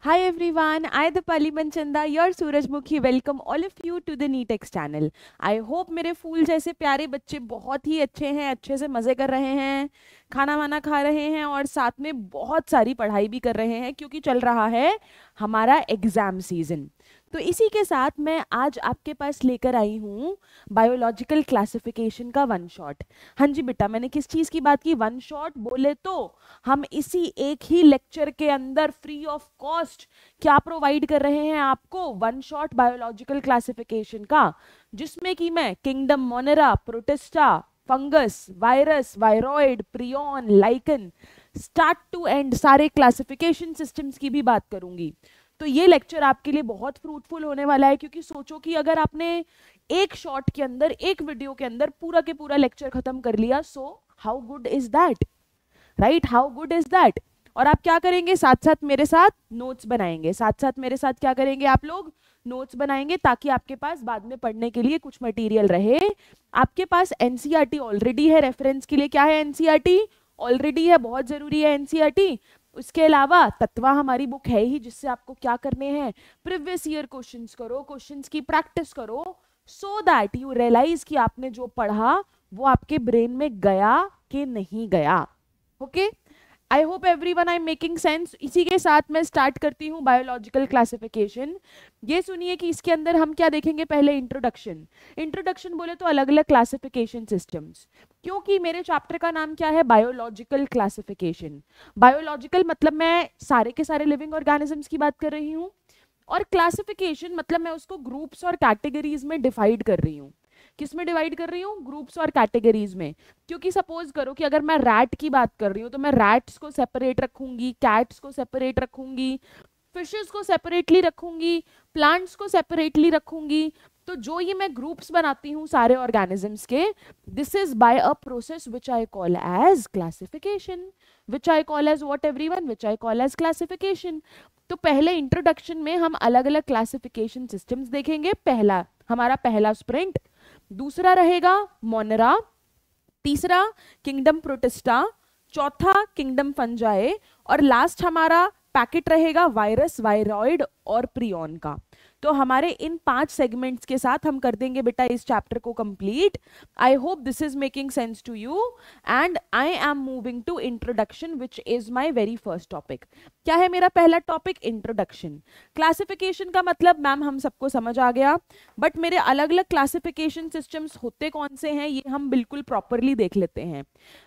Hi everyone, I the Paliman Chanda, your Surajmukhi. Welcome all of you to the NETEX channel. I hope मेरे फूल जैसे प्यारे बच्चे बहुत ही अच्छे हैं अच्छे से मज़े कर रहे हैं खाना वाना खा रहे हैं और साथ में बहुत सारी पढ़ाई भी कर रहे हैं क्योंकि चल रहा है हमारा एग्ज़ाम सीज़न तो इसी के साथ मैं आज आपके पास लेकर आई हूँ बायोलॉजिकल क्लासिफिकेशन का वन शॉट हाँ जी बेटा मैंने किस चीज़ की बात की वन शॉट बोले तो हम इसी एक ही लेक्चर के अंदर फ्री ऑफ कॉस्ट क्या प्रोवाइड कर रहे हैं आपको वन शॉट बायोलॉजिकल क्लासिफिकेशन का जिसमें कि मैं kingdom Monera Protista fungus virus viroid prion lichen start to end सारे क्लासिफिकेशन सिस्टम्स की भी बात करूंगी तो ये लेक्चर आपके लिए बहुत फ्रूटफुल होने वाला है क्योंकि सोचो कि अगर आपने एक शॉट के अंदर एक वीडियो के अंदर पूरा के पूरा लेक्चर खत्म कर लिया so how good is that right how good is that और आप क्या करेंगे साथ साथ मेरे साथ नोट्स बनाएंगे साथ साथ मेरे साथ क्या करेंगे आप लोग नोट्स बनाएंगे ताकि आपके पास बाद में पढ़ने के लिए कुछ मटेरियल रहे आपके पास एनसीईआरटी ऑलरेडी e है रेफरेंस के लिए क्या है एनसीईआरटी ऑलरेडी e है बहुत जरूरी है एनसीईआरटी उसके अलावा तत्वा हमारी बुक है ही जिससे आपको क्या करने हैं प्रीवियस ईयर क्वेश्चंस करो क्वेश्चंस की प्रैक्टिस करो सो दैट यू रियलाइज कि आपने जो पढ़ा वो आपके ब्रेन में गया कि नहीं गया okay okay? I hope everyone I making sense इसी के साथ मैं स्टार्ट करती हूँ बायोलॉजिकल क्लासिफिकेशन ये सुनिए कि इसके अंदर हम क्या देखेंगे पहले इंट्रोडक्शन इंट्रोडक्शन बोले तो अलग अलग क्लासिफिकेशन सिस्टम्स क्योंकि मेरे चैप्टर का नाम क्या है बायोलॉजिकल क्लासिफिकेशन बायोलॉजिकल मतलब मैं सारे के सारे लिविंग ऑर्गेनिजम्स की बात कर रही हूँ और क्लासिफिकेशन मतलब मैं उसको ग्रुप्स और कैटेगरीज में डिफाइड कर रही हूँ किस में डिवाइड कर रही हूँ ग्रुप्स और कैटेगरीज में क्योंकि सपोज करो कि अगर मैं रैट की बात कर रही हूँ तो मैं रैट्स को सेपरेट रखूंगी कैट्स को सेपरेट रखूंगी फिशेस को सेपरेटली रखूंगी प्लांट्स को सेपरेटली रखूंगी तो जो ये मैं ग्रुप्स बनाती हूँ सारे ऑर्गेनिजम्स के this is by a process which I call as classification which I call as what everyone which I call as classification तो पहले इंट्रोडक्शन में हम अलग अलग क्लासिफिकेशन सिस्टम्स देखेंगे पहला हमारा पहला स्प्रिंट दूसरा रहेगा मोनरा तीसरा किंगडम प्रोटेस्टा चौथा किंगडम फंजाए और लास्ट हमारा पैकेट रहेगा वायरस वायरॉइड और प्रियोन का तो हमारे इन पांच सेगमेंट्स के साथ हम कर देंगे बेटा इस चैप्टर को complete I hope this is making sense to you and I am moving to introduction which is my very first topic क्या है मेरा पहला टॉपिक इंट्रोडक्शन क्लासिफिकेशन का मतलब मैम हम सबको समझ आ गया बट मेरे अलग अलग क्लासिफिकेशन सिस्टम्स होते कौन से हैं ये हम बिल्कुल प्रॉपरली देख लेते हैं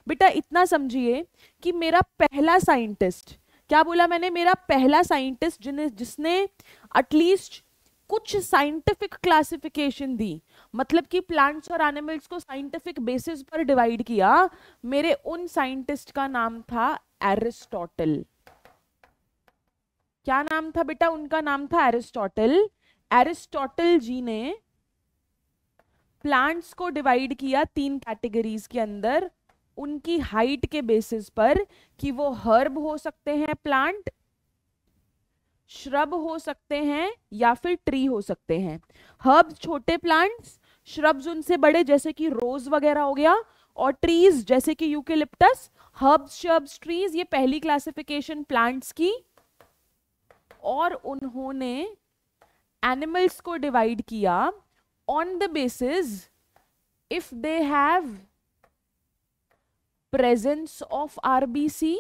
बेटा इतना समझिए कि मेरा पहला साइंटिस्ट क्या बोला मैंने मेरा पहला साइंटिस्ट जिन्हें जिसने एटलीस्ट कुछ साइंटिफिक क्लासिफिकेशन दी मतलब कि प्लांट्स और एनिमल्स को साइंटिफिक बेसिस पर डिवाइड किया मेरे उन साइंटिस्ट का नाम था एरिस्टोटल क्या नाम था बेटा उनका नाम था एरिस्टोटल एरिस्टोटल जी ने प्लांट्स को डिवाइड किया तीन कैटेगरीज के अंदर उनकी हाइट के बेसिस पर कि वो हर्ब हो सकते हैं प्लांट श्रब हो सकते हैं या फिर ट्री हो सकते हैं हर्ब छोटे प्लांट्स श्रब्स उनसे बड़े जैसे कि रोज वगैरह हो गया और ट्रीज जैसे कि यूकेलिप्टस हर्ब्स श्रब्स ट्रीज ये पहली क्लासिफिकेशन प्लांट्स की और उन्होंने एनिमल्स को डिवाइड किया on the basis if they have presence of RBC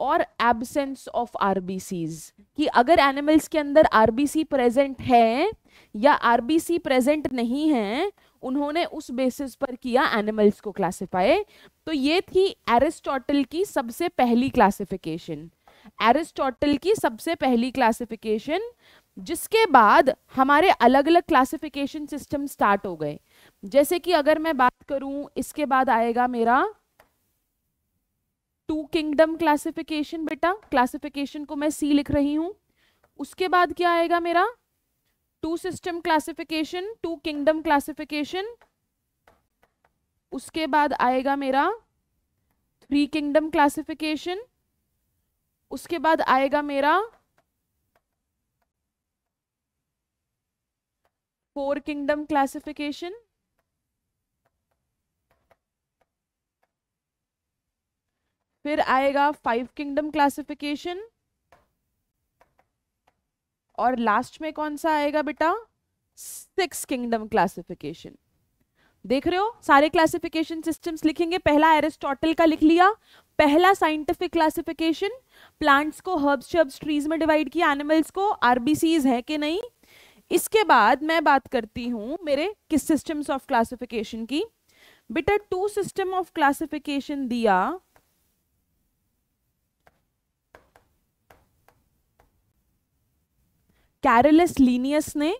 और एबसेंस ऑफ आरबीसीज कि अगर एनिमल्स के अंदर आरबीसी प्रेजेंट है या आरबीसी प्रेजेंट नहीं है उन्होंने उस बेसिस पर किया एनिमल्स को क्लासिफाई तो ये थी एरिस्टोटल की सबसे पहली क्लासिफिकेशन एरिस्टोटल की सबसे पहली क्लासिफिकेशन जिसके बाद हमारे अलग अलग क्लासिफिकेशन सिस्टम स्टार्ट हो गए जैसे कि अगर मैं बात करूं इसके बाद आएगा मेरा टू किंगडम क्लासिफिकेशन बेटा क्लासिफिकेशन को मैं सी लिख रही हूँ उसके बाद क्या आएगा मेरा two system classification two kingdom classification उसके बाद आएगा मेरा थ्री किंगडम क्लासिफिकेशन उसके बाद आएगा मेरा फोर किंगडम क्लासिफिकेशन फिर आएगा फाइव किंगडम क्लासिफिकेशन और लास्ट में कौन सा आएगा बेटा सिक्स किंगडम क्लासिफिकेशन देख रहे हो सारे क्लासिफिकेशन सिस्टम्स लिखेंगे पहला एरिस्टोटल का लिख लिया पहला साइंटिफिक क्लासिफिकेशन प्लांट्स को हर्ब्स शर्ब्स ट्रीज में डिवाइड किया एनिमल्स को आरबीसीज है कि नहीं इसके बाद मैं बात करती हूँ मेरे किस सिस्टम्स ऑफ क्लासिफिकेशन की बेटा टू सिस्टम ऑफ क्लासिफिकेशन दिया कैरलेस लीनियस ने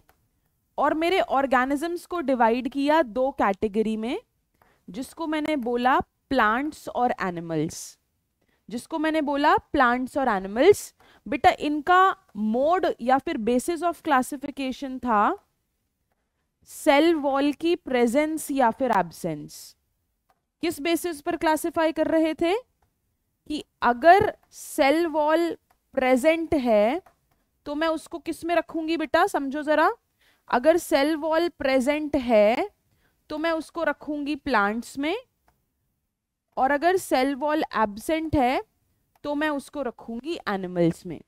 और मेरे ऑर्गेनिजम्स को डिवाइड किया दो कैटेगरी में जिसको मैंने बोला प्लांट्स और एनिमल्स जिसको मैंने बोला प्लांट्स और एनिमल्स बेटा इनका मोड या फिर बेसिस ऑफ क्लासिफिकेशन था सेल वॉल की प्रेजेंस या फिर एबसेंस किस बेसिस पर क्लासिफाई कर रहे थे कि अगर सेल वॉल प्रेजेंट है तो मैं उसको किस में रखूंगी बेटा समझो जरा अगर सेल वॉल प्रेजेंट है तो मैं उसको रखूंगी प्लांट्स में और अगर सेल वॉल एबसेंट है तो मैं उसको रखूंगी एनिमल्स में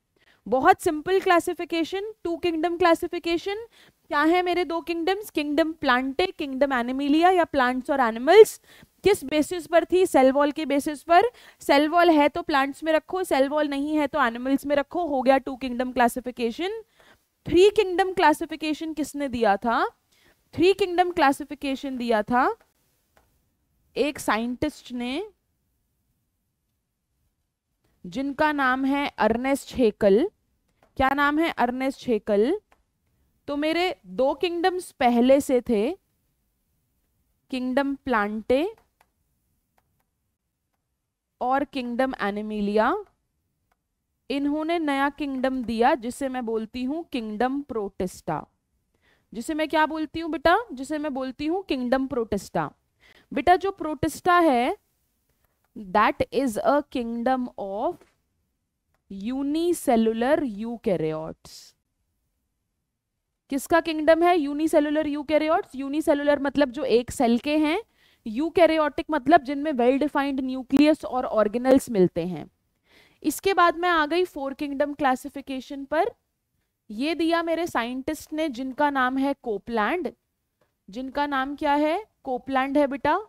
बहुत simple classification two kingdom classification क्या है मेरे दो kingdoms kingdom Plantae kingdom Animalia या प्लांट्स और एनिमल्स किस बेसिस पर थी सेल वॉल के बेसिस पर सेल वॉल है तो प्लांट्स में रखो सेल वॉल नहीं है तो एनिमल्स में रखो हो गया two kingdom classification three kingdom classification किसने दिया था थ्री किंगडम क्लासिफिकेशन दिया था एक साइंटिस्ट ने जिनका नाम है अर्नेस छेकल क्या नाम है अर्नेस छेकल तो मेरे दो किंगडम्स पहले से थे किंगडम प्लांटे और किंगडम एनिमिलिया इन्होंने नया किंगडम दिया जिसे मैं बोलती हूँ किंगडम प्रोटेस्टा जिसे मैं क्या बोलती हूँ बेटा जिसे मैं बोलती हूँ किंगडम प्रोटेस्टा बेटा जो प्रोटेस्टा है that is a kingdom of unicellular यू किसका किंगडम है यूनिसेलुलर यू यूनिसेलुलर मतलब जो एक सेल के हैं यूकैरियोटिक मतलब जिनमें वेल डिफाइंड न्यूक्लियस और ऑर्गेनल्स मिलते हैं इसके बाद मैं आ गई फोर किंगडम क्लासिफिकेशन पर ये दिया मेरे साइंटिस्ट ने जिनका नाम है कोपलैंड जिनका नाम क्या है कोपलैंड है बेटा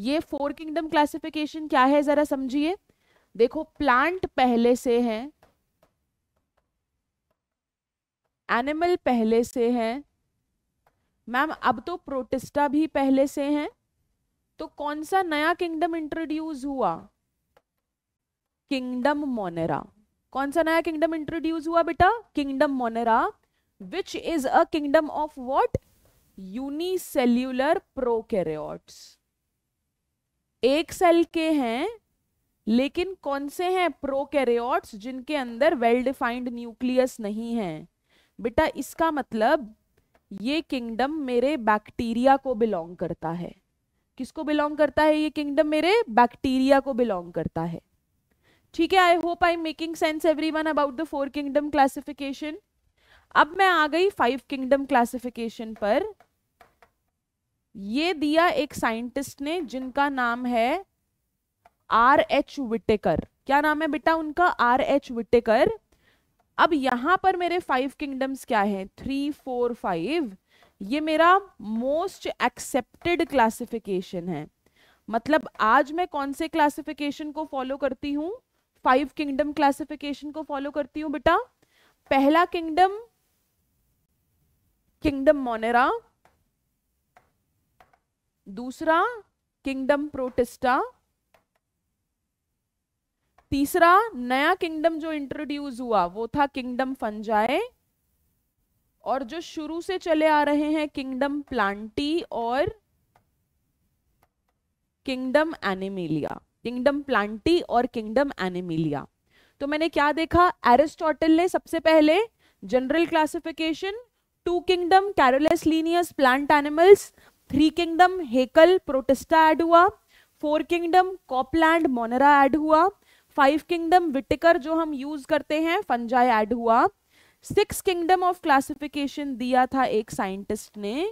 ये फोर किंगडम क्लासिफिकेशन क्या है जरा समझिए देखो प्लांट पहले से है एनिमल पहले से है मैम अब तो प्रोटिस्टा भी पहले से हैं तो कौन सा नया किंगडम इंट्रोड्यूस हुआ किंगडम मोनेरा कौन सा नया किंगडम इंट्रोड्यूस हुआ बेटा kingdom Monera which is a kingdom of what unicellular prokaryotes एक सेल के हैं लेकिन कौन से हैं प्रोकैरियोट्स जिनके अंदर वेल डिफाइंड न्यूक्लियस नहीं है बेटा इसका मतलब ये किंगडम मेरे बैक्टीरिया को बिलोंग करता है किसको बिलोंग करता है ये किंगडम मेरे बैक्टीरिया को बिलोंग करता है ठीक है I hope I am making sense everyone about the four kingdom classification अब मैं आ गई फाइव किंगडम क्लासिफिकेशन पर ये दिया एक साइंटिस्ट ने जिनका नाम है आर एच विटेकर क्या नाम है बेटा उनका आर एच विटेकर अब यहां पर मेरे फाइव किंगडम्स क्या है थ्री फोर फाइव ये मेरा मोस्ट एक्सेप्टेड क्लासिफिकेशन है मतलब आज मैं कौन से क्लासिफिकेशन को फॉलो करती हूँ फाइव किंगडम क्लासिफिकेशन को फॉलो करती हूँ बेटा पहला किंगडम किंगडम मोनेरा दूसरा किंगडम प्रोटेस्टा तीसरा नया किंगडम जो इंट्रोड्यूस हुआ वो था किंगडम फंजाए और जो शुरू से चले आ रहे हैं किंगडम प्लांटी और किंगडम एनिमिलिया किंगडम प्लांटी और किंगडम एनिमिलिया तो मैंने क्या देखा एरिस्टोटल ने सबसे पहले general classification two kingdom Carolus Linnaeus plant animals three kingdom Haeckel Protista add हुआ four kingdom Copeland Monera add हुआ फाइव किंगडम विटिकर जो हम यूज करते हैं फंजाई एड हुआ सिक्स किंगडम ऑफ क्लासिफिकेशन दिया था एक साइंटिस्ट ने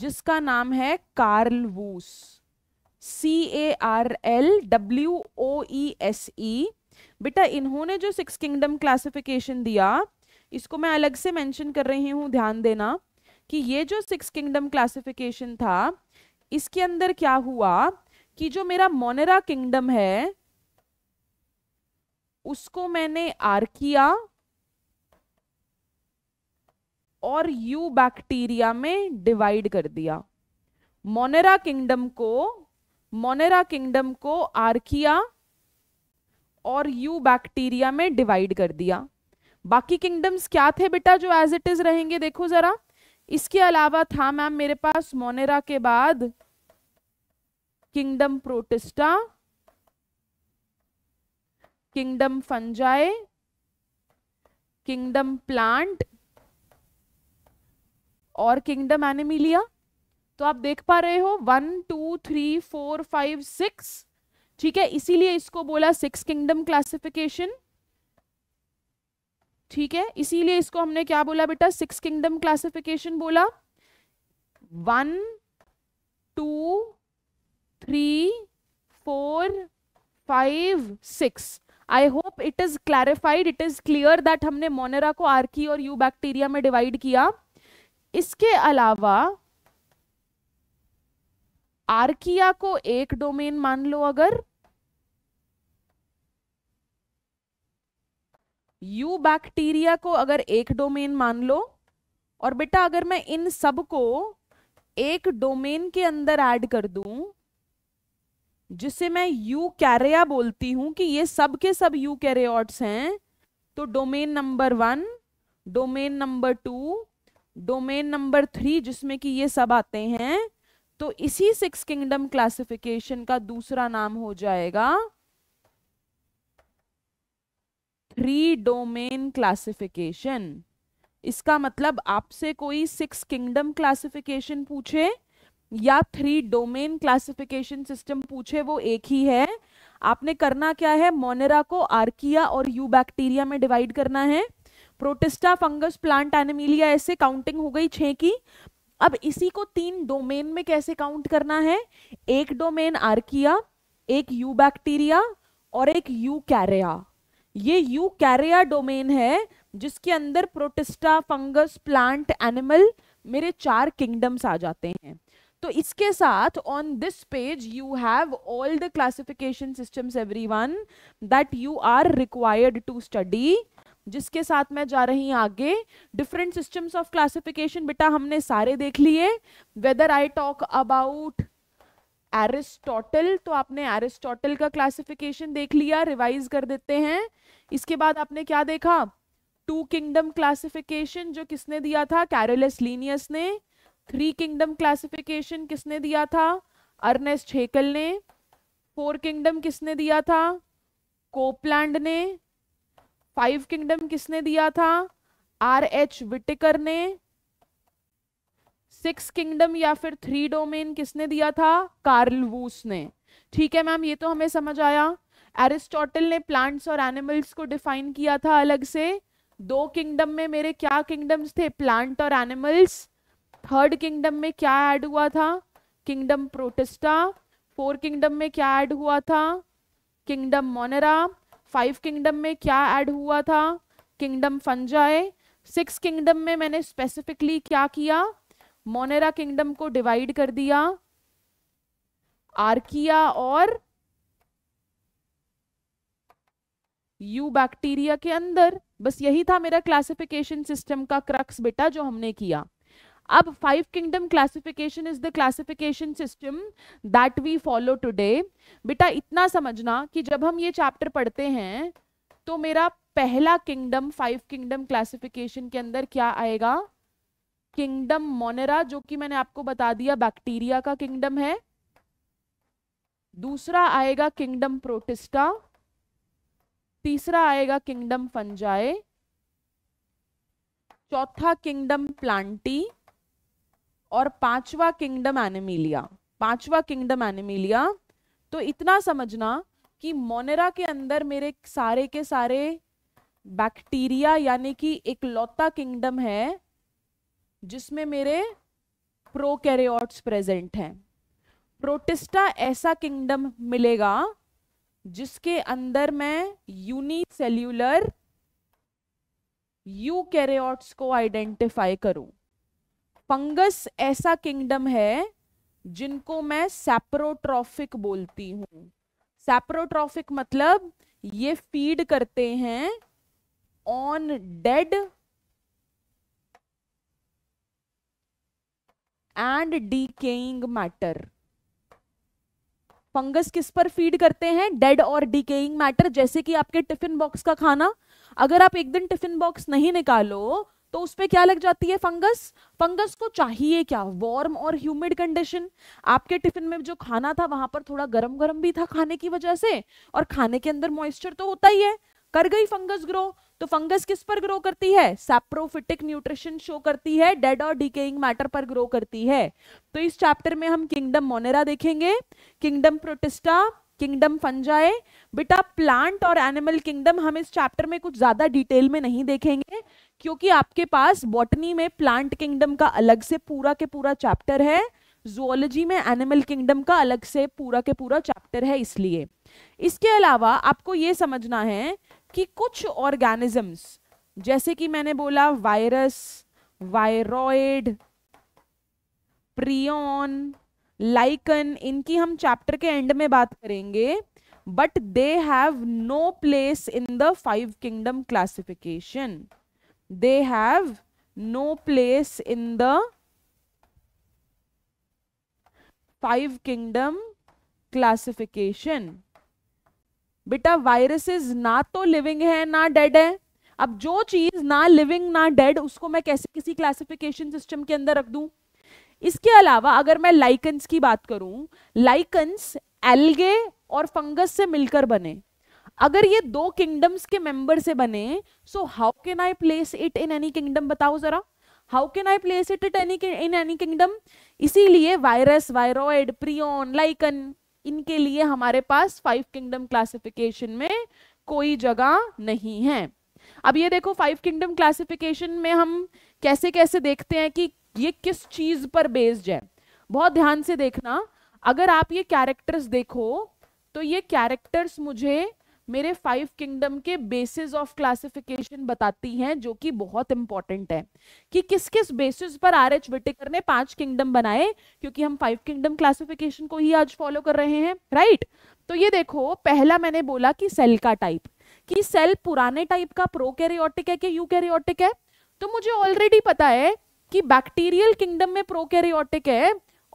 जिसका नाम है Carl Woese C A R L W O E S E बेटा इन्होंने जो सिक्स किंगडम क्लासिफिकेशन दिया इसको मैं अलग से मेंशन कर रही हूँ ध्यान देना कि ये जो सिक्स किंगडम क्लासिफिकेशन था इसके अंदर क्या हुआ कि जो मेरा मोनेरा किंगडम है उसको मैंने आर्किया और यू बैक्टीरिया में डिवाइड कर दिया मोनेरा किंगडम को मोनेरा किंगडम को आर्किया और यू बैक्टीरिया में डिवाइड कर दिया बाकी किंगडम्स क्या थे बेटा जो एज इट इज रहेंगे देखो जरा इसके अलावा था मैम मेरे पास मोनेरा के बाद kingdom Protista kingdom Fungi kingdom plant और किंगडम एनिमी लिया तो आप देख पा रहे हो one two three four five six ठीक है इसीलिए इसको बोला सिक्स किंगडम क्लासिफिकेशन ठीक है इसीलिए इसको हमने क्या बोला बेटा सिक्स किंगडम क्लासिफिकेशन बोला one two three four five six I hope it is clarified it is clear that हमने मोनेरा को आर्की और यू बैक्टीरिया में डिवाइड किया इसके अलावा आर्किया को एक डोमेन मान लो अगर यू बैक्टीरिया को अगर एक डोमेन मान लो और बेटा अगर मैं इन सब को एक डोमेन के अंदर ऐड कर दूं जिसे मैं यू कैरिया बोलती हूं कि ये सब के सब यू कैरेट्स हैं तो domain number one domain number two domain number three जिसमें कि ये सब आते हैं तो इसी सिक्स किंगडम क्लासिफिकेशन का दूसरा नाम हो जाएगा थ्री डोमेन क्लासिफिकेशन इसका मतलब आपसे कोई सिक्स किंगडम क्लासिफिकेशन पूछे या थ्री डोमेन क्लासिफिकेशन सिस्टम पूछे वो एक ही है आपने करना क्या है मोनेरा को आर्किया और यू बैक्टीरिया में डिवाइड करना है प्रोटेस्टा फंगस प्लांट एनिमीलिया ऐसे काउंटिंग हो गई छः की अब इसी को तीन डोमेन में कैसे काउंट करना है एक डोमेन आर्किया एक यू बैक्टीरिया और एक यू कैरिया ये यू कैरिया डोमेन है जिसके अंदर प्रोटेस्टा फंगस प्लांट एनिमल मेरे चार किंगडम्स आ जाते हैं तो इसके साथ on this page you have all the classification systems everyone that you are required to study जिसके साथ मैं जा रही हूँ आगे डिफरेंट सिस्टम्स ऑफ क्लासिफिकेशन बेटा हमने सारे देख लिए whether I talk about Aristotle तो आपने एरिस्टोटल का क्लासिफिकेशन देख लिया रिवाइज कर देते हैं इसके बाद आपने क्या देखा टू किंगडम क्लासिफिकेशन जो किसने दिया था कैरोलस लीनियस ने थ्री किंगडम क्लासिफिकेशन किसने दिया था अर्नेस्ट हेकल ने फोर किंगडम किसने दिया था कोपलैंड ने फाइव किंगडम किसने दिया था आर एच विटिकर ने सिक्स किंगडम या फिर थ्री डोमेन किसने दिया था कार्ल वूस ने ठीक है मैम ये तो हमें समझ आया एरिस्टोटल ने प्लांट्स और एनिमल्स को डिफाइन किया था अलग से दो किंगडम में मेरे क्या किंगडम्स थे प्लांट और एनिमल्स थर्ड किंगडम में क्या ऐड हुआ था किंगडम प्रोटेस्टा फोर किंगडम में क्या ऐड हुआ था किंगडम मोनरा फाइव किंगडम में क्या ऐड हुआ था किंगडम फंजाए सिक्स किंगडम में मैंने स्पेसिफिकली क्या किया मोनेरा किंगडम को डिवाइड कर दिया आर्किया और यू बैक्टीरिया के अंदर बस यही था मेरा क्लासिफिकेशन सिस्टम का क्रक्स बेटा जो हमने किया अब five kingdom classification is the classification system that we follow today बेटा इतना समझना कि जब हम ये चैप्टर पढ़ते हैं तो मेरा पहला किंगडम फाइव किंगडम क्लासिफिकेशन के अंदर क्या आएगा किंगडम मोनेरा जो कि मैंने आपको बता दिया बैक्टीरिया का किंगडम है दूसरा आएगा किंगडम प्रोटिस्टा तीसरा आएगा किंगडम फंजाए चौथा किंगडम प्लांटी और पांचवा किंगडम एनिमिलिया पांचवा किंगडम एनिमिलिया तो इतना समझना कि मोनेरा के अंदर मेरे सारे के सारे बैक्टीरिया यानी कि एक लौता किंगडम है जिसमें मेरे प्रोकैरियोट्स प्रेजेंट हैं प्रोटिस्टा ऐसा किंगडम मिलेगा जिसके अंदर मैं यूनिसेल्यूलर यू को आइडेंटिफाई करूं फंगस ऐसा किंगडम है जिनको मैं सैप्रोट्रॉफिक बोलती हूँ सैप्रोट्रॉफिक मतलब ये फीड करते हैं on dead and decaying matter fungus किस पर फीड करते हैं डेड और डीकेइंग मैटर जैसे कि आपके टिफिन बॉक्स का खाना अगर आप एक दिन टिफिन बॉक्स नहीं निकालो तो उस पर क्या लग जाती है फंगस फंगस को चाहिए क्या वार्म और ह्यूमिड कंडीशन आपके टिफिन में जो खाना था वहां पर थोड़ा गर्म गर्म भी था खाने की वजह से और खाने के अंदर मॉइस्चर तो होता ही है कर गई फंगस ग्रो तो फंगस किस पर ग्रो करती है सैप्रोफिटिक न्यूट्रिशन शो करती है डेड और डिकेइंग मैटर पर ग्रो करती है तो इस चैप्टर में हम किंगडम मोनेरा देखेंगे किंगडम प्रोटिस्टा किंगडम फंजाए बेटा प्लांट और एनिमल किंगडम हम इस चैप्टर में कुछ ज़्यादा डिटेल में नहीं देखेंगे क्योंकि आपके पास बॉटनी में प्लांट किंगडम का अलग से पूरा के पूरा चैप्टर है जोलॉजी में एनिमल किंगडम का अलग से पूरा के पूरा चैप्टर है इसलिए इसके अलावा आपको ये समझना है कि कुछ ऑर्गेनिजम्स जैसे कि मैंने बोला वायरस वायरॉयड प्रियन लाइकन इनकी हम चैप्टर के एंड में बात करेंगे but they have no place in the five kingdom classification they have no place in the five kingdom classification बेटा वायरसेस ना तो लिविंग है ना डेड है अब जो चीज ना लिविंग ना डेड उसको मैं कैसे किसी क्लासिफिकेशन सिस्टम के अंदर रख दूं इसके अलावा अगर मैं लाइकन्स की बात करूं लाइकन्स एल्गे और फंगस से मिलकर बने अगर ये दो किंगडम्स के मेंबर से बने so how can I place it in any kingdom बताओ जरा how can I place it it any in any kingdom इसीलिए वायरस वायरोइड प्रियोन लाइकन इनके लिए हमारे पास फाइव किंगडम क्लासिफिकेशन में कोई जगह नहीं है अब ये देखो फाइव किंगडम क्लासिफिकेशन में हम कैसे कैसे देखते हैं कि ये किस चीज पर बेस्ड है बहुत ध्यान से देखना अगर आप ये कैरेक्टर्स देखो तो ये कैरेक्टर्स मुझे मेरे फाइव किंगडम के बेसिस ऑफ क्लासिफिकेशन बताती हैं जो कि बहुत इंपॉर्टेंट है कि किस किस बेसिस पर आर एच विटेकर ने पांच किंगडम बनाए क्योंकि हम फाइव किंगडम क्लासिफिकेशन को ही आज फॉलो कर रहे हैं राइट तो ये देखो पहला मैंने बोला कि सेल का टाइप कि सेल पुराने टाइप का प्रो है कि यू है तो मुझे ऑलरेडी पता है कि बैक्टीरियल किंगडम में प्रोकैरियोटिक है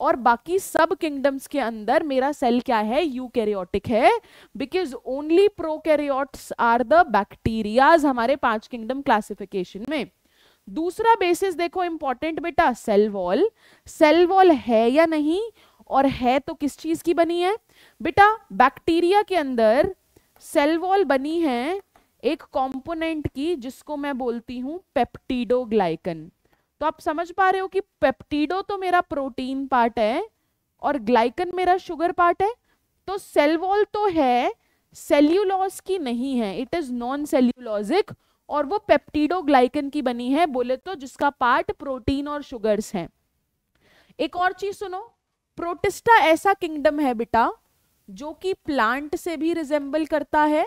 और बाकी सब किंगडम्स के अंदर मेरा सेल क्या है यूकैरियोटिक है because only prokaryotes are the bacterias हमारे पांच किंगडम क्लासिफिकेशन में दूसरा बेसिस देखो इंपॉर्टेंट बेटा सेल वॉल सेल वॉल है या नहीं और है तो किस चीज की बनी है बेटा बैक्टीरिया के अंदर सेल वॉल बनी है एक कंपोनेंट की जिसको मैं बोलती हूँ पेप्टिडोग्लाइकन तो आप समझ पा रहे हो कि पेप्टिडो तो मेरा प्रोटीन पार्ट है और ग्लाइकन मेरा शुगर पार्ट है तो सेल वॉल तो है सेल्यूलॉस की नहीं है इट इज नॉन सेल्यूलॉजिक और वो पेप्टिडो ग्लाइकन की बनी है बोले तो जिसका पार्ट प्रोटीन और शुगर्स हैं एक और चीज सुनो प्रोटिस्टा ऐसा किंगडम है बेटा जो कि प्लांट से भी रिजेंबल करता है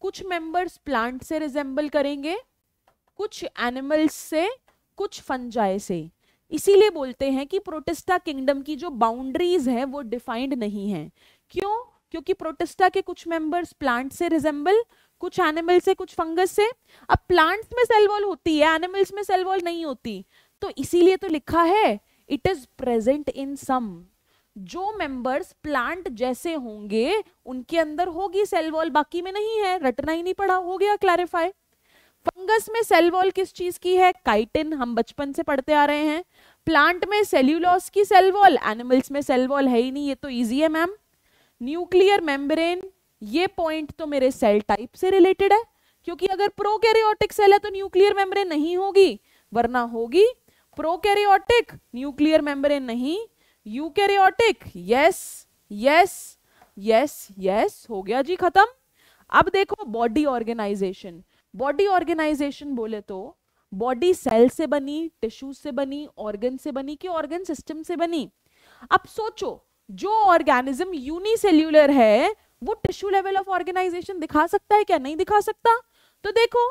कुछ मेंबर्स प्लांट से रिजेंबल करेंगे कुछ एनिमल्स से कुछ फंजाए से इसीलिए बोलते हैं कि प्रोटेस्टा किंगडम की जो बाउंड्रीज है वो डिफाइंड नहीं है क्यों क्योंकि प्रोटेस्टा के कुछ मेंबर्स प्लांट से रिजेंबल कुछ एनिमल से कुछ फंगस से अब प्लांट्स में सेल वॉल होती है एनिमल्स में सेल वॉल नहीं होती तो इसीलिए तो लिखा है it is present in some जो मेंबर्स प्लांट जैसे होंगे उनके अंदर होगी सेल वॉल बाकी में नहीं है रटना ही नहीं पड़ा हो गया क्लैरिफाई फंगस में सेल वॉल किस चीज की है काइटिन हम बचपन से पढ़ते आ रहे हैं प्लांट में सेल्यूलॉस की सेल वॉल एनिमल्स में सेल वॉल है ही नहीं ये तो इजी है मैम न्यूक्लियर मेम्ब्रेन ये पॉइंट तो मेरे सेल टाइप से रिलेटेड है क्योंकि अगर प्रोकैरियोटिक सेल है तो न्यूक्लियर मेम्ब्रेन नहीं होगी वरना होगी प्रोकैरियोटिक न्यूक्लियर मेम्ब्रेन नहीं eukaryotic yes yes yes yes हो गया जी खत्म अब देखो बॉडी ऑर्गेनाइजेशन बॉडी ऑर्गेनाइजेशन बोले तो बॉडी सेल से बनी टिश्यू से बनी ऑर्गन से बनी कि ऑर्गन सिस्टम से बनी अब सोचो जो ऑर्गेनिज्म यूनिसेल्यूलर है वो टिश्यू लेवल ऑफ ऑर्गेनाइजेशन दिखा सकता है क्या नहीं दिखा सकता तो देखो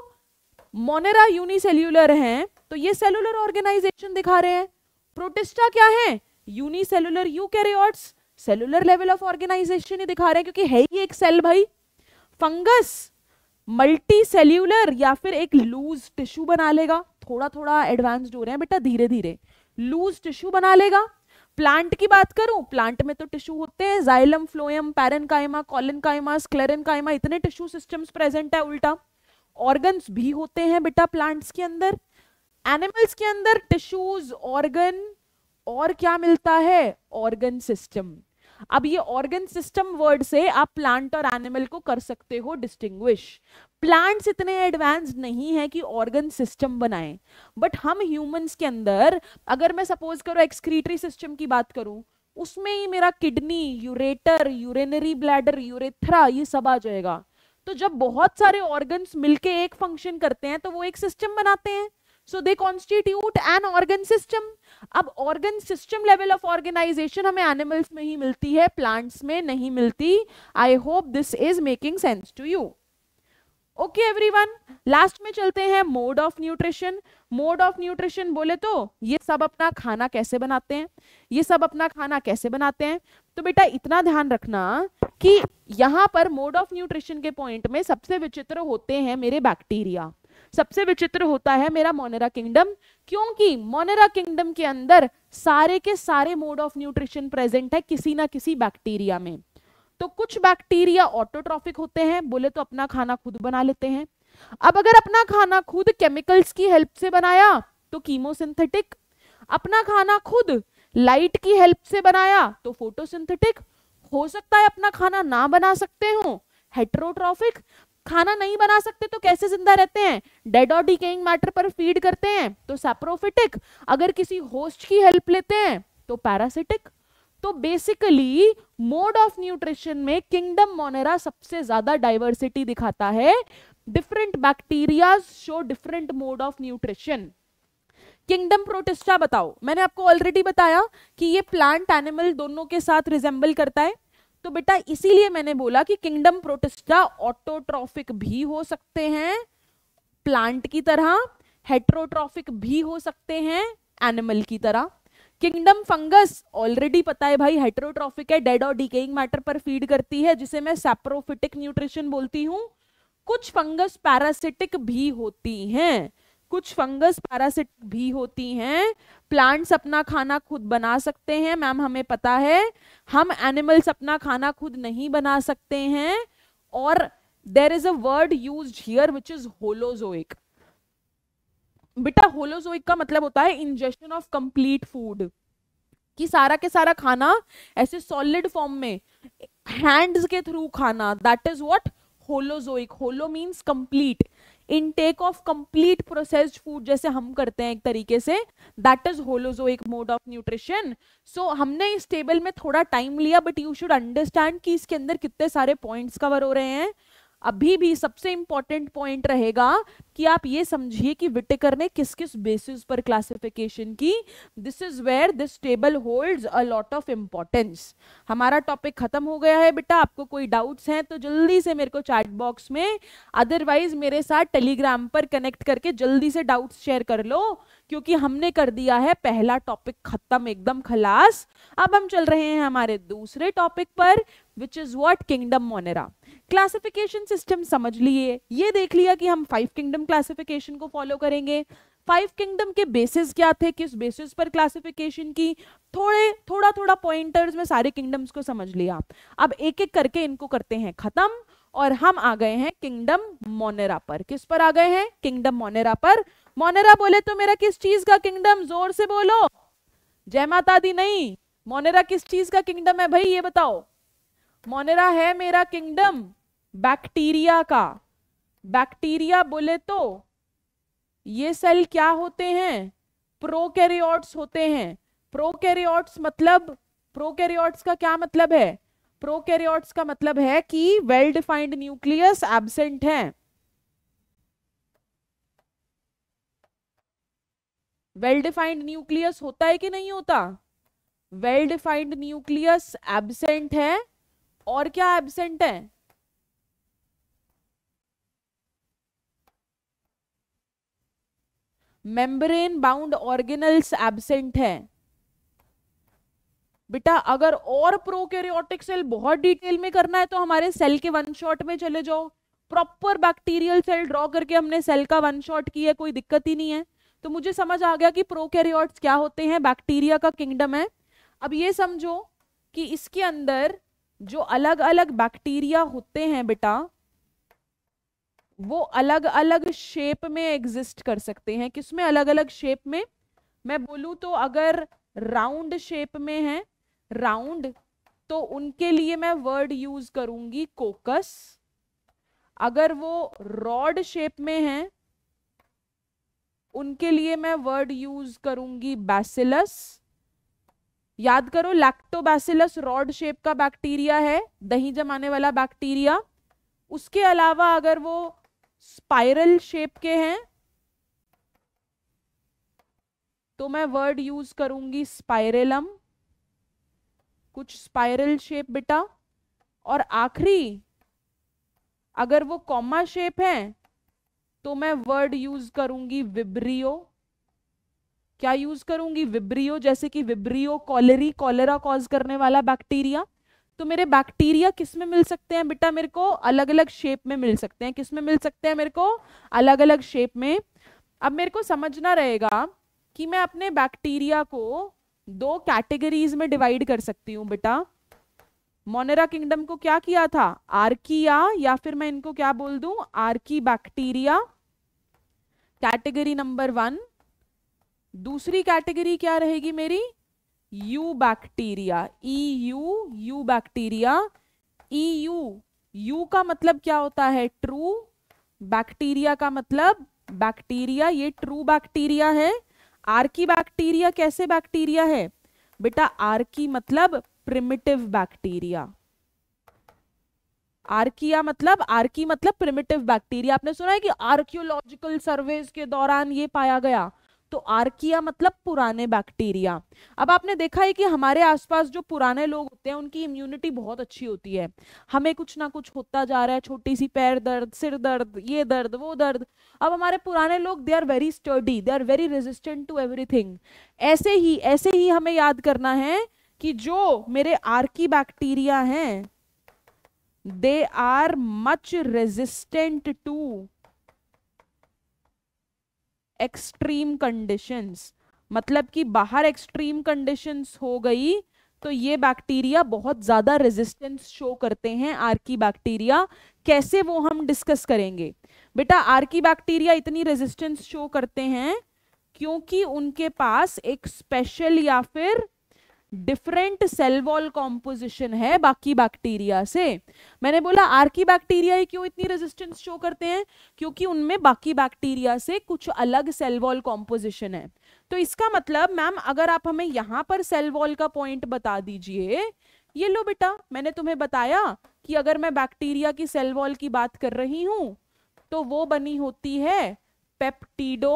मोनेरा यूनिसेल्यूलर है तो ये सेलुलर ऑर्गेनाइजेशन दिखा रहे हैं प्रोटिस्टा क्या है unicellular eukaryotes cellular level of organisation ही दिखा रहे हैं क्योंकि है ही एक सेल भाई फंगस मल्टी सेल्यूलर या फिर एक लूज टिश्यू बना लेगा थोड़ा थोड़ा एडवांस हो रहे हैं बेटा धीरे धीरे लूज टिश्यू बना लेगा प्लांट की बात करूं प्लांट में तो टिश्यू होते हैं जाइलम फ्लोएम पैरनकाइमा कॉलनकाइमा कायमा इतने टिश्यू सिस्टम्स प्रेजेंट है उल्टा ऑर्गन्स भी होते हैं बेटा प्लांट्स के अंदर एनिमल्स के अंदर टिश्यूज ऑर्गन और क्या मिलता है ऑर्गन सिस्टम अब ये ऑर्गन सिस्टम वर्ड से आप प्लांट और एनिमल को कर सकते हो डिस्टिंग्विश प्लांट्स इतने एडवांस नहीं है कि ऑर्गन सिस्टम बनाए बट हम ह्यूमंस के अंदर अगर मैं सपोज करो एक्सक्रीटरी सिस्टम की बात करूं उसमें ही मेरा kidney ureter urinary bladder urethra ये सब आ जाएगा तो जब बहुत सारे ऑर्गन्स मिलके एक फंक्शन करते हैं तो वो एक सिस्टम बनाते हैं so they constitute an organ system अब organ system level of organisation हमें एनिमल्स में ही मिलती है प्लांट्स में नहीं मिलती I hope this is making sense to you okay everyone last में चलते हैं mode of nutrition mode of nutrition बोले तो ये सब अपना खाना कैसे बनाते हैं ये सब अपना खाना कैसे बनाते हैं तो बेटा इतना ध्यान रखना कि यहाँ पर मोड ऑफ न्यूट्रिशन के पॉइंट में सबसे विचित्र होते हैं मेरे बैक्टीरिया सबसे विचित्र होता है मेरा मोनेरा किंगडम क्योंकि मोनेरा किंगडम के अंदर सारे के सारे मोड ऑफ न्यूट्रिशन प्रेजेंट है किसी ना किसी बैक्टीरिया में तो कुछ बैक्टीरिया ऑटोट्रॉफिक होते हैं बोले तो अपना खाना खुद बना लेते हैं अब अगर अपना खाना खुद केमिकल्स की हेल्प से बनाया तो कीमोसिंथेटिक अपना खाना खुद लाइट की हेल्प से बनाया तो फोटोसिंथेटिक हो सकता है अपना खाना ना बना सकते हो हेट्रोट्रॉफिक खाना नहीं बना सकते तो कैसे जिंदा रहते हैं डेड और डिकेइंग मैटर पर फीड करते हैं तो सैप्रोफिटिक अगर किसी होस्ट की हेल्प लेते हैं तो पैरासिटिक तो बेसिकली मोड ऑफ न्यूट्रिशन में किंगडम मोनेरा सबसे ज्यादा डाइवर्सिटी दिखाता है different bacteria show different mode of nutrition kingdom Protista बताओ मैंने आपको ऑलरेडी बताया कि ये प्लांट एनिमल दोनों के साथ रिजेंबल करता है तो बेटा इसीलिए मैंने बोला कि किंगडम प्रोटिस्टा ऑटोट्रॉफिक भी हो सकते हैं प्लांट की तरह हेट्रोट्रॉफिक भी हो सकते हैं एनिमल की तरह किंगडम फंगस ऑलरेडी पता है भाई हेट्रोट्रॉफिक है डेड और डिकेइंग मैटर पर फीड करती है जिसे मैं सेप्रोफिटिक न्यूट्रिशन बोलती हूँ कुछ फंगस पैरासिटिक भी होती हैं कुछ फंगस पैरासिट भी होती हैं प्लांट्स अपना खाना खुद बना सकते हैं मैम हमें पता है हम एनिमल्स अपना खाना खुद नहीं बना सकते हैं और there is a word use here which is holozoic बेटा होलोजोइक का मतलब होता है इंजेशन ऑफ कंप्लीट फूड कि सारा के सारा खाना ऐसे सॉलिड फॉर्म में हैंड्स के थ्रू खाना that is what holozoic holo means complete intake of complete processed food जैसे हम करते हैं एक तरीके से दैट इज एक मोड ऑफ न्यूट्रिशन सो हमने इस टेबल में थोड़ा टाइम लिया बट यू शुड अंडरस्टैंड कि इसके अंदर कितने सारे पॉइंट्स कवर हो रहे हैं अभी भी सबसे इंपॉर्टेंट पॉइंट रहेगा कि आप ये समझिए कि विटेकर ने किस किस बेसिस पर क्लासिफिकेशन की this is where this table holds a lot of importance हमारा टॉपिक खत्म हो गया है बेटा आपको कोई डाउट्स हैं तो जल्दी से मेरे को चैट बॉक्स में अदरवाइज मेरे साथ टेलीग्राम पर कनेक्ट करके जल्दी से डाउट्स शेयर कर लो क्योंकि हमने कर दिया है पहला टॉपिक खत्म एकदम खलास अब हम चल रहे हैं हमारे दूसरे टॉपिक पर which is what kingdom Monera classification system समझ लिए ये देख लिया कि हम फाइव किंगडम क्लासिफिकेशन को फॉलो करेंगे फाइव किंगडम के बेसिस क्या थे किस बेसिस पर क्लासिफिकेशन की थोड़े थोड़ा थोड़ा पॉइंटर्स में सारे किंगडम्स को समझ लिया अब एक एक करके इनको करते हैं खत्म और हम आ गए हैं किंगडम मोनेरा पर किस पर आ गए हैं किंगडम मोनेरा पर मोनेरा बोले तो मेरा किस चीज का किंगडम जोर से बोलो जय माता दी नहीं मोनेरा किस चीज का किंगडम है भाई ये बताओ मोनेरा है मेरा किंगडम बैक्टीरिया का बैक्टीरिया बोले तो ये सेल क्या होते हैं प्रोकैरियोट्स होते हैं प्रोकैरियोट्स मतलब प्रोकैरियोट्स का क्या मतलब है प्रोकैरियोट्स का मतलब है कि वेल डिफाइंड न्यूक्लियस एबसेंट है वेल डिफाइंड न्यूक्लियस होता है कि नहीं होता वेल डिफाइंड न्यूक्लियस एबसेंट है और क्या एबसेंट है मेम्ब्रेन बाउंड ऑर्गेनल्स एबसेंट है बेटा अगर और प्रोकैरियोटिक सेल बहुत डिटेल में करना है तो हमारे सेल के वन शॉट में चले जाओ प्रॉपर बैक्टीरियल सेल ड्रॉ करके हमने सेल का वन शॉट किया कोई दिक्कत ही नहीं है तो मुझे समझ आ गया कि प्रोकैरियोट्स क्या होते हैं बैक्टीरिया का किंगडम है अब ये समझो कि इसके अंदर जो अलग अलग बैक्टीरिया होते हैं बेटा वो अलग अलग शेप में एग्जिस्ट कर सकते हैं किसमें अलग अलग शेप में मैं बोलूँ तो अगर राउंड शेप में है राउंड तो उनके लिए मैं वर्ड यूज करूंगी कोकस अगर वो रॉड शेप में है उनके लिए मैं वर्ड यूज करूंगी बैसिलस याद करो लैक्टोबैसिलस रॉड शेप का बैक्टीरिया है दही जमाने वाला बैक्टीरिया उसके अलावा अगर वो स्पाइरल शेप के हैं तो मैं वर्ड यूज करूंगी स्पाइरेलम कुछ स्पाइरल शेप बेटा और आखिरी अगर वो कॉमा शेप है तो मैं वर्ड यूज करूंगी विब्रियो क्या यूज करूंगी विब्रियो जैसे कि विब्रियो कॉलरी कॉलरा कॉज करने वाला बैक्टीरिया तो मेरे बैक्टीरिया किस में मिल सकते हैं बेटा मेरे को अलग अलग शेप में मिल सकते हैं किस में मिल सकते हैं मेरे को अलग अलग शेप में अब मेरे को समझना रहेगा कि मैं अपने बैक्टीरिया को दो कैटेगरीज में डिवाइड कर सकती हूँ बेटा मोनेरा किंगडम को क्या किया था आर्किया या फिर मैं इनको क्या बोल दू archaebacteria category number one दूसरी कैटेगरी क्या रहेगी मेरी eubacteria E U eubacteria E U eu का मतलब क्या होता है ट्रू बैक्टीरिया का मतलब बैक्टीरिया ये ट्रू बैक्टीरिया है की बैक्टीरिया कैसे बैक्टीरिया है बेटा की मतलब प्रिमिटिव बैक्टीरिया आर्किया मतलब आर्की मतलब प्रिमिटिव बैक्टीरिया आपने सुना है कि आर्कियोलॉजिकल सर्वेज के दौरान ये पाया गया तो आर्किया मतलब पुराने बैक्टीरिया अब आपने देखा है कि हमारे आसपास जो पुराने लोग होते हैं उनकी इम्यूनिटी बहुत अच्छी होती है हमें कुछ ना कुछ होता जा रहा है छोटी सी पैर दर्द सिर दर्द ये दर्द वो दर्द अब हमारे पुराने लोग they are very sturdy they are very resistant to every ऐसे ही ऐसे ही हमें याद करना है कि जो मेरे आर्की बैक्टीरिया हैं they are much resistant to extreme conditions मतलब कि बाहर एक्सट्रीम कंडीशंस हो गई तो ये बैक्टीरिया बहुत ज़्यादा रेजिस्टेंस शो करते हैं आर्की बैक्टीरिया कैसे वो हम डिस्कस करेंगे बेटा आर्की बैक्टीरिया इतनी रेजिस्टेंस शो करते हैं क्योंकि उनके पास एक स्पेशल या फिर डिफरेंट सेल वॉल कॉम्पोजिशन है बाकी बैक्टीरिया से मैंने बोला आर्की बैक्टीरिया ही क्यों इतनी रेजिस्टेंस शो करते हैं क्योंकि उनमें बाकी बैक्टीरिया से कुछ अलग सेल वॉल कॉम्पोजिशन है तो इसका मतलब मैम अगर आप हमें यहाँ पर सेल वॉल का पॉइंट बता दीजिए ये लो बेटा मैंने तुम्हें बताया कि अगर मैं बैक्टीरिया की सेल वॉल की बात कर रही हूँ तो वो बनी होती है पेप्टीडो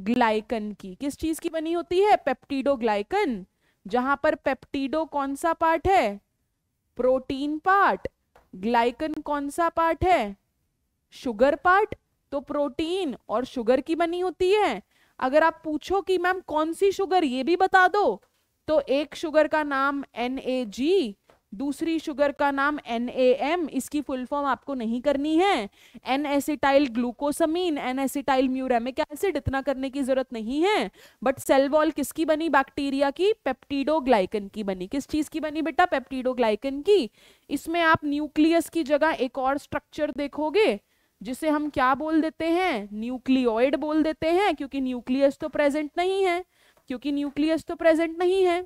ग्लाइकन की किस चीज की बनी होती है ग्लाइकन जहां पर पेप्टिडो कौन सा पार्ट है प्रोटीन पार्ट ग्लाइकन कौन सा पार्ट है शुगर पार्ट तो प्रोटीन और शुगर की बनी होती है अगर आप पूछो कि मैम कौन सी शुगर ये भी बता दो तो एक शुगर का नाम एन ए जी दूसरी शुगर का नाम एन इसकी फुल फॉर्म आपको नहीं करनी है N acetyl glucosamine N acetyl muramic acid इतना करने की जरूरत नहीं है बट सेल वॉल किसकी बनी बैक्टीरिया की पेप्टीडोग्लाइकन की बनी किस चीज की बनी बेटा पेप्टीडोग्लाइकन की इसमें आप न्यूक्लियस की जगह एक और स्ट्रक्चर देखोगे जिसे हम क्या बोल देते हैं न्यूक्लियोइड बोल देते हैं क्योंकि न्यूक्लियस तो प्रेजेंट नहीं है क्योंकि न्यूक्लियस तो प्रेजेंट नहीं है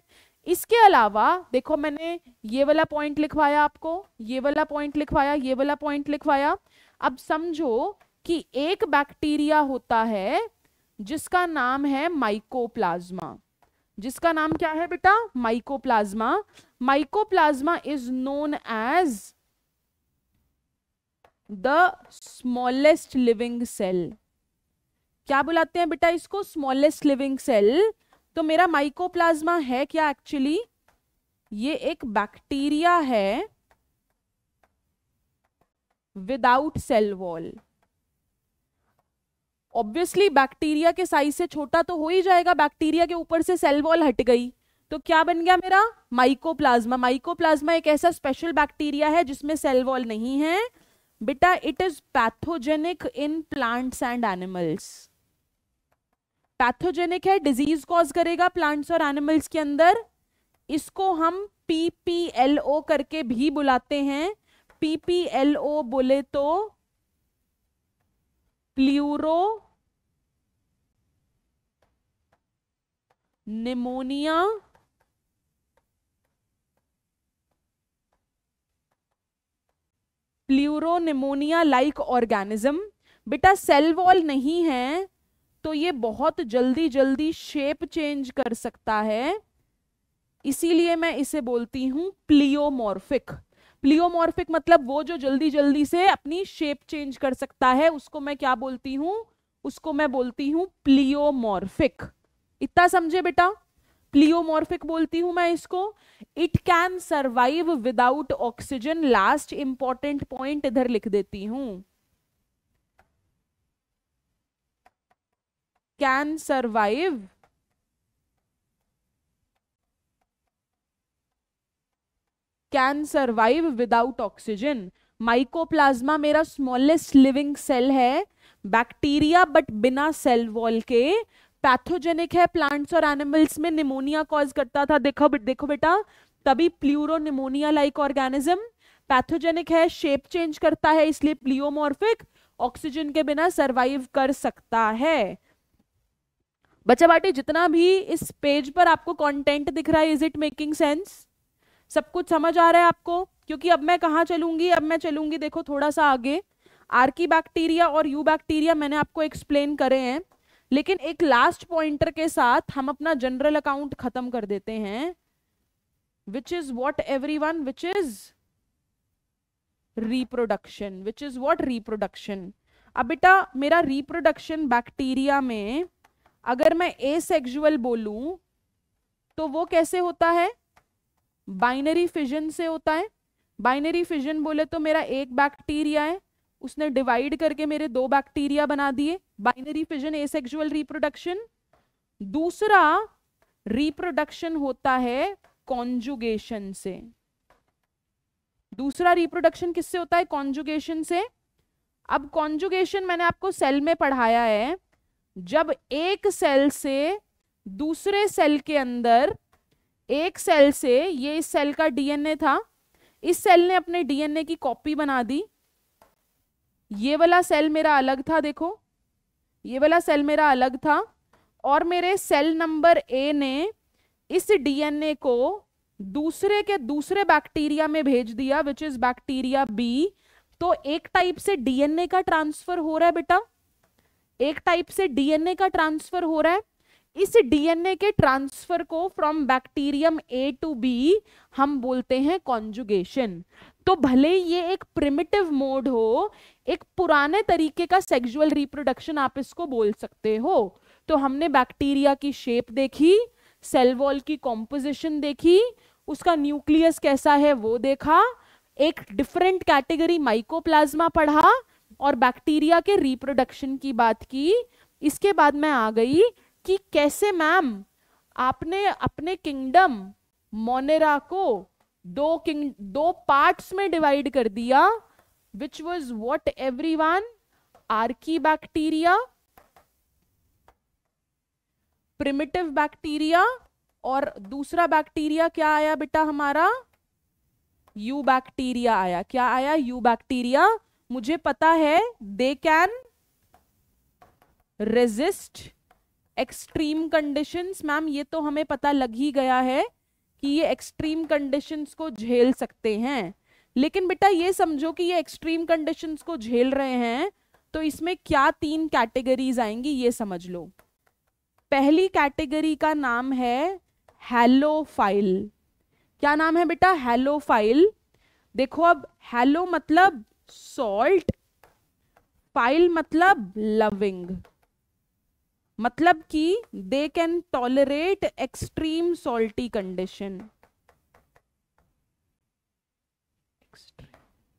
इसके अलावा देखो मैंने ये वाला पॉइंट लिखवाया आपको ये वाला पॉइंट लिखवाया ये वाला पॉइंट लिखवाया अब समझो कि एक बैक्टीरिया होता है जिसका नाम है माइकोप्लाज्मा जिसका नाम क्या है बेटा mycoplasma mycoplasma is known as the smallest living cell क्या बुलाते हैं बेटा इसको स्मॉलेस्ट लिविंग सेल तो मेरा माइकोप्लाज्मा है क्या एक्चुअली ये एक बैक्टीरिया है without cell wall obviously bacteria के साइज से छोटा तो हो ही जाएगा बैक्टीरिया के ऊपर से सेल वॉल हट गई तो क्या बन गया मेरा माइकोप्लाज्मा माइकोप्लाज्मा एक ऐसा स्पेशल बैक्टीरिया है जिसमें सेल वॉल नहीं है बेटा it is pathogenic in plants and animals pathogenic है डिजीज कॉज करेगा प्लांट्स और एनिमल्स के अंदर इसको हम पी पी एल ओ करके भी बुलाते हैं पी पी एल ओ बोले तो pleuropneumonia pneumonia like organism बेटा सेल वॉल नहीं है तो ये बहुत जल्दी जल्दी शेप चेंज कर सकता है इसीलिए मैं इसे बोलती हूँ प्लियोमॉर्फिक प्लियोमॉर्फिक मतलब वो जो जल्दी जल्दी से अपनी शेप चेंज कर सकता है उसको मैं क्या बोलती हूँ उसको मैं बोलती हूँ प्लियोमॉर्फिक इतना समझे बेटा प्लियोमॉर्फिक बोलती हूं मैं इसको it can survive without oxygen last important point इधर लिख देती हूं can survive can survive without oxygen mycoplasma मेरा स्मॉलेस्ट लिविंग सेल है बैक्टीरिया बट बिना सेल वॉल के पैथोजेनिक है प्लांट्स और एनिमल्स में निमोनिया कॉज करता था देखो देखो बेटा तभी pleuropneumonia like organism pathogenic है शेप चेंज करता है इसलिए प्लियोमोर्फिक ऑक्सीजन के बिना सर्वाइव कर सकता है बच्चा बाटी जितना भी इस पेज पर आपको कंटेंट दिख रहा है इज इट मेकिंग सेंस सब कुछ समझ आ रहा है आपको क्योंकि अब मैं कहाँ चलूंगी अब मैं चलूंगी देखो थोड़ा सा आगे आर्की बैक्टीरिया और यू बैक्टीरिया मैंने आपको एक्सप्लेन करे हैं लेकिन एक लास्ट पॉइंटर के साथ हम अपना जनरल अकाउंट खत्म कर देते हैं which is what everyone which is reproduction which is what reproduction अब बेटा मेरा रिप्रोडक्शन बैक्टीरिया में अगर मैं ए सेक्जुअल बोलू तो वो कैसे होता है बाइनरी फिजन से होता है बाइनरी फिजन बोले तो मेरा एक बैक्टीरिया है उसने डिवाइड करके मेरे दो बैक्टीरिया बना दिए बाइनरी फिजन सेक्जुअल रिप्रोडक्शन दूसरा रिप्रोडक्शन होता है कॉन्जुगेशन से दूसरा रिप्रोडक्शन किससे होता है कॉन्जुगेशन से अब कॉन्जुगेशन मैंने आपको सेल में पढ़ाया है जब एक सेल से दूसरे सेल के अंदर एक सेल से ये इस सेल का डीएनए था इस सेल ने अपने डीएनए की कॉपी बना दी ये वाला सेल मेरा अलग था देखो ये वाला सेल मेरा अलग था और मेरे सेल नंबर ए ने इस डीएनए को दूसरे के दूसरे बैक्टीरिया में भेज दिया विच इज बैक्टीरिया बी तो एक टाइप से डीएनए का ट्रांसफर हो रहा है बेटा एक टाइप से डीएनए का ट्रांसफर हो रहा है इस डीएनए के ट्रांसफर को from bacterium A to B हम बोलते हैं कॉन्जुगेशन तो भले ये एक प्रिमिटिव मोड हो एक पुराने तरीके का सेक्सुअल रिप्रोडक्शन आप इसको बोल सकते हो तो हमने बैक्टीरिया की शेप देखी सेल वॉल की कॉम्पोजिशन देखी उसका न्यूक्लियस कैसा है वो देखा एक डिफरेंट कैटेगरी माइकोप्लाज्मा पढ़ा और बैक्टीरिया के रिप्रोडक्शन की बात की इसके बाद मैं आ गई कि कैसे मैम आपने अपने किंगडम मोनेरा को दो किंग दो पार्ट्स में डिवाइड कर दिया which was what everyone archaebacteria primitive bacteria और दूसरा बैक्टीरिया क्या आया बेटा हमारा यू बैक्टीरिया आया क्या आया यू बैक्टीरिया मुझे पता है they can resist extreme conditions ma'am ये तो हमें पता लग ही गया है कि ये एक्सट्रीम कंडीशंस को झेल सकते हैं लेकिन बेटा ये समझो कि ये एक्सट्रीम कंडीशंस को झेल रहे हैं तो इसमें क्या तीन कैटेगरीज आएंगी ये समझ लो पहली कैटेगरी का नाम है हेलो फाइल क्या नाम है बेटा हेलो फाइल देखो अब हेलो मतलब सॉल्ट पाइल मतलब लविंग मतलब कि they can tolerate extreme salty condition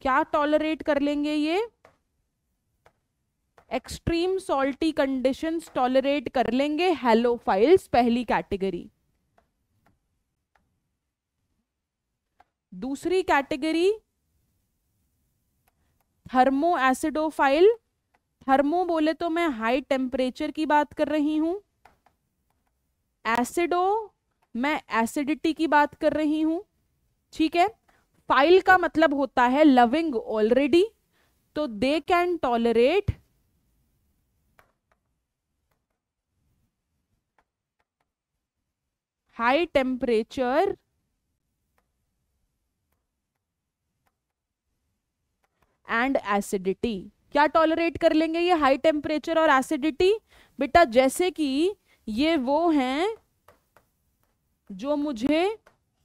क्या टॉलरेट कर लेंगे ये एक्सट्रीम सॉल्टी कंडीशंस टॉलरेट कर लेंगे हेलो फाइल्स पहली कैटेगरी दूसरी कैटेगरी थर्मो एसिडोफाइल थर्मो बोले तो मैं हाई टेम्परेचर की बात कर रही हूं एसिडो मैं एसिडिटी की बात कर रही हूं ठीक है फाइल का मतलब होता है लविंग ऑलरेडी तो they can tolerate high temperature and acidity क्या टॉलरेट कर लेंगे ये हाई टेम्परेचर और एसिडिटी बेटा जैसे कि ये वो हैं जो मुझे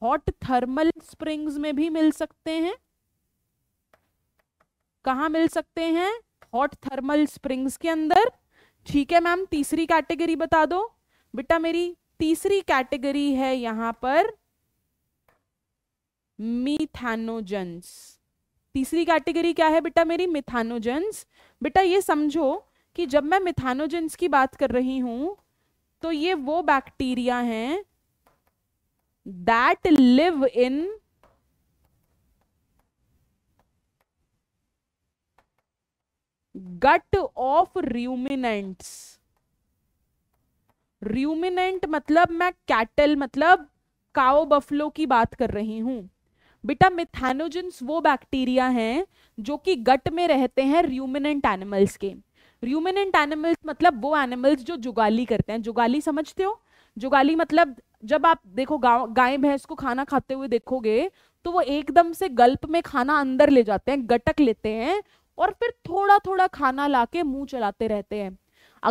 हॉट थर्मल स्प्रिंग्स में भी मिल सकते हैं कहा मिल सकते हैं हॉट थर्मल स्प्रिंग्स के अंदर ठीक है मैम तीसरी कैटेगरी बता दो बेटा मेरी तीसरी कैटेगरी है यहां पर मीथानोजेंस तीसरी कैटेगरी क्या है बेटा मेरी मिथानोजेंस बेटा ये समझो कि जब मैं मिथानोजेंस की बात कर रही हूं तो ये वो बैक्टीरिया हैं that live in gut of ruminants ruminant मतलब मैं कैटल मतलब काओ बफलो की बात कर रही हूं बेटा मिथेनोजेंस वो बैक्टीरिया हैं जो कि गट में रहते हैं र्यूमिनेंट एनिमल्स के र्यूमिनेंट एनिमल्स मतलब वो एनिमल्स जो जुगाली करते हैं जुगाली समझते हो जुगाली मतलब जब आप देखो गाय भैंस को खाना खाते हुए देखोगे तो वो एकदम से गल्प में खाना अंदर ले जाते हैं गटक लेते हैं और फिर थोड़ा थोड़ा खाना लाके मुंह चलाते रहते हैं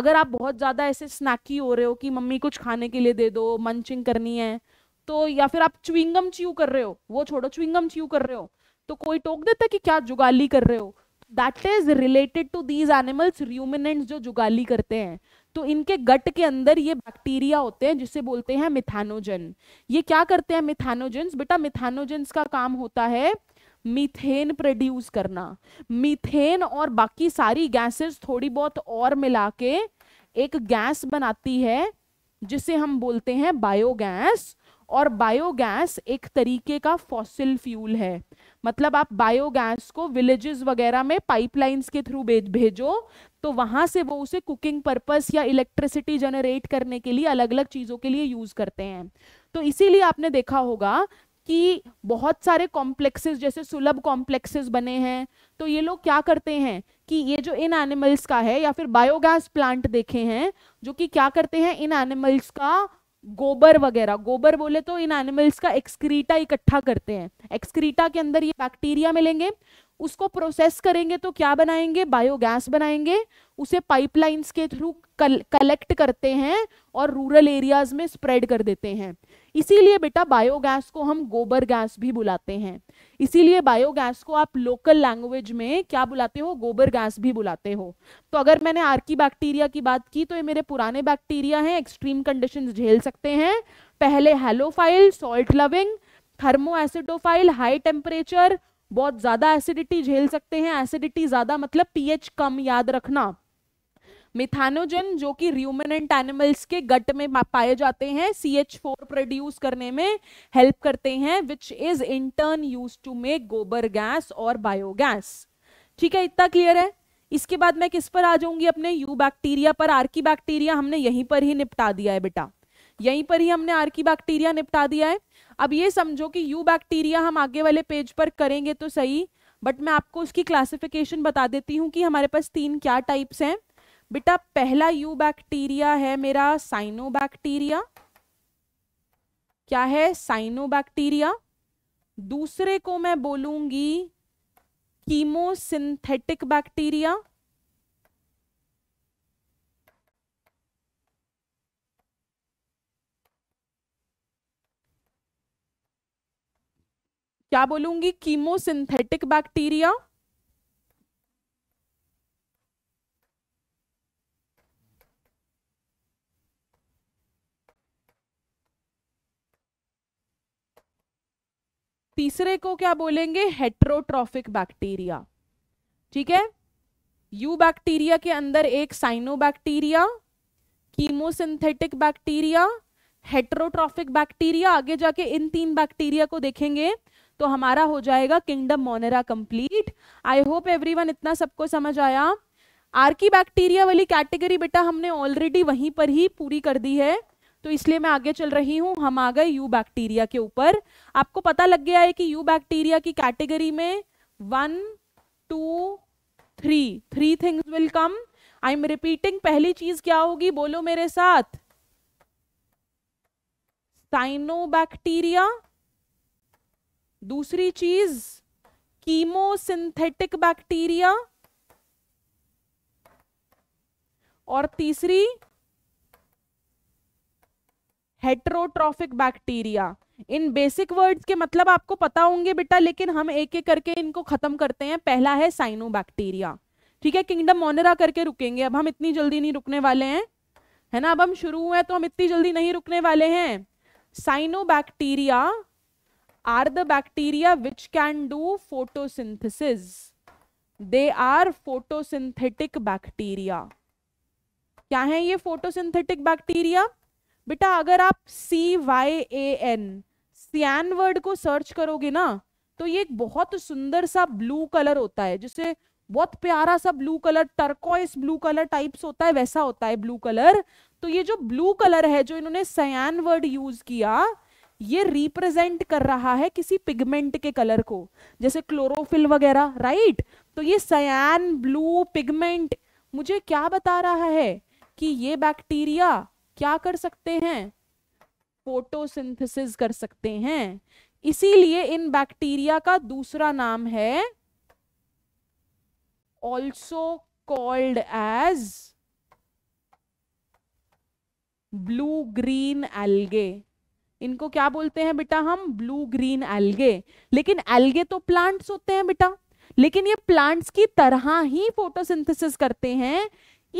अगर आप बहुत ज़्यादा ऐसे स्नैकी हो रहे हो कि मम्मी कुछ खाने के लिए दे दो मंचिंग करनी है तो या फिर आप च्विंगम च्यू कर रहे हो वो छोड़ो च्विंगम च्यू कर रहे हो तो कोई टोक देता कि क्या जुगाली कर रहे हो that is related to these animals ruminants जो जुगाली करते हैं तो इनके गट के अंदर ये बैक्टीरिया होते हैं जिसे बोलते हैं मिथानोजन ये क्या करते हैं मिथानोजेंस बेटा मिथानोजेंस का काम होता है मीथेन प्रोड्यूस करना मीथेन और बाकी सारी गैसेस थोड़ी बहुत और मिला के एक गैस बनाती है जिसे हम बोलते हैं बायोगैस और बायोगैस एक तरीके का फॉसिल फ्यूल है मतलब आप बायोगैस को विलेजेस वगैरह में पाइपलाइंस के थ्रू भेजो तो वहां से वो उसे कुकिंग पर्पस या इलेक्ट्रिसिटी जनरेट करने के लिए अलग अलग चीज़ों के लिए यूज़ करते हैं तो इसीलिए आपने देखा होगा कि बहुत सारे कॉम्प्लेक्सेस जैसे सुलभ कॉम्प्लेक्सेस बने हैं तो ये लोग क्या करते हैं कि ये जो इन एनिमल्स का है या फिर बायोगैस प्लांट देखे हैं जो कि क्या करते हैं इन एनिमल्स का गोबर वगैरह गोबर बोले तो इन एनिमल्स का एक्सक्रीटा इकट्ठा करते हैं एक्सक्रीटा के अंदर ये बैक्टीरिया मिलेंगे उसको प्रोसेस करेंगे तो क्या बनाएंगे बायोगैस बनाएंगे उसे पाइपलाइंस के थ्रू कल, कलेक्ट करते हैं और रूरल एरियाज में स्प्रेड कर देते हैं इसीलिए बेटा बायोगैस को हम गोबर गैस भी बुलाते हैं इसीलिए बायोगैस को आप लोकल लैंग्वेज में क्या बुलाते हो गोबर गैस भी बुलाते हो तो अगर मैंने आर्की बैक्टीरिया की बात की तो ये मेरे पुराने बैक्टीरिया हैं एक्सट्रीम कंडीशन झेल सकते हैं पहले halophile salt loving thermoacidophile high temperature बहुत ज़्यादा एसिडिटी झेल सकते हैं एसिडिटी ज़्यादा मतलब पीएच कम याद रखना मिथानोजन जो कि र्यूमिनेंट एनिमल्स के गट में पाए जाते हैं सी एच फोर प्रोड्यूस करने में हेल्प करते हैं which is in turn use to make गोबर गैस और बायोगैस ठीक है इतना क्लियर है इसके बाद मैं किस पर आ जाऊंगी अपने यू बैक्टीरिया पर आर्की बैक्टीरिया हमने यहीं पर ही निपटा दिया है बेटा यहीं पर ही हमने आर्की बैक्टीरिया निपटा दिया है अब ये समझो कि यू बैक्टीरिया हम आगे वाले पेज पर करेंगे तो सही बट मैं आपको उसकी क्लासिफिकेशन बता देती हूँ कि हमारे पास तीन क्या टाइप्स हैं बेटा पहला यू बैक्टीरिया है मेरा साइनो बैक्टीरिया क्या है साइनो बैक्टीरिया दूसरे को मैं बोलूंगी कीमोसिंथेटिक बैक्टीरिया क्या बोलूंगी कीमोसिंथेटिक बैक्टीरिया तीसरे को क्या बोलेंगे हेट्रोट्रॉफिक बैक्टीरिया ठीक है यू बैक्टीरिया के अंदर एक cyanobacteria chemosynthetic bacteria heterotrophic bacteria आगे जाके इन तीन बैक्टीरिया को देखेंगे तो हमारा हो जाएगा kingdom Monera complete I hope everyone इतना सबको समझ आया आर्की बैक्टीरिया वाली कैटेगरी बेटा हमने ऑलरेडी वहीं पर ही पूरी कर दी है तो इसलिए मैं आगे चल रही हूं हम आ गए यू बैक्टीरिया के ऊपर आपको पता लग गया है कि यू बैक्टीरिया की कैटेगरी में one two three three things will come I am repeating पहली चीज क्या होगी बोलो मेरे साथ साइनो बैक्टीरिया दूसरी चीज कीमोसिंथेटिक बैक्टीरिया और तीसरी हेट्रोट्रॉफिक बैक्टीरिया इन बेसिक वर्ड्स के मतलब आपको पता होंगे बेटा लेकिन हम एक एक करके इनको खत्म करते हैं पहला है साइनो ठीक है किंगडम मोनरा करके रुकेंगे अब हम इतनी जल्दी नहीं रुकने वाले हैं है ना अब हम शुरू हुए तो हम इतनी जल्दी नहीं रुकने वाले हैं cyanobacteria are the bacteria which can do photosynthesis they are photosynthetic bacteria क्या है ये फोटोसिंथेटिक बैक्टीरिया बेटा अगर आप C Y A N cyan word को सर्च करोगे ना तो ये एक बहुत सुंदर सा ब्लू कलर होता है जिसे बहुत प्यारा सा blue colour turquoise blue colour types होता है वैसा होता है ब्लू कलर तो ये जो ब्लू कलर है जो इन्होंने सयान वर्ड यूज किया ये रिप्रेजेंट कर रहा है किसी पिगमेंट के कलर को जैसे क्लोरोफिल वगैरह राइट तो ये सयान ब्लू पिगमेंट मुझे क्या बता रहा है कि ये बैक्टीरिया क्या कर सकते हैं फोटोसिंथेसिस कर सकते हैं इसीलिए इन बैक्टीरिया का दूसरा नाम है also called as blue green algae इनको क्या बोलते हैं बेटा हम ब्लू ग्रीन एल्गे लेकिन एल्गे तो प्लांट्स होते हैं बेटा लेकिन ये प्लांट्स की तरह ही फोटोसिंथेसिस करते हैं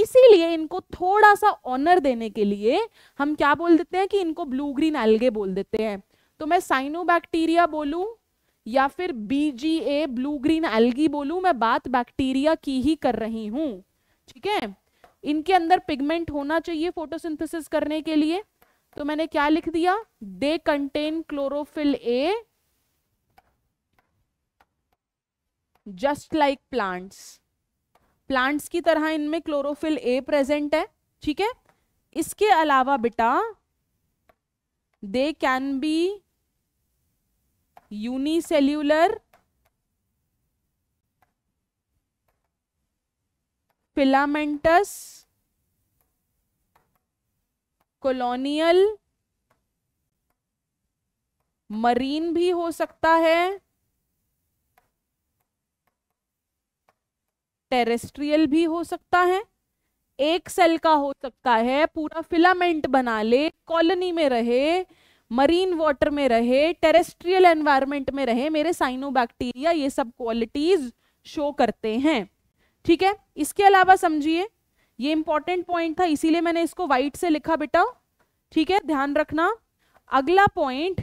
इसीलिए इनको थोड़ा सा ऑनर देने के लिए हम क्या बोल देते हैं कि इनको ब्लू ग्रीन एल्गे बोल देते हैं तो मैं साइनो बैक्टीरिया बोलू या फिर बीजीए ब्लू ग्रीन एल्गी बोलू मैं बात बैक्टीरिया की ही कर रही हूं ठीक है इनके अंदर पिगमेंट होना चाहिए फोटोसिंथेसिस करने के लिए तो मैंने क्या लिख दिया they contain chlorophyll A just like plants plants की तरह इनमें क्लोरोफिल ए प्रेजेंट है ठीक है इसके अलावा बेटा they can be unicellular filamentous colonial marine भी हो सकता है टेरेस्ट्रियल भी हो सकता है एक सेल का हो सकता है पूरा फिलामेंट बना ले कॉलोनी में रहे मरीन वाटर में रहे टेरेस्ट्रियल एनवायरनमेंट में रहे मेरे साइनोबैक्टीरिया ये सब क्वालिटीज शो करते हैं ठीक है इसके अलावा समझिए ये इंपॉर्टेंट पॉइंट था इसीलिए मैंने इसको वाइट से लिखा बेटा ठीक है ध्यान रखना अगला point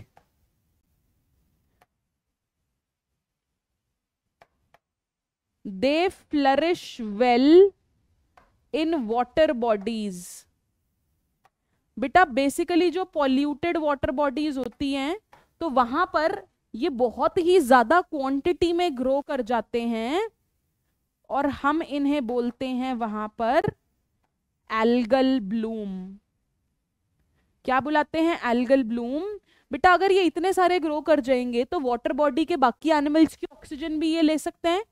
they flourish well in water bodies बेटा बेसिकली जो पॉल्यूटेड वॉटर बॉडीज होती हैं तो वहां पर ये बहुत ही ज्यादा क्वांटिटी में ग्रो कर जाते हैं और हम इन्हें बोलते हैं वहां पर एल्गल ब्लूम क्या बुलाते हैं एल्गल ब्लूम बेटा अगर ये इतने सारे ग्रो कर जाएंगे तो वाटर बॉडी के बाकी एनिमल्स की ऑक्सीजन भी ये ले सकते हैं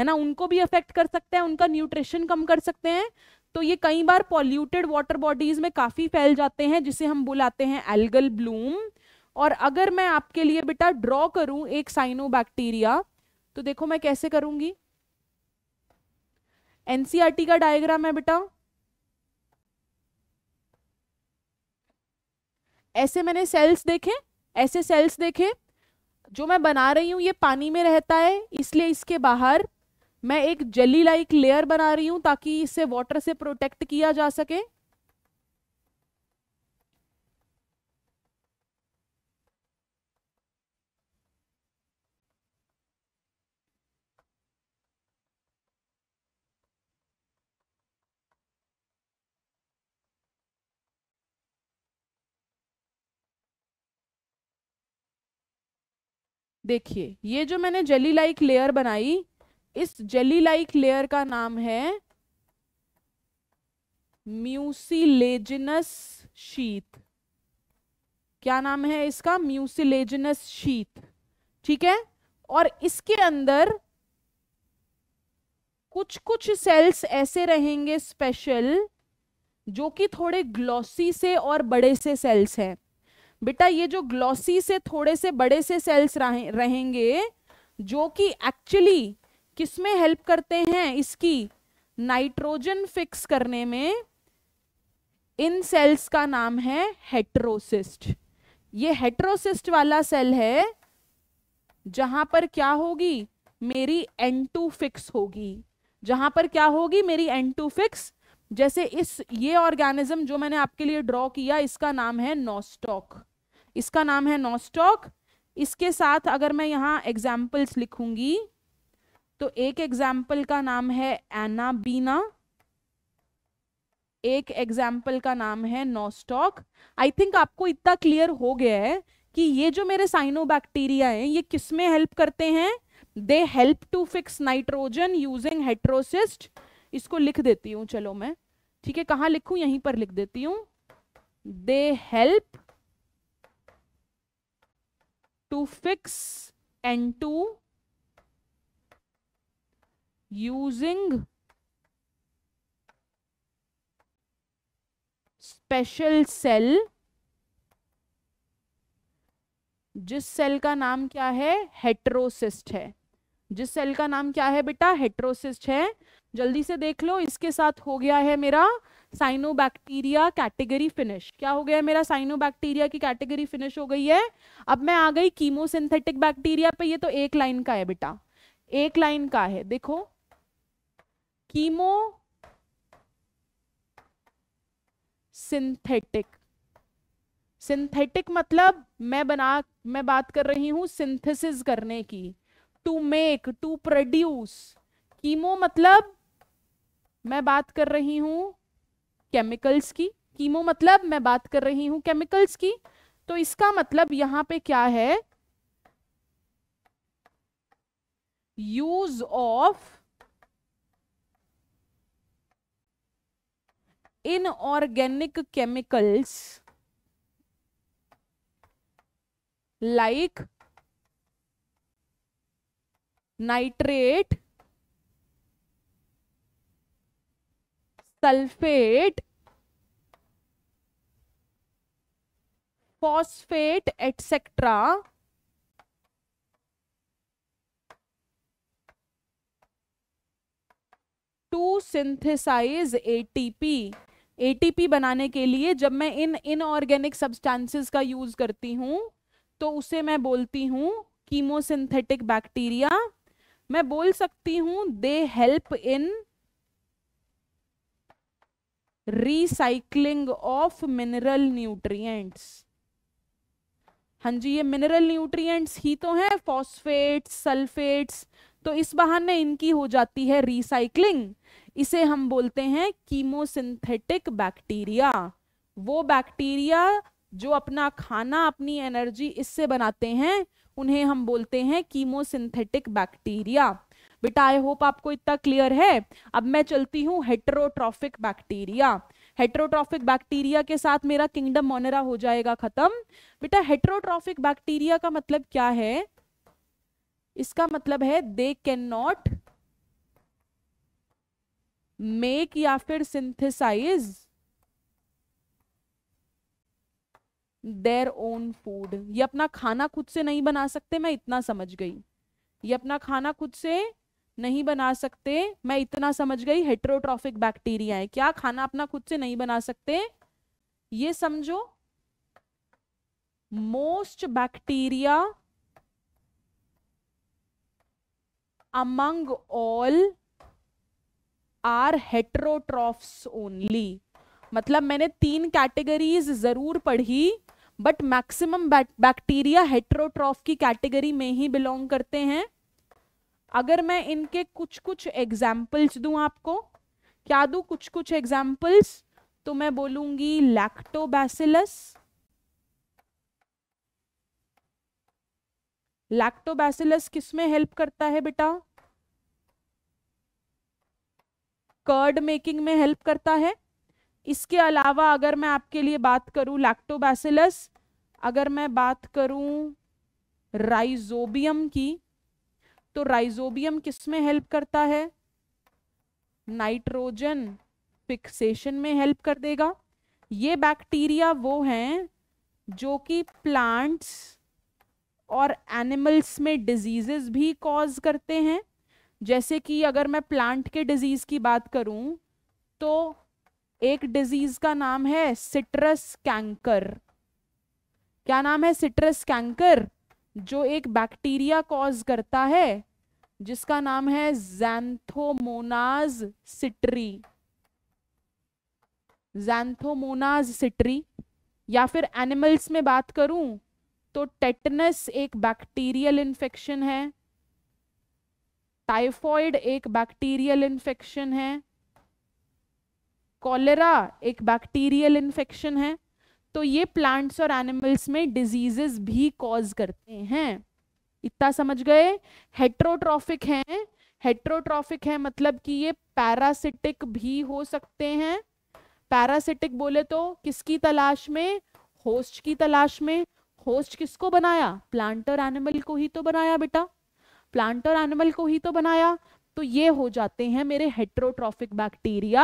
है ना उनको भी अफेक्ट कर सकते हैं उनका न्यूट्रिशन कम कर सकते हैं तो ये कई बार पॉल्यूटेड वाटर बॉडीज में काफ़ी फैल जाते हैं जिसे हम बुलाते हैं एल्गल ब्लूम और अगर मैं आपके लिए बेटा ड्रॉ करूं एक साइनोबैक्टीरिया तो देखो मैं कैसे करूंगी एनसीआरटी e का डायग्राम है बेटा ऐसे मैंने सेल्स देखे ऐसे सेल्स देखे जो मैं बना रही हूं ये पानी में रहता है इसलिए इसके बाहर मैं एक जेली लाइक लेयर बना रही हूं ताकि इसे वाटर से प्रोटेक्ट किया जा सके देखिए ये जो मैंने जेली लाइक लेयर बनाई इस जेली लाइक लेयर का नाम है म्यूसिलेजिनस शीत क्या नाम है इसका म्यूसिलेजिनस शीत ठीक है और इसके अंदर कुछ कुछ सेल्स ऐसे रहेंगे स्पेशल जो कि थोड़े ग्लॉसी से और बड़े से सेल्स हैं बेटा ये जो ग्लॉसी से थोड़े से बड़े से सेल्स रहेंगे जो कि एक्चुअली किसमें हेल्प करते हैं इसकी नाइट्रोजन फिक्स करने में इन सेल्स का नाम है हेट्रोसिस्ट ये हेट्रोसिस्ट वाला सेल है जहां पर क्या होगी मेरी N2 फिक्स होगी जहां पर क्या होगी मेरी N2 फिक्स जैसे इस ये ऑर्गेनिज्म जो मैंने आपके लिए ड्रॉ किया इसका नाम है नोस्टॉक इसका नाम है नोस्टॉक इसके साथ अगर मैं यहाँ एग्जाम्पल्स लिखूंगी तो एक एग्जाम्पल का नाम है एनाबीना एक एग्जाम्पल का नाम है नोस्टॉक आई थिंक आपको इतना क्लियर हो गया है कि ये जो मेरे साइनोबैक्टीरिया है ये किस में हेल्प करते हैं they help to fix nitrogen using heterocyst इसको लिख देती हूँ चलो मैं ठीक है कहाँ लिखू यहीं पर लिख देती हूँ they help to fix and to using special cell जिस सेल का नाम क्या है हेट्रोसिस्ट है जिस सेल का नाम क्या है बेटा हेट्रोसिस्ट है जल्दी से देख लो इसके साथ हो गया है मेरा साइनोबैक्टीरिया कैटेगरी फिनिश क्या हो गया है मेरा साइनोबैक्टीरिया की कैटेगरी फिनिश हो गई है अब मैं आ गई कीमोसिंथेटिक बैक्टीरिया पे ये तो एक लाइन का है बेटा एक लाइन का है देखो कीमो सिंथेटिक सिंथेटिक मतलब मैं बना मैं बात कर रही हूं सिंथेसिस करने की to make to produce chemo मतलब मैं बात कर रही हूं केमिकल्स की कीमो मतलब मैं बात कर रही हूं केमिकल्स की तो इसका मतलब यहां पे क्या है use of inorganic chemicals like nitrate sulfate phosphate etc to synthesize ATP ATP बनाने के लिए जब मैं इन इनऑर्गेनिक सब्सटेंसेस का यूज करती हूँ तो उसे मैं बोलती हूँ कीमोसिंथेटिक बैक्टीरिया मैं बोल सकती हूँ they help in recycling of mineral nutrients हाँ जी ये मिनरल न्यूट्रिएंट्स ही तो हैं फॉस्फेट्स सल्फेट्स तो इस बहाने इनकी हो जाती है रिसाइकलिंग इसे हम बोलते हैं कीमोसिंथेटिक बैक्टीरिया वो बैक्टीरिया जो अपना खाना अपनी एनर्जी इससे बनाते हैं उन्हें हम बोलते हैं कीमोसिंथेटिक बैक्टीरिया बेटा आई होप आपको इतना क्लियर है अब मैं चलती हूँ हेटरोट्रॉफिक बैक्टीरिया हेटरोट्रॉफिक बैक्टीरिया के साथ मेरा किंगडम मोनेरा हो जाएगा खत्म बेटा हेटरोट्रॉफिक बैक्टीरिया का मतलब क्या है इसका मतलब है दे कैन नॉट मेक या फिर सिंथेसाइज देर ओन फूड ये अपना खाना खुद से नहीं बना सकते मैं इतना समझ गई ये अपना खाना खुद से नहीं बना सकते मैं इतना समझ गई हेट्रोट्रॉफिक बैक्टीरिया है क्या खाना अपना खुद से नहीं बना सकते ये समझो most bacteria among all are heterotrophs only मतलब मैंने तीन कैटेगरीज जरूर पढ़ी बट मैक्सिमम बैक्टीरिया हेट्रोट्रॉफ की कैटेगरी में ही बिलोंग करते हैं अगर मैं इनके कुछ कुछ एग्जाम्पल्स दूं आपको क्या दूं कुछ कुछ एग्जाम्पल्स तो मैं बोलूंगी लैक्टोबैसिलस लैक्टोबैसिलस किस में हेल्प करता है बेटा कर्ड मेकिंग में हेल्प करता है इसके अलावा अगर मैं आपके लिए बात करूँ लैक्टोबैसिलस अगर मैं बात करूँ राइजोबियम की तो राइजोबियम किस में हेल्प करता है नाइट्रोजन फिक्सेशन में हेल्प कर देगा ये बैक्टीरिया वो हैं जो कि प्लांट्स और एनिमल्स में डिजीजेस भी कॉज करते हैं जैसे कि अगर मैं प्लांट के डिजीज़ की बात करूं तो एक डिजीज़ का नाम है सिट्रस कैंकर क्या नाम है सिट्रस कैंकर जो एक बैक्टीरिया कॉज करता है जिसका नाम है जैंथोमोनाज सिट्री जैंथोमोनाज सिट्री या फिर एनिमल्स में बात करूं तो टेटनस एक बैक्टीरियल इन्फेक्शन है टाइफॉइड एक बैक्टीरियल इन्फेक्शन है कॉलेरा एक बैक्टीरियल इन्फेक्शन है तो ये प्लांट्स और एनिमल्स में डिजीजेस भी कॉज करते हैं इतना समझ गए हेट्रोट्रॉफिक हैं हेट्रोट्रॉफिक है मतलब कि ये पैरासिटिक भी हो सकते हैं पैरासिटिक बोले तो किसकी तलाश में होस्ट की तलाश में होस्ट किसको बनाया प्लांट और एनिमल को ही तो बनाया बेटा प्लांट और एनिमल को ही तो बनाया तो ये हो जाते हैं मेरे हेट्रोट्रॉफिक बैक्टीरिया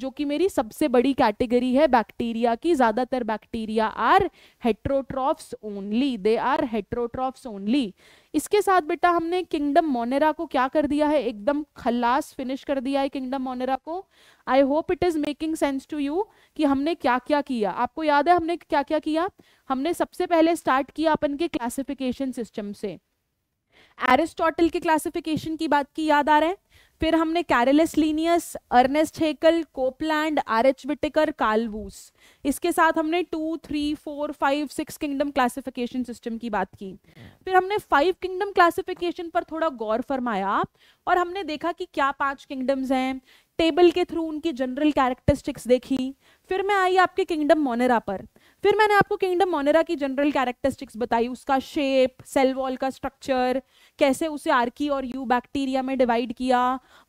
जो कि मेरी सबसे बड़ी कैटेगरी है बैक्टीरिया की ज्यादातर bacteria are heterotrophs only they are heterotrophs only इसके साथ बेटा हमने किंगडम मोनेरा को क्या कर दिया है एकदम खलास फिनिश कर दिया है किंगडम मोनेरा को I hope it is making sense to you कि हमने क्या क्या किया आपको याद है हमने क्या क्या किया हमने सबसे पहले स्टार्ट किया अपन के क्लासिफिकेशन सिस्टम से एरिस्टोटल के क्लासिफिकेशन की बात की याद आ रहा है फिर हमने Carolus Linnaeus Ernst Haeckel Copeland R H Whittaker Carl Woese इसके साथ हमने two three four five six kingdom classification system की बात की फिर हमने फाइव किंगडम क्लासिफिकेशन पर थोड़ा गौर फरमाया और हमने देखा कि क्या पांच किंगडम्स हैं टेबल के थ्रू उनकी जनरल कैरेक्टरिस्टिक्स देखी फिर मैं आई आपके किंगडम मोनेरा पर फिर मैंने आपको किंगडम मोनेरा की जनरल कैरेक्टरिस्टिक्स बताई उसका शेप सेल वॉल का स्ट्रक्चर कैसे उसे आर्की और यू बैक्टीरिया में डिवाइड किया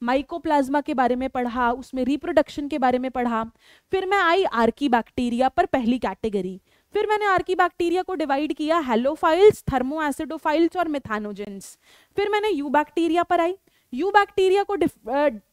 माइकोप्लाज्मा के बारे में पढ़ा उसमें रिप्रोडक्शन के बारे में पढ़ा फिर मैं आई आर्की बैक्टीरिया पर पहली कैटेगरी फिर मैंने आर्की बैक्टीरिया को डिवाइड किया हेलोफाइल्स थर्मो एसिडोफाइल्स और मिथानोजेंस फिर मैंने यू बैक्टीरिया पर आई यू बैक्टीरिया को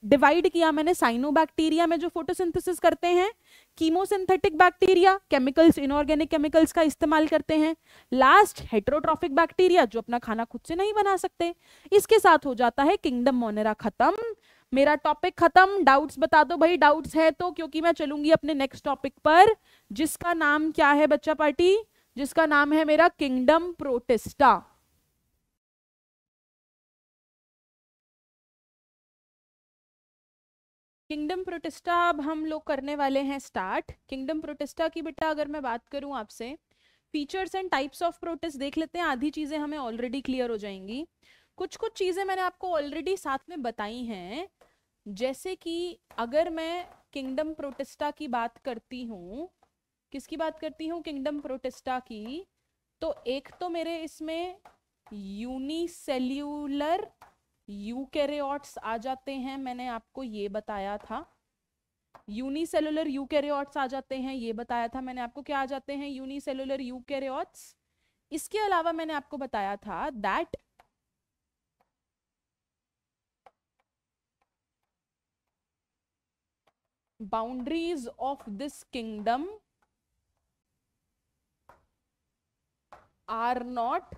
डिवाइड किया मैंने साइनो बैक्टीरिया में जो फोटोसिंथेसिस करते हैं chemosynthetic bacteria chemicals inorganic chemicals का इस्तेमाल करते हैं लास्ट हेट्रोट्रॉफिक बैक्टीरिया जो अपना खाना खुद से नहीं बना सकते इसके साथ हो जाता है किंगडम मोनेरा खत्म मेरा टॉपिक खत्म डाउट्स बता दो भाई डाउट्स है तो क्योंकि मैं चलूंगी अपने नेक्स्ट टॉपिक पर जिसका नाम क्या है बच्चा पार्टी जिसका नाम है मेरा किंगडम प्रोटेस्टा किंगडम प्रोटेस्टा अब हम लोग करने वाले हैं स्टार्ट किंगडम प्रोटेस्टा की बेटा अगर मैं बात करूं आपसे features and types of protist देख लेते हैं आधी चीज़ें हमें ऑलरेडी क्लियर हो जाएंगी कुछ कुछ चीज़ें मैंने आपको ऑलरेडी साथ में बताई हैं जैसे कि अगर मैं किंगडम प्रोटेस्टा की बात करती हूँ किसकी बात करती हूँ किंगडम प्रोटेस्टा की तो एक तो मेरे इसमें यूनिसेल्यूलर यूकैरियोट्स आ जाते हैं मैंने आपको ये बताया था यूनिसेलुलर यूकैरियोट्स आ जाते हैं ये बताया था मैंने आपको क्या आ जाते हैं यूनिसेलुलर यूकैरियोट्स इसके अलावा मैंने आपको बताया था that boundaries of this kingdom are not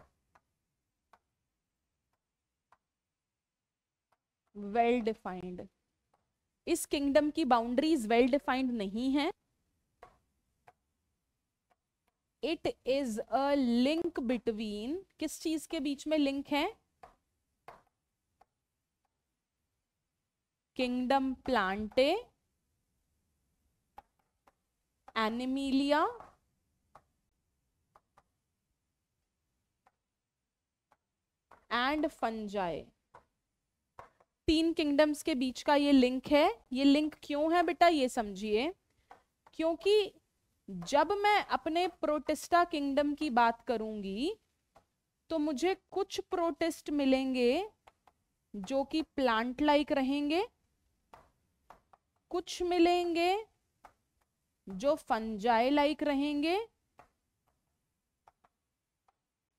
well defined इस किंगडम की बाउंड्रीज वेल डिफाइंड नहीं है it is a link between किस चीज के बीच में लिंक है kingdom Plantae Animalia and Fungi तीन किंगडम्स के बीच का ये लिंक है ये लिंक क्यों है बेटा ये समझिए क्योंकि जब मैं अपने प्रोटेस्टा किंगडम की बात करूंगी तो मुझे कुछ प्रोटेस्ट मिलेंगे जो कि प्लांट लाइक रहेंगे कुछ मिलेंगे जो फंजाई लाइक रहेंगे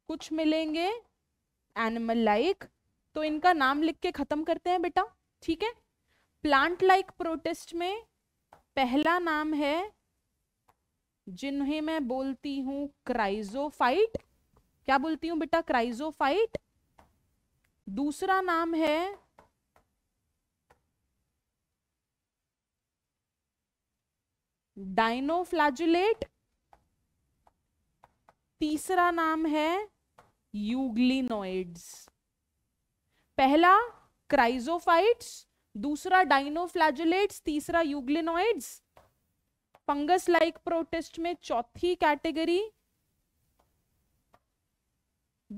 कुछ मिलेंगे एनिमल लाइक तो इनका नाम लिख के ख़त्म करते हैं बेटा ठीक है प्लांट लाइक प्रोटेस्ट में पहला नाम है जिन्हें मैं बोलती हूं क्राइजोफाइट क्या बोलती हूं बेटा क्राइजोफाइट दूसरा नाम है डाइनोफ्लाजुलेट तीसरा नाम है यूग्लिनोइड्स पहला क्राइजोफाइट्स दूसरा डाइनोफ्लैजुलेट्स तीसरा यूग्लिनोइड्स फंगस लाइक प्रोटेस्ट में चौथी category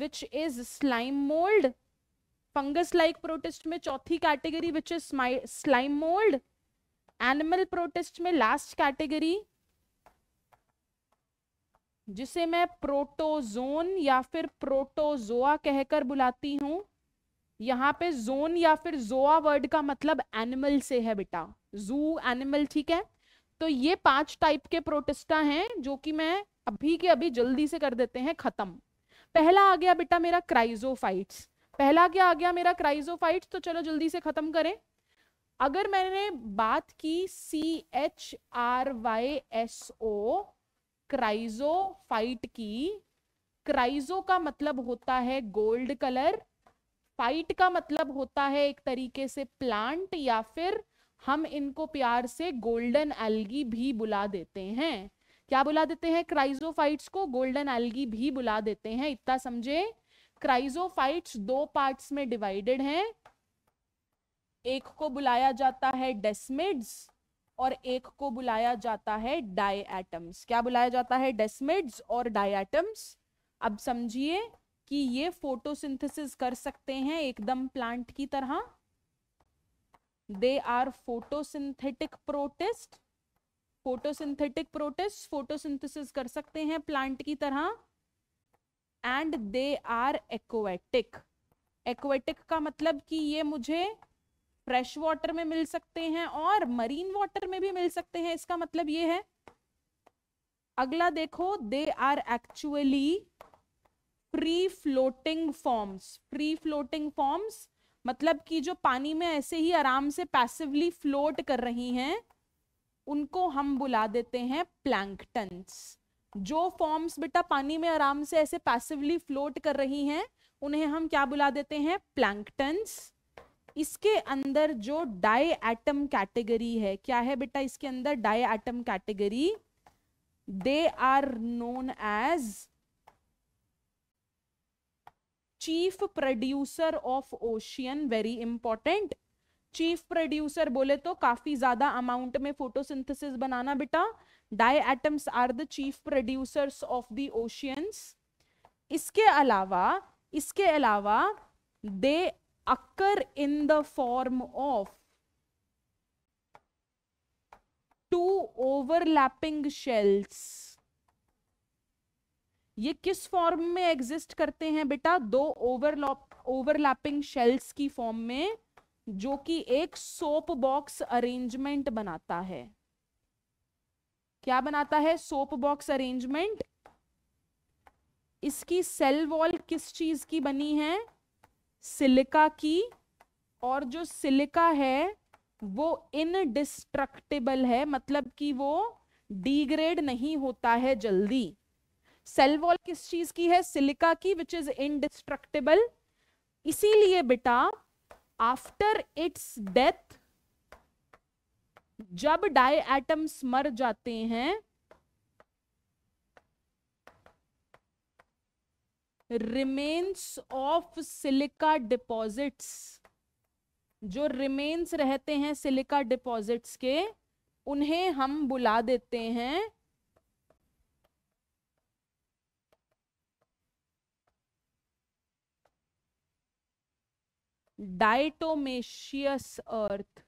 which is slime mould fungus like protist में चौथी category which is slime mould animal protist में लास्ट कैटेगरी जिसे मैं प्रोटोजोन या फिर प्रोटोजोआ कहकर बुलाती हूं यहाँ पे जोन या फिर जोआ वर्ड का मतलब एनिमल से है बेटा जू एनिमल ठीक है तो ये पांच टाइप के प्रोटेस्टा हैं जो कि मैं अभी के अभी जल्दी से कर देते हैं खत्म पहला आ गया बेटा मेरा क्राइजोफाइट्स पहला क्या आ गया मेरा क्राइजोफाइट्स तो चलो जल्दी से खत्म करें अगर मैंने बात की C H R Y S O chrysophyte की क्राइजो का मतलब होता है गोल्ड कलर फाइट का मतलब होता है एक तरीके से प्लांट या फिर हम इनको प्यार से गोल्डन एल्गी भी बुला देते हैं क्या बुला देते हैं क्राइजोफाइट्स को गोल्डन एल्गी भी बुला देते हैं इतना समझे क्राइजोफाइट्स दो पार्ट्स में डिवाइडेड हैं एक को बुलाया जाता है डेस्मिड्स और एक को बुलाया जाता है डाई क्या बुलाया जाता है डेस्मिड्स और डाई अब समझिए कि ये फोटोसिंथेसिस कर सकते हैं एकदम प्लांट की तरह they are photosynthetic protist photosynthetic protist photosynthesis कर सकते हैं प्लांट की तरह and they are aquatic aquatic का मतलब कि ये मुझे फ्रेश वाटर में मिल सकते हैं और मरीन वाटर में भी मिल सकते हैं इसका मतलब ये है अगला देखो they are actually free floating forms free floating forms मतलब कि जो पानी में ऐसे ही आराम से पैसिवली फ्लोट कर रही हैं उनको हम बुला देते हैं प्लैंकटन्स जो फॉर्म्स बेटा पानी में आराम से ऐसे पैसिवली फ्लोट कर रही हैं उन्हें हम क्या बुला देते हैं प्लैंकटन्स इसके अंदर जो डाई एटम कैटेगरी है क्या है बेटा इसके अंदर diatom category they are known as chief producer of ocean very important chief producer बोले तो काफी ज्यादा अमाउंट में फोटोसिंथेसिस बनाना बेटा diatoms are the chief producers of the oceans इसके अलावा इसके अलावा they occur in the form of two overlapping shells ये किस फॉर्म में एग्जिस्ट करते हैं बेटा दो ओवरलॉप ओवरलैपिंग शेल्स की फॉर्म में जो कि एक सोप बॉक्स अरेंजमेंट बनाता है क्या बनाता है सोप बॉक्स अरेंजमेंट इसकी सेल वॉल किस चीज की बनी है सिलिका की और जो सिलिका है वो इनडिस्ट्रक्टेबल है मतलब कि वो डिग्रेड नहीं होता है जल्दी सेल वॉल किस चीज की है सिलिका की विच इज इनडिस्ट्रक्टेबल इसीलिए बेटा आफ्टर इट्स डेथ जब डाई एटम्स मर जाते हैं रिमेन्स ऑफ सिलिका डिपॉजिट्स जो रिमेन्स रहते हैं सिलिका डिपॉजिट्स के उन्हें हम बुला देते हैं डाइटोमेशियस अर्थ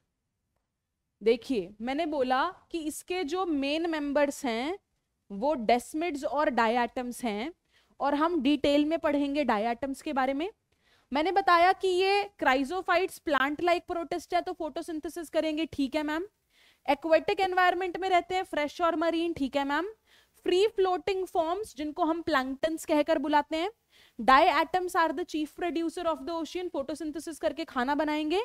देखिए मैंने बोला कि इसके जो मेन मेंबर्स हैं वो डेस्मिड्स और डायाटम्स हैं और हम डिटेल में पढ़ेंगे डायाटम्स के बारे में मैंने बताया कि ये क्राइजोफाइट्स प्लांट लाइक प्रोटेस्ट है तो फोटोसिंथेसिस करेंगे ठीक है मैम एक्वेटिक एनवायरमेंट में रहते हैं फ्रेश और मरीन ठीक है मैम फ्री फ्लोटिंग फॉर्म्स जिनको हम प्लैंक्टन्स कहकर बुलाते हैं diatoms are the chief producer of the ocean photosynthesis करके खाना बनाएंगे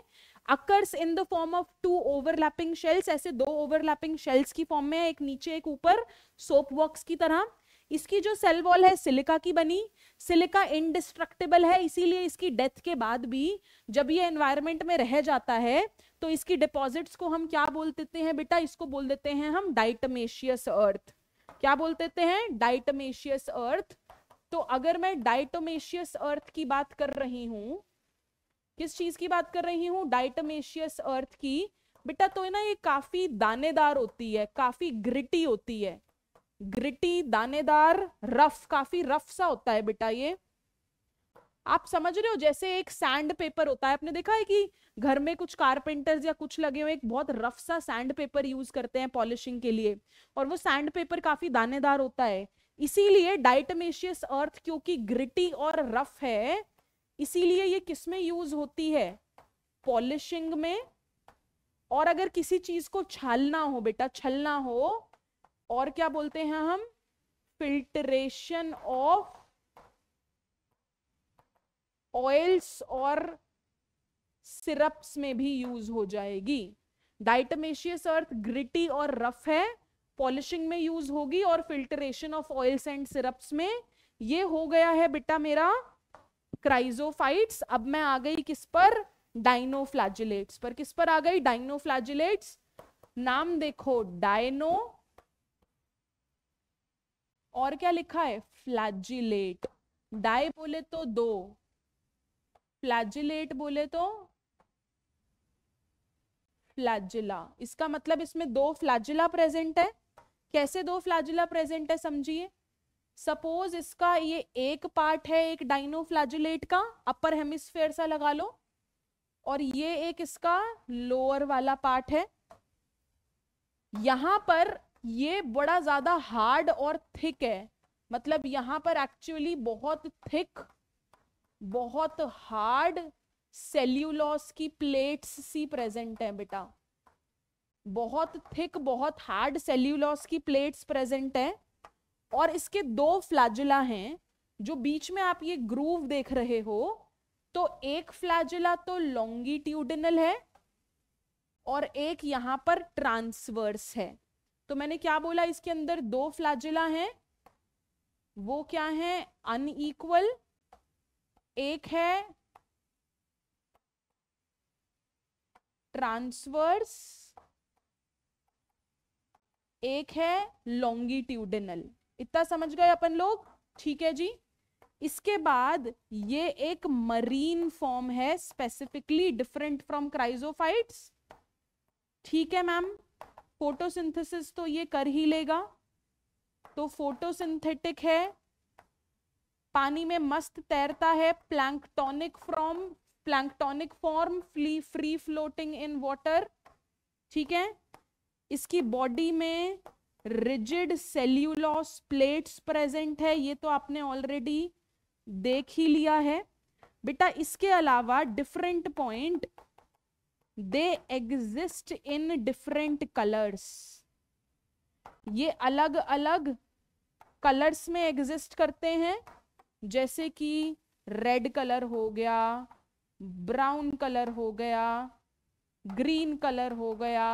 occurs in the form of two overlapping shells ऐसे दो ओवरलैपिंग शेल्स की फॉर्म में एक नीचे एक ऊपर सोप वॉक्स की तरह इसकी जो सेल वॉल है सिलिका की बनी सिलिका इनडिस्ट्रक्टेबल है इसीलिए इसकी डेथ के बाद भी जब ये एनवायरमेंट में रह जाता है तो इसकी डिपॉजिट्स को हम क्या बोल देते हैं बेटा इसको बोल देते हैं हम डाइटमेशियस अर्थ क्या बोल देते हैं डाइटमेशियस अर्थ तो अगर मैं डाइटोमेशियस अर्थ की बात कर रही हूं किस चीज की बात कर रही हूं डाइटोमेशियस अर्थ की बेटा तो है ना ये काफी दानेदार होती है काफी ग्रिटी होती है ग्रिटी दानेदार रफ काफी रफ सा होता है बेटा ये आप समझ रहे हो जैसे एक सैंड पेपर होता है आपने देखा है कि घर में कुछ कारपेंटर्स या कुछ लगे हुए एक बहुत रफ सा सैंड पेपर यूज करते हैं पॉलिशिंग के लिए और वो सैंड पेपर काफी दानेदार होता है इसीलिए डाइटमेशियस अर्थ क्योंकि ग्रिटी और रफ है इसीलिए ये किस में यूज होती है पॉलिशिंग में और अगर किसी चीज को छालना हो बेटा छलना हो और क्या बोलते हैं हम फिल्ट्रेशन ऑफ ऑयल्स और सिरप्स में भी यूज हो जाएगी डाइटमेशियस अर्थ ग्रिटी और रफ है पॉलिशिंग में यूज होगी और filtration of oils and syrups में ये हो गया है बेटा मेरा क्राइजोफाइट्स अब मैं आ गई किस पर डाइनोफ्लैजिलेट्स पर किस पर आ गई डाइनोफ्लैजिलेट्स नाम देखो डायनो और क्या लिखा है फ्लैजिलेट डाई बोले तो दो फ्लैजिलेट बोले तो फ्लैजिला इसका मतलब इसमें दो फ्लैजिला प्रेजेंट है कैसे दो फ्लैजुला प्रेजेंट है समझिए सपोज इसका ये एक पार्ट है एक डाइनो फ्लैजुलेट का अपर हेमिस्फेयर सा लगा लो और ये एक इसका लोअर वाला पार्ट है यहां पर ये बड़ा ज्यादा हार्ड और थिक है मतलब यहां पर एक्चुअली बहुत थिक बहुत हार्ड सेल्यूलॉस की प्लेट्स सी प्रेजेंट है बेटा बहुत थिक बहुत हार्ड सेल्यूलॉस की प्लेट्स प्रेजेंट है और इसके दो फ्लाजुला हैं जो बीच में आप ये ग्रूव देख रहे हो तो एक फ्लाजुला तो लॉन्गिट्यूडनल है और एक यहां पर ट्रांसवर्स है तो मैंने क्या बोला इसके अंदर दो फ्लाजुला हैं वो क्या है अनईक्वल एक है ट्रांसवर्स एक है लॉन्गिट्यूडनल इतना समझ गए अपन लोग ठीक है जी इसके बाद ये एक मरीन फॉर्म है स्पेसिफिकली डिफरेंट फ्रॉम क्राइजोफाइट्स ठीक है मैम फोटोसिंथेसिस तो ये कर ही लेगा तो फोटोसिंथेटिक है पानी में मस्त तैरता है planktonic from planktonic form free free floating in water ठीक है इसकी बॉडी में रिजिड सेल्यूलॉस प्लेट्स प्रेजेंट है ये तो आपने ऑलरेडी देख ही लिया है बेटा इसके अलावा different point they exist in different colours ये अलग अलग कलर्स में एग्जिस्ट करते हैं जैसे कि रेड कलर हो गया ब्राउन कलर हो गया ग्रीन कलर हो गया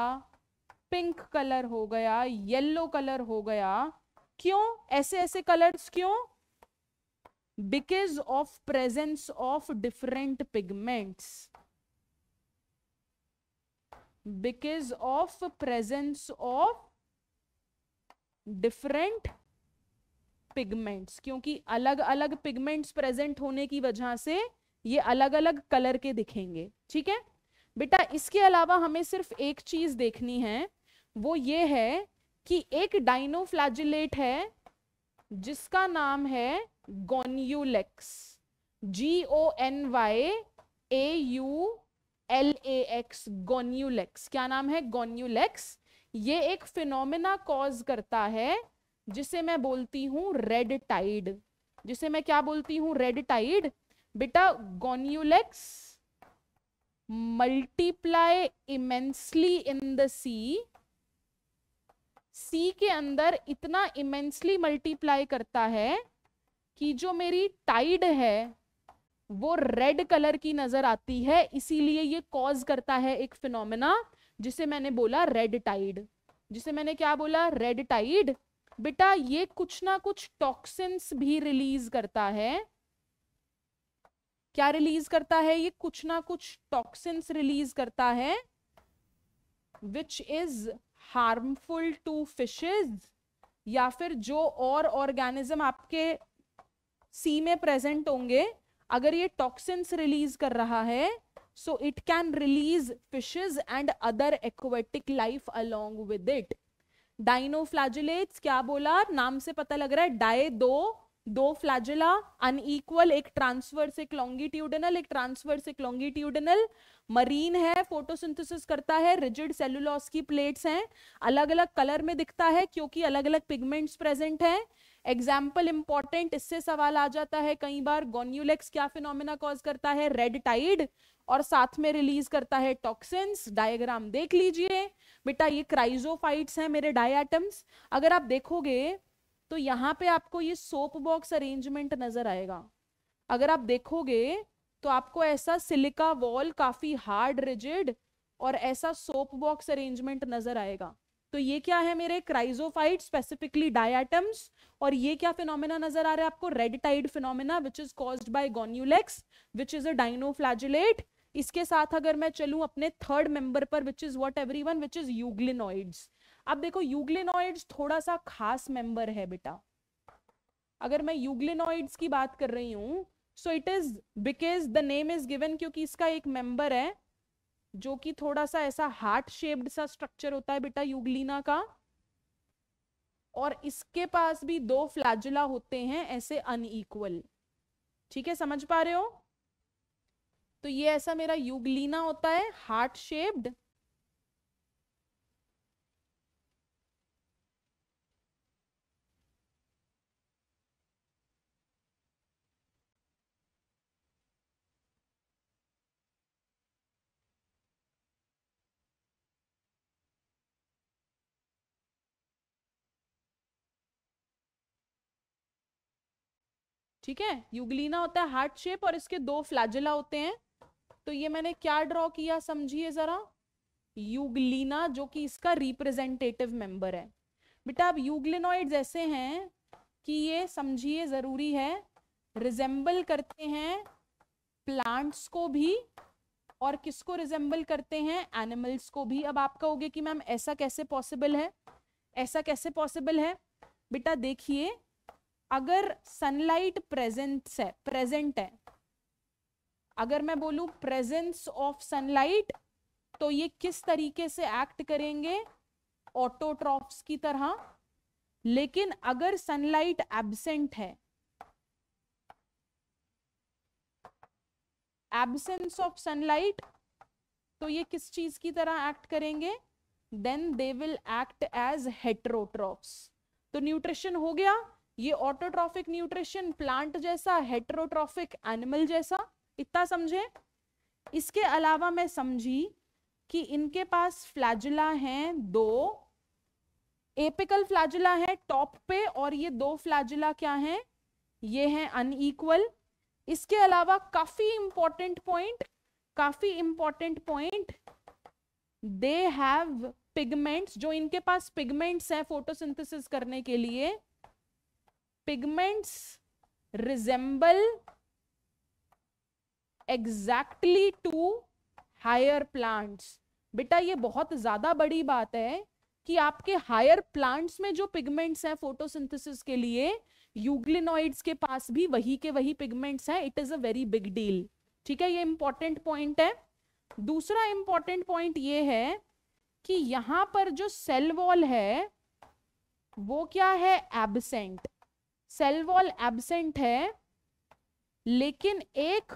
पिंक कलर हो गया येलो कलर हो गया क्यों ऐसे ऐसे कलर्स क्यों because of presence of different pigments because of presence of different pigments क्योंकि अलग अलग पिगमेंट्स प्रेजेंट होने की वजह से ये अलग अलग कलर के दिखेंगे ठीक है बेटा इसके अलावा हमें सिर्फ एक चीज देखनी है वो ये है कि एक डाइनोफ्लाजिलेट है जिसका नाम है Gonyaulax G O N Y A U L A X Gonyaulax क्या नाम है गोन्यूलेक्स ये एक फिनोमिना कॉज करता है जिसे मैं बोलती हूँ रेड टाइड जिसे मैं क्या बोलती हूँ रेड टाइड बेटा Gonyaulax multiply immensely in the sea sea के अंदर इतना इमेंसली मल्टीप्लाई करता है कि जो मेरी टाइड है वो रेड कलर की नजर आती है इसीलिए ये कॉज करता है एक फिनोमिना जिसे मैंने बोला रेड टाइड जिसे मैंने क्या बोला रेड टाइड बेटा ये कुछ ना कुछ टॉक्सिन्स भी रिलीज करता है क्या रिलीज करता है ये कुछ ना कुछ टॉक्सिन्स रिलीज करता है which is harmful to fishes या फिर जो और ऑर्गेनिज्म आपके सी में प्रेजेंट होंगे अगर ये टॉक्सिन्स रिलीज कर रहा है so it can release fishes and other aquatic life along with it dinoflagellates क्या बोला नाम से पता लग रहा है डाए दो दो फ्लैजिला अनईक्वल एक ट्रांसवर्सिक लॉन्गिट्यूडनल एक ट्रांसवर्सिक लॉन्गिट्यूडनल मरीन है फोटोसिंथेसिस करता है रिजिड सेलुलॉस की प्लेट्स हैं अलग अलग कलर में दिखता है क्योंकि अलग अलग पिगमेंट्स प्रेजेंट हैं एग्जाम्पल इंपॉर्टेंट इससे सवाल आ जाता है कई बार गोन्यूलेक्स क्या फिनोमिना कॉज करता है रेड टाइड और साथ में रिलीज करता है टॉक्सिन्स डायग्राम देख लीजिए बेटा ये क्राइजोफाइट्स हैं मेरे डायटम्स अगर आप देखोगे तो यहाँ पे आपको ये सोप बॉक्स अरेंजमेंट नजर आएगा अगर आप देखोगे तो आपको ऐसा सिलिका वॉल काफी हार्ड रिजिड और ऐसा सोप बॉक्स अरेंजमेंट नजर आएगा तो ये क्या है मेरे क्राइजोफाइट स्पेसिफिकली डायटम्स और ये क्या फिनोमिना नजर आ रहा है आपको red tide phenomena which is caused by Gonyaulax which is a dinoflagellate इसके साथ अगर मैं चलूं अपने थर्ड मेंबर पर which is what everyone which is euglenoids अब देखो यूग्लिनॉइड्स थोड़ा सा खास मेंबर है बेटा अगर मैं यूग्लिनॉइड्स की बात कर रही हूँ so it is because the name is given क्योंकि इसका एक मेंबर है जो कि थोड़ा सा ऐसा हार्ट शेप्ड सा स्ट्रक्चर होता है बेटा यूग्लिना का और इसके पास भी दो फ्लैजुला होते हैं ऐसे अनईक्वल ठीक है समझ पा रहे हो तो ये ऐसा मेरा यूगलीना होता है हार्ट शेप्ड ठीक है युगलीना होता है हार्ट शेप और इसके दो फ्लैजिला होते हैं तो ये मैंने क्या ड्रॉ किया समझिए जरा युगलीना जो कि इसका रिप्रेजेंटेटिव मेंबर है बेटा अब यूग्लिनॉइड्स ऐसे हैं कि ये समझिए जरूरी है रिजेंबल करते हैं प्लांट्स को भी और किसको रिजेंबल करते हैं एनिमल्स को भी अब आप कहोगे कि मैम ऐसा कैसे पॉसिबल है ऐसा कैसे पॉसिबल है बेटा देखिए अगर सनलाइट प्रेजेंट है प्रेजेंट है अगर मैं बोलूं प्रेजेंस ऑफ सनलाइट तो ये किस तरीके से एक्ट करेंगे ऑटोट्रॉफ्स की तरह लेकिन अगर सनलाइट एबसेंट है एबसेंस ऑफ सनलाइट तो ये किस चीज की तरह एक्ट करेंगे then they will act as heterotrophs तो न्यूट्रिशन हो गया ये ऑटोट्रॉफिक न्यूट्रिशन प्लांट जैसा हेट्रोट्रॉफिक एनिमल जैसा इतना समझे इसके अलावा मैं समझी कि इनके पास फ्लैजुला हैं दो एपिकल फ्लैजुला है टॉप पे और ये दो फ्लैजुला क्या हैं ये हैं अनईक्वल इसके अलावा काफी इंपॉर्टेंट पॉइंट काफी important point they have pigments जो इनके पास पिगमेंट्स हैं फोटोसिंथेसिस करने के लिए pigments resemble exactly to higher plants बेटा ये बहुत ज्यादा बड़ी बात है कि आपके हायर प्लांट्स में जो पिगमेंट्स हैं फोटोसिंथेसिस के लिए यूग्लिनॉइड्स के पास भी वही के वही पिगमेंट्स हैं it is a very big deal ठीक है ये इंपॉर्टेंट पॉइंट है दूसरा इंपॉर्टेंट पॉइंट ये है कि यहां पर जो सेल वॉल है वो क्या है एबसेंट सेल वॉल एबसेंट है लेकिन एक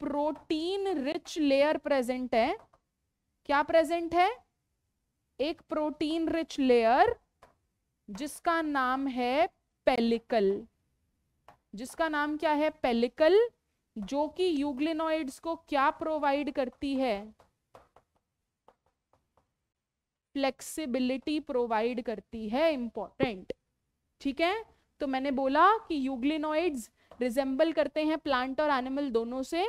प्रोटीन रिच लेयर प्रेजेंट है क्या प्रेजेंट है एक प्रोटीन रिच लेयर जिसका नाम है पेलिकल जिसका नाम क्या है पेलिकल जो कि यूग्लिनोइड्स को क्या प्रोवाइड करती है फ्लेक्सिबिलिटी प्रोवाइड करती है इंपॉर्टेंट ठीक है तो मैंने बोला कि यूग्लिनोइड्स रिजेंबल करते हैं प्लांट और एनिमल दोनों से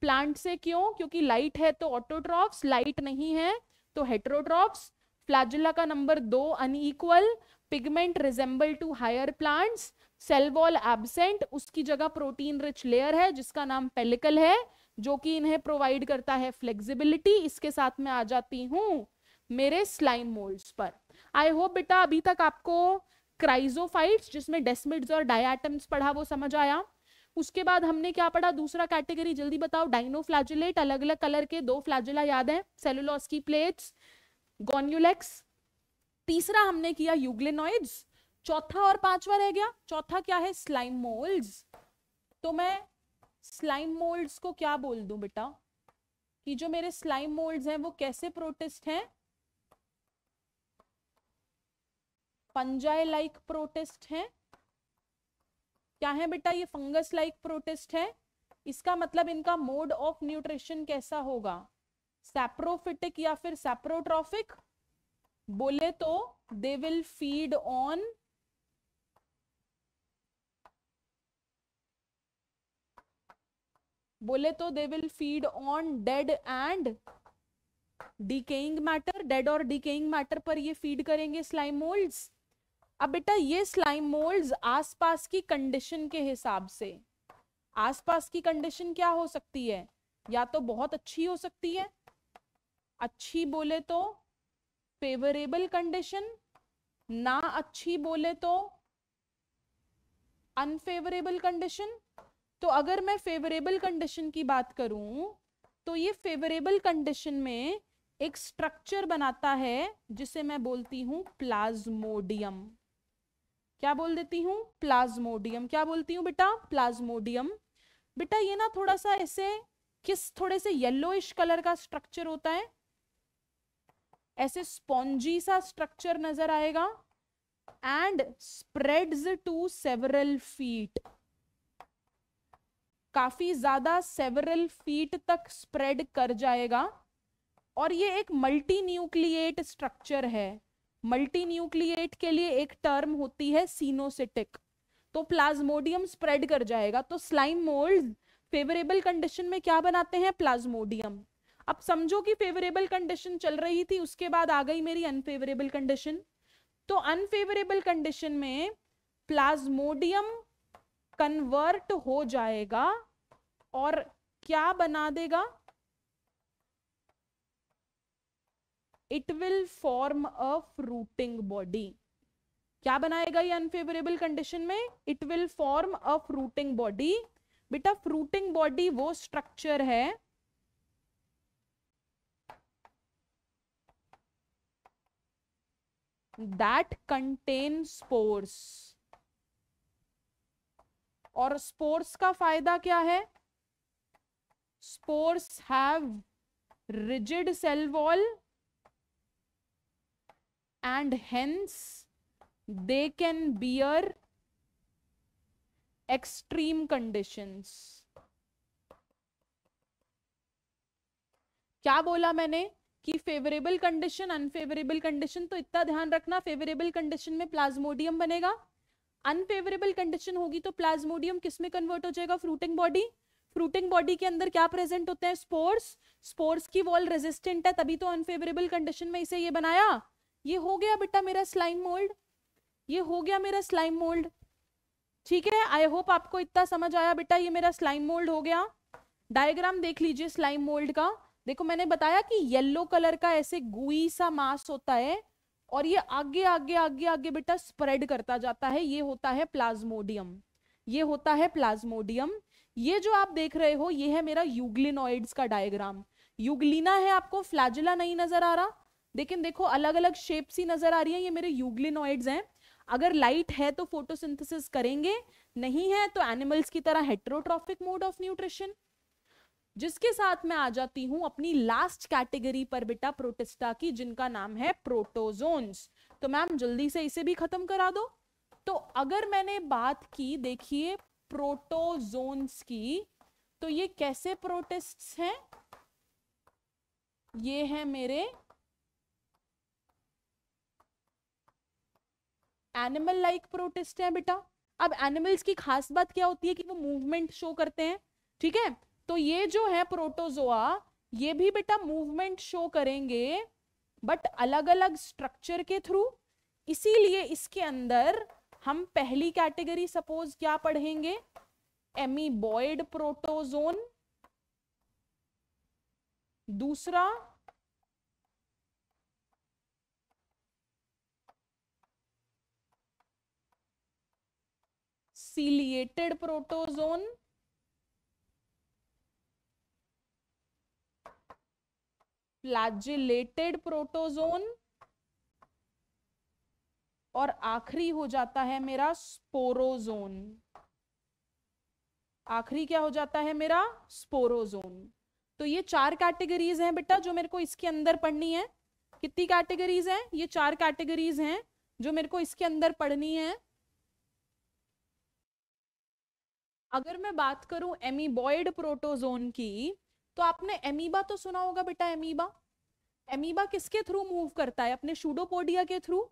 प्लांट से क्यों क्योंकि लाइट है तो ऑटोट्रॉफ्स लाइट नहीं है तो हेट्रोट्रॉफ्स फ्लैजुला का नंबर दो unequal pigment resemble to higher plants cell wall absent उसकी जगह प्रोटीन रिच लेयर है जिसका नाम पेलिकल है जो कि इन्हें प्रोवाइड करता है फ्लेक्सिबिलिटी इसके साथ में आ जाती हूँ मेरे स्लाइम मोल्ड्स पर आई होप बेटा अभी तक आपको क्राइजोफाइट्स जिसमें डेस्मिड्स और डायटम्स पढ़ा वो समझ आया उसके बाद हमने क्या पढ़ा दूसरा कैटेगरी जल्दी बताओ डाइनोफ्लैजुलेट अलग अलग कलर के दो फ्लैजुला याद है सेलुलॉस की प्लेट्स गोन्यूलेक्स तीसरा हमने किया यूग्लेनॉइड्स चौथा और पांचवा रह गया चौथा क्या है स्लाइम मोल्ड्स तो मैं स्लाइम मोल्ड्स को क्या बोल दूं बेटा कि जो मेरे स्लाइम मोल्ड्स हैं वो कैसे प्रोटेस्ट हैं फंजाई लाइक प्रोटेस्ट है क्या है बेटा ये फंगस लाइक प्रोटेस्ट है इसका मतलब इनका मोड ऑफ न्यूट्रिशन कैसा होगा सेप्रोफिटिक या फिर सेप्रोट्रॉफिक बोले तो दे विल फीड ऑन बोले तो they will feed on dead and decaying matter dead और डिकेइंग मैटर पर ये फीड करेंगे स्लाइम मोल्ड्स अब बेटा ये स्लाइम मोल्ड्स आसपास की कंडीशन के हिसाब से आसपास की कंडीशन क्या हो सकती है या तो बहुत अच्छी हो सकती है अच्छी बोले तो फेवरेबल कंडीशन ना अच्छी बोले तो अनफेवरेबल कंडीशन तो अगर मैं फेवरेबल कंडीशन की बात करूं तो ये फेवरेबल कंडीशन में एक स्ट्रक्चर बनाता है जिसे मैं बोलती हूं प्लाज्मोडियम क्या बोल देती हूँ प्लाज्मोडियम क्या बोलती हूँ बेटा प्लाज्मोडियम बेटा ये ना थोड़ा सा ऐसे किस थोड़े से येलोइश कलर का स्ट्रक्चर होता है ऐसे स्पॉन्जी सा स्ट्रक्चर नजर आएगा and spreads to several feet काफी ज्यादा सेवरल फीट तक स्प्रेड कर जाएगा और ये एक मल्टी न्यूक्लिएट स्ट्रक्चर है मल्टी न्यूक्लिएट के लिए एक टर्म होती है सीनोसिटिक तो प्लाज्मोडियम स्प्रेड कर जाएगा तो स्लाइम मोल्ड फेवरेबल कंडीशन में क्या बनाते हैं प्लाज्मोडियम अब समझो कि फेवरेबल कंडीशन चल रही थी उसके बाद आ गई मेरी अनफेवरेबल कंडीशन तो अनफेवरेबल कंडीशन में प्लाज्मोडियम कन्वर्ट हो जाएगा और क्या बना देगा it will form a fruiting body क्या बनाएगा ये अनफेवरेबल कंडीशन में it will form a fruiting body बेटा फ्रूटिंग बॉडी वो स्ट्रक्चर है दैट कंटेन स्पोर्स और स्पोर्स का फायदा क्या है spores have rigid cell wall and hence they can bear extreme conditions क्या बोला मैंने कि फेवरेबल कंडीशन अनफेवरेबल कंडीशन तो इतना ध्यान रखना फेवरेबल कंडीशन में प्लाज्मोडियम बनेगा अनफेवरेबल कंडीशन होगी तो प्लाज्मोडियम किस में कन्वर्ट हो जाएगा फ्रूटिंग बॉडी फ्रूटिंग बॉडी के अंदर क्या प्रेजेंट होते हैं स्पोर्स स्पोर्स की वॉल रेजिस्टेंट है तभी तो अनफेवरेबल कंडीशन में इसे ये बनाया ये हो गया बेटा मेरा स्लाइम मोल्ड ये हो गया मेरा स्लाइम मोल्ड ठीक है आई होप आपको इतना समझ आया बेटा ये मेरा स्लाइम मोल्ड हो गया डायग्राम देख लीजिए स्लाइम मोल्ड का देखो मैंने बताया कि येलो कलर का ऐसे गुई सा मास होता है और ये आगे आगे आगे आगे बेटा स्प्रेड करता जाता है ये होता है प्लाज्मोडियम ये होता है प्लाज्मोडियम ये जो आप देख रहे हो ये है मेरा यूग्लिनोइड्स का डायग्राम यूग्लिना है आपको फ्लैजिला नहीं नजर आ रहा लेकिन देखो अलग अलग शेप्स ही नजर आ रही है ये मेरे यूग्लिनॉइड्स हैं अगर लाइट है तो फोटोसिंथेसिस करेंगे नहीं है तो एनिमल्स की तरह हेट्रोट्रॉफिक मोड ऑफ न्यूट्रिशन जिसके साथ मैं आ जाती हूं अपनी लास्ट कैटेगरी पर बेटा प्रोटिस्टा की जिनका नाम है प्रोटोजोन्स तो मैम जल्दी से इसे भी खत्म करा दो तो अगर मैंने बात की देखिए प्रोटोजोन्स की तो ये कैसे प्रोटिस्ट्स हैं ये हैं मेरे एनिमल लाइक प्रोटिस्ट है बेटा अब एनिमल्स की खास बात क्या होती है कि वो मूवमेंट शो करते हैं ठीक है तो ये जो है प्रोटोजोआ ये भी बेटा मूवमेंट शो करेंगे बट अलग अलग स्ट्रक्चर के थ्रू इसीलिए इसके अंदर हम पहली कैटेगरी सपोज क्या पढ़ेंगे एमीबॉयड प्रोटोजोन दूसरा सीलिएटेड प्रोटोजोन फ्लैजिलेटेड प्रोटोजोन और आखिरी हो जाता है मेरा स्पोरोजोन आखिरी क्या हो जाता है मेरा स्पोरोजोन तो ये चार कैटेगरीज हैं बेटा जो मेरे को इसके अंदर पढ़नी है कितनी कैटेगरीज हैं ये चार कैटेगरीज हैं जो मेरे को इसके अंदर पढ़नी है अगर मैं बात करूं एमीबॉयड प्रोटोजोन की तो आपने एमीबा तो सुना होगा बेटा एमीबा एमीबा किसके थ्रू मूव करता है अपने शूडोपोडिया के थ्रू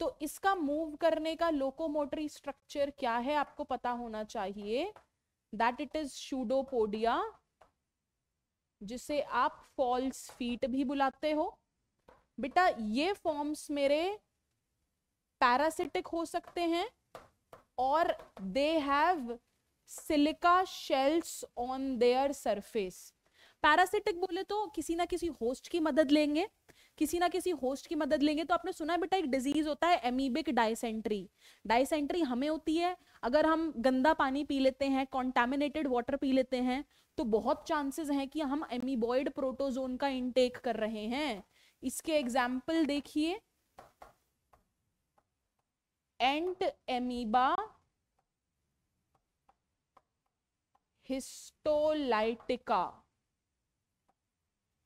तो इसका मूव करने का लोकोमोटरी स्ट्रक्चर क्या है आपको पता होना चाहिए दैट इट इज शूडोपोडिया जिसे आप फॉल्स फीट भी बुलाते हो बेटा ये फॉर्म्स मेरे पैरासिटिक हो सकते हैं और they have silica shells on their surface parasitic बोले तो किसी ना किसी होस्ट की मदद लेंगे किसी ना किसी होस्ट की मदद लेंगे तो आपने सुना है बेटा एक डिजीज होता है एमीबिक डायसेंट्री डायसेंट्री हमें होती है अगर हम गंदा पानी पी लेते हैं कॉन्टेमिनेटेड वाटर पी लेते हैं तो बहुत चांसेस हैं कि हम एमीबॉइड प्रोटोजोन का इनटेक कर रहे हैं इसके एग्जाम्पल देखिए एंट एमीबा हिस्टोलाइटिका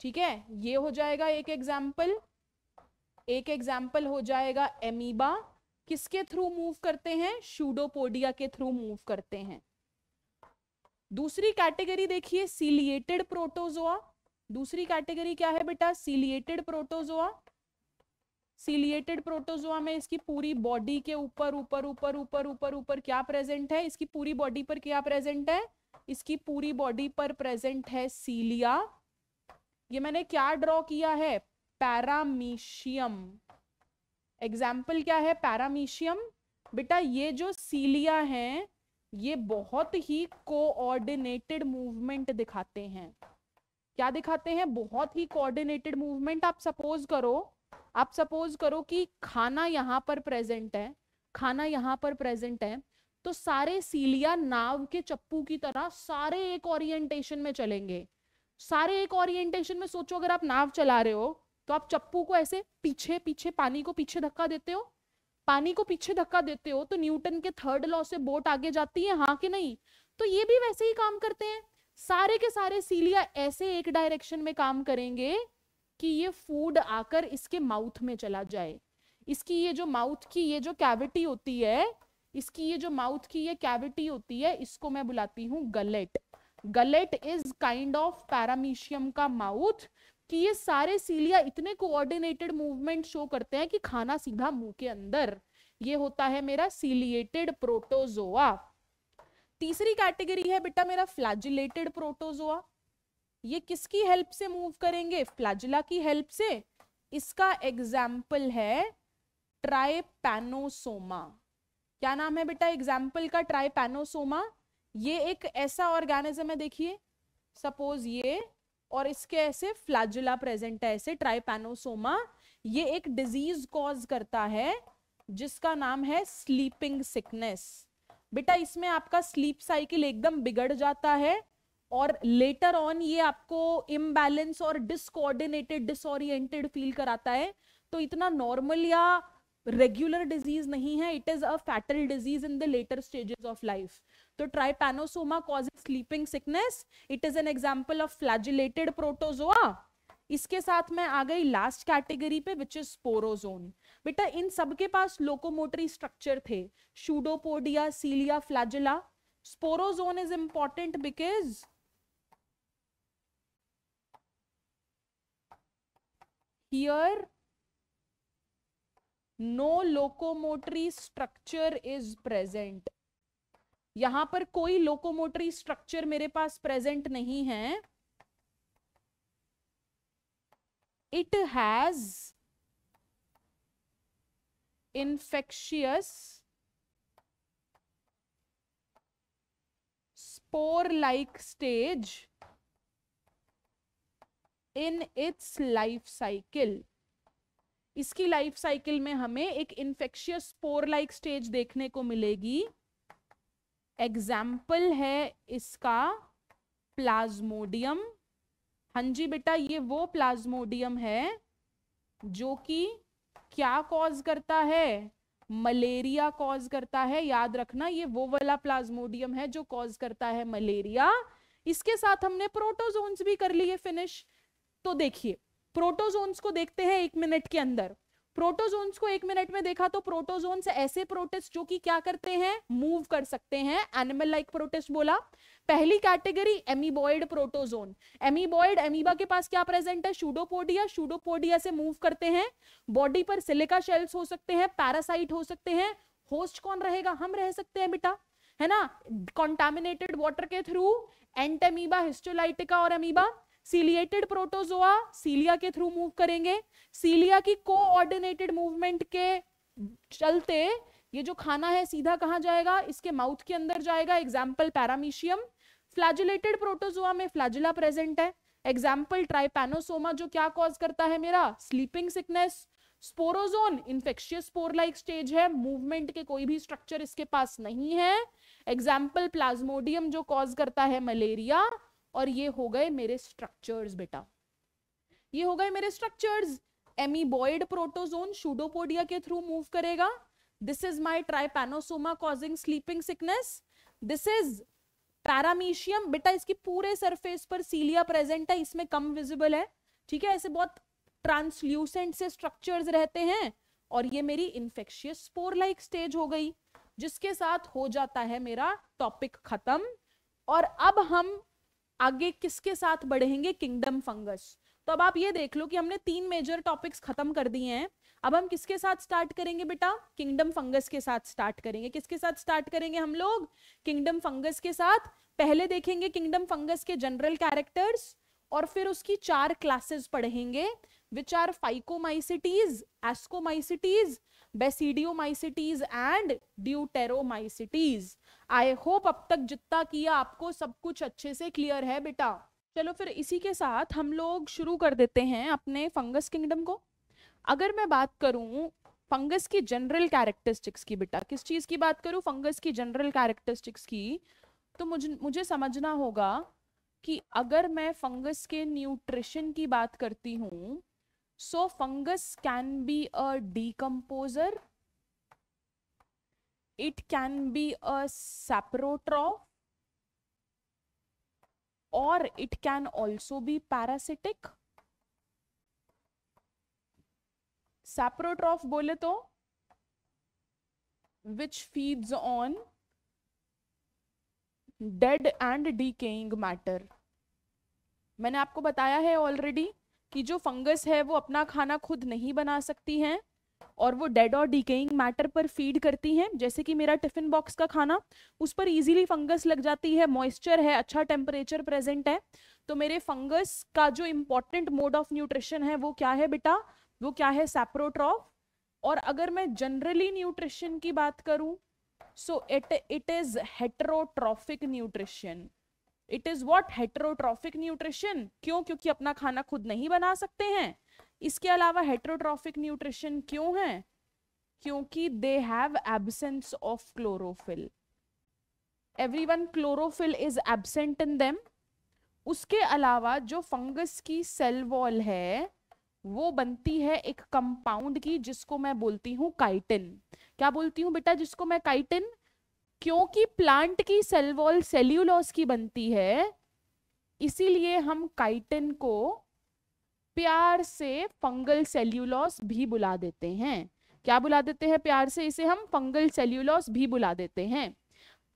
ठीक है ये हो जाएगा एक एग्जाम्पल एक एग्जाम्पल हो जाएगा एमीबा किसके थ्रू मूव करते हैं शूडोपोडिया के थ्रू मूव करते हैं दूसरी कैटेगरी देखिए सीलिएटेड प्रोटोजोआ दूसरी कैटेगरी क्या है बेटा सीलिएटेड प्रोटोजोआ सीलिएटेड प्रोटोजोआ में इसकी पूरी बॉडी के ऊपर ऊपर ऊपर ऊपर ऊपर ऊपर क्या प्रेजेंट है इसकी पूरी बॉडी पर क्या प्रेजेंट है इसकी पूरी बॉडी पर प्रेजेंट है सीलिया ये मैंने क्या ड्रॉ किया है पैरामीशियम एग्जाम्पल क्या है पैरामीशियम बेटा ये जो सीलिया हैं ये बहुत ही कोऑर्डिनेटेड मूवमेंट दिखाते हैं क्या दिखाते हैं बहुत ही कोऑर्डिनेटेड मूवमेंट आप सपोज करो आप सपोज करो कि खाना यहाँ पर प्रेजेंट है खाना यहाँ पर प्रेजेंट है तो सारे सीलिया नाव के चप्पू की तरह सारे एक ओरिएंटेशन में चलेंगे सारे एक ओरिएंटेशन में सोचो अगर आप नाव चला रहे हो तो आप चप्पू को ऐसे पीछे पीछे पानी को पीछे धक्का देते हो पानी को पीछे धक्का देते हो तो न्यूटन के थर्ड लॉ से बोट आगे जाती है हाँ कि नहीं तो ये भी वैसे ही काम करते हैं सारे के सारे सीलिया ऐसे एक डायरेक्शन में काम करेंगे कि ये फूड आकर इसके माउथ में चला जाए इसकी ये जो माउथ की ये जो कैविटी होती है इसकी ये जो माउथ की ये कैविटी होती है इसको मैं बुलाती हूँ gullet gullet is kind of paramecium का माउथ कि ये सारे सीलिया इतने कोऑर्डिनेटेड मूवमेंट शो करते हैं कि खाना सीधा मुंह के अंदर ये होता है मेरा सीलिएटेड प्रोटोजोआ तीसरी कैटेगरी है बेटा मेरा फ्लैजिलेटेड प्रोटोजोआ ये किसकी हेल्प से मूव करेंगे फ्लैजिला की हेल्प से इसका एग्जाम्पल है ट्राइपैनोसोमा क्या नाम है बेटा एग्जाम्पल का ट्राइपेनोसोमा ये एक ऐसा ऑर्गेनिज्म है देखिए सपोज ये और इसके ऐसे फ्लाजुला प्रेजेंट है ऐसे ट्राइपेनोसोमा ये एक डिजीज कॉज करता है जिसका नाम है स्लीपिंग सिकनेस बेटा इसमें आपका स्लीप साइकिल एकदम बिगड़ जाता है और लेटर ऑन ये आपको इम्बैलेंस और डिसकोऑर्डिनेटेड डिसोरिएंटेड फील कराता है तो इतना नॉर्मल या रेगुलर डिजीज नहीं है it is a fatal disease in the later stages of life तो trypanosoma cause sleeping sickness it is an example of flagellated protozoa इसके साथ मैं आ गई लास्ट कैटेगरी पे विच इज स्पोरोजोन बेटा इन सब के पास लोकोमोटरी स्ट्रक्चर थे pseudopodia cilia flagella sporozoan is important because here no locomotory structure is present यहां पर कोई लोकोमोटरी स्ट्रक्चर मेरे पास प्रेजेंट नहीं है it has infectious spore like stage in its life cycle इसकी लाइफ साइकिल में हमें एक इन्फेक्शियस स्पोर लाइक स्टेज देखने को मिलेगी एग्जाम्पल है इसका प्लाज्मोडियम हाँ जी बेटा ये वो प्लाज्मोडियम है जो कि क्या कॉज करता है मलेरिया कॉज करता है याद रखना ये वो वाला प्लाज्मोडियम है जो कॉज करता है मलेरिया इसके साथ हमने प्रोटोजोन्स भी कर लिए फिनिश तो देखिए प्रोटोजोन्स को देखते हैं एक मिनट के अंदर प्रोटोजोन्स को एक मिनट में देखा तो प्रोटोजोन्स ऐसे प्रोटेस्ट जो कि क्या करते हैं मूव कर सकते हैं एनिमल लाइक प्रोटेस्ट बोला पहली category amoeboid protozoan amoeboid amoeba के पास क्या प्रेजेंट है शूडोपोडिया शूडोपोडिया से मूव करते हैं बॉडी पर सिलिका शेल्स हो सकते हैं पैरासाइट हो सकते हैं होस्ट कौन रहेगा हम रह सकते हैं बेटा है ना कॉन्टेमिनेटेड वाटर के थ्रू एंटेमीबा हिस्टोलाइटिका और अमीबा सीलिएटेड प्रोटोजोआ सीलिया के थ्रू मूव करेंगे सीलिया की कोऑर्डिनेटेड मूवमेंट के चलते ये जो खाना है सीधा कहाँ जाएगा इसके माउथ के अंदर जाएगा एग्जाम्पल पैरामीशियम फ्लैजुलेटेड प्रोटोजोआ में फ्लैजुला प्रेजेंट है एग्जाम्पल ट्राइपेनोसोमा जो क्या कॉज करता है मेरा sleeping sickness sporozoan infectious spore like stage है मूवमेंट के कोई भी स्ट्रक्चर इसके पास नहीं है एग्जाम्पल प्लाज्मोडियम जो कॉज करता है मलेरिया और ये हो गए मेरे स्ट्रक्चर्स बेटा ये हो गए मेरे स्ट्रक्चर्स एमीबॉइड प्रोटोजोन शूडोपोडिया के थ्रू मूव करेगा this is my trypanosoma causing sleeping sickness this is paramecium बेटा इसकी पूरे सरफेस पर सीलिया प्रेजेंट है इसमें कम विजिबल है ठीक है ऐसे बहुत ट्रांसल्यूसेंट से स्ट्रक्चर्स रहते हैं और ये मेरी इन्फेक्शियस स्पोर लाइक स्टेज हो गई जिसके साथ हो जाता है मेरा टॉपिक खत्म और अब हम आगे किसके साथ बढ़ेंगे किंगडम फंगस तो अब आप ये देख लो कि हमने तीन मेजर टॉपिक्स खत्म कर दिए हैं अब हम किसके साथ स्टार्ट करेंगे बेटा किंगडम फंगस के साथ स्टार्ट करेंगे किसके साथ स्टार्ट करेंगे हम लोग किंगडम फंगस के साथ पहले देखेंगे किंगडम फंगस के जनरल कैरेक्टर्स और फिर उसकी चार क्लासेस पढ़ेंगे which are phycomycetes ascomycetes basidiomycetes and deuteromycetes I hope अब तक जितना किया आपको सब कुछ अच्छे से क्लियर है बेटा चलो फिर इसी के साथ हम लोग शुरू कर देते हैं अपने फंगस किंगडम को अगर मैं बात करूं फंगस की जनरल कैरेक्टरिस्टिक्स की बेटा किस चीज़ की बात करूं फंगस की जनरल कैरेक्टरिस्टिक्स की तो मुझे मुझे समझना होगा कि अगर मैं फंगस के न्यूट्रिशन की बात करती हूं So fungus can be a decomposer. It can be a saprotroph or it can also be parasitic. Saprotroph bole to which feeds on dead and decaying matter. मैंने आपको बताया है ऑलरेडी कि जो फंगस है वो अपना खाना खुद नहीं बना सकती हैं और वो डेड और डिकेइंग मैटर पर फीड करती हैं जैसे कि मेरा टिफ़िन बॉक्स का खाना उस पर इजीली फंगस लग जाती है मॉइस्चर है अच्छा टेम्परेचर प्रेजेंट है तो मेरे फंगस का जो इम्पोर्टेंट मोड ऑफ न्यूट्रिशन है वो क्या है बेटा वो क्या है सैप्रोट्रॉफ और अगर मैं जनरली न्यूट्रिशन की बात करूँ so it it is heterotrophic nutrition it is what heterotrophic nutrition क्यों क्योंकि अपना खाना खुद नहीं बना सकते हैं इसके अलावा हेट्रोट्रॉफिक न्यूट्रिशन क्यों है क्योंकि they have absence of chlorophyll everyone chlorophyll is absent in them उसके अलावा जो फंगस की सेल वॉल है वो बनती है एक कंपाउंड की जिसको मैं बोलती हूँ काइटिन क्या बोलती हूँ बेटा जिसको मैं काइटिन क्योंकि प्लांट की सेल वॉल सेल्यूलोज की बनती है इसीलिए हम काइटिन को प्यार से फंगल सेल्यूलोस भी बुला देते हैं क्या बुला देते हैं प्यार से इसे हम फंगल सेल्यूलोस भी बुला देते हैं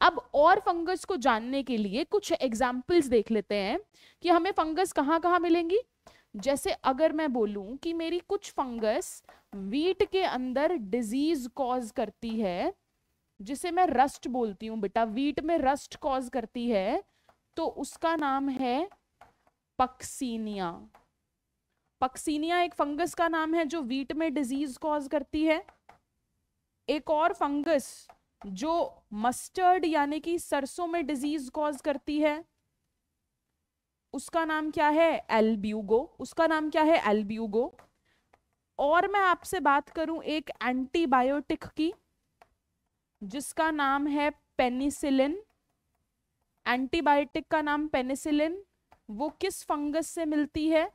अब और फंगस को जानने के लिए कुछ एग्जाम्पल्स देख लेते हैं कि हमें फंगस कहाँ कहाँ मिलेंगी जैसे अगर मैं बोलूं कि मेरी कुछ फंगस वीट के अंदर डिजीज कॉज करती है जिसे मैं रस्ट बोलती हूँ बेटा वीट में रस्ट कॉज करती है तो उसका नाम है पक्सीनिया पक्सीनिया एक फंगस का नाम है जो वीट में डिजीज कॉज करती है एक और फंगस जो मस्टर्ड यानी कि सरसों में डिजीज कॉज करती है उसका नाम क्या है एल्ब्यूगो उसका नाम क्या है एल्ब्यूगो और मैं आपसे बात करूं एक एंटीबायोटिक की जिसका नाम है पेनिसिलिन एंटीबायोटिक का नाम पेनिसिलिन वो किस फंगस से मिलती है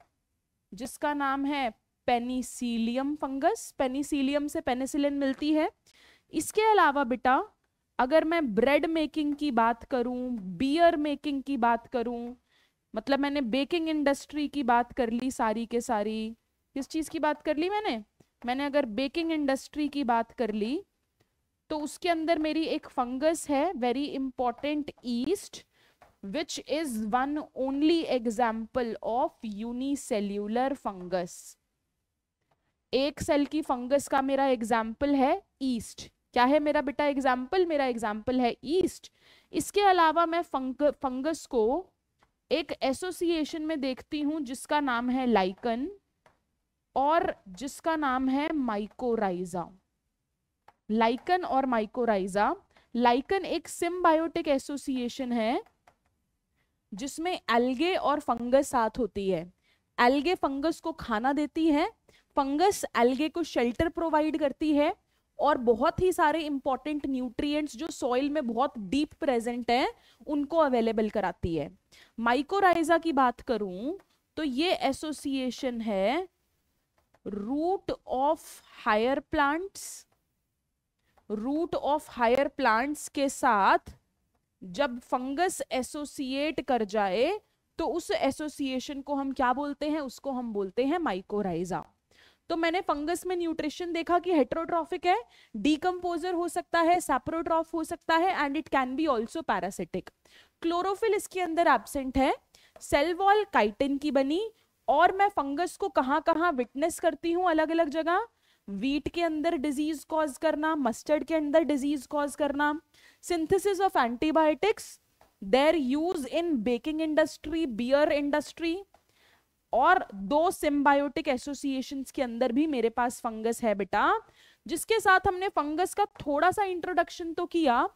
जिसका नाम है पेनिसिलियम फंगस पेनिसिलियम से पेनिसिलिन मिलती है इसके अलावा बेटा अगर मैं ब्रेड मेकिंग की बात करूं बियर मेकिंग की बात करूं मतलब मैंने बेकिंग इंडस्ट्री की बात कर ली सारी के सारी किस चीज़ की बात कर ली मैंने मैंने अगर बेकिंग इंडस्ट्री की बात कर ली तो उसके अंदर मेरी एक फंगस है very important yeast which is one only example of unicellular fungus एक सेल की फंगस का मेरा एग्जाम्पल है ईस्ट क्या है मेरा बेटा एग्जाम्पल मेरा एग्जाम्पल है ईस्ट इसके अलावा मैं फंग फंगस को एक एसोसिएशन में देखती हूँ जिसका नाम है लाइकन और जिसका नाम है माइकोराइजा लाइकन और माइकोराइजा लाइकन एक सिम्बायोटिक एसोसिएशन है जिसमें एल्गे और फंगस साथ होती है एल्गे फंगस को खाना देती है फंगस एल्गे को शेल्टर प्रोवाइड करती है और बहुत ही सारे इंपॉर्टेंट न्यूट्रिएंट्स जो सॉइल में बहुत डीप प्रेजेंट हैं उनको अवेलेबल कराती है माइकोराइजा की बात करूं तो ये एसोसिएशन है root of higher plants root of higher plants के साथ जब फंगस एसोसिएट कर जाए तो उस एसोसिएशन को हम क्या बोलते हैं उसको हम बोलते हैं माइकोराइजा तो मैंने फंगस में न्यूट्रिशन देखा कि हेट्रोट्रॉफिक है डीकम्पोजर हो सकता है सेप्रोट्रॉफ हो सकता है and it can be also parasitic chlorophyll इसके अंदर एबसेंट है सेल वॉल काइटिन की बनी और मैं फंगस को कहाँ कहाँ विटनेस करती हूँ अलग अलग जगह वीट के अंदर डिजीज कॉज करना मस्टर्ड के अंदर डिजीज कॉज करना synthesis of antibiotics their use in baking industry beer industry और दो सिम्बायोटिक एसोसिएशन के अंदर भी मेरे पास फंगस है बेटा जिसके साथ हमने फंगस का थोड़ा सा इंट्रोडक्शन तो किया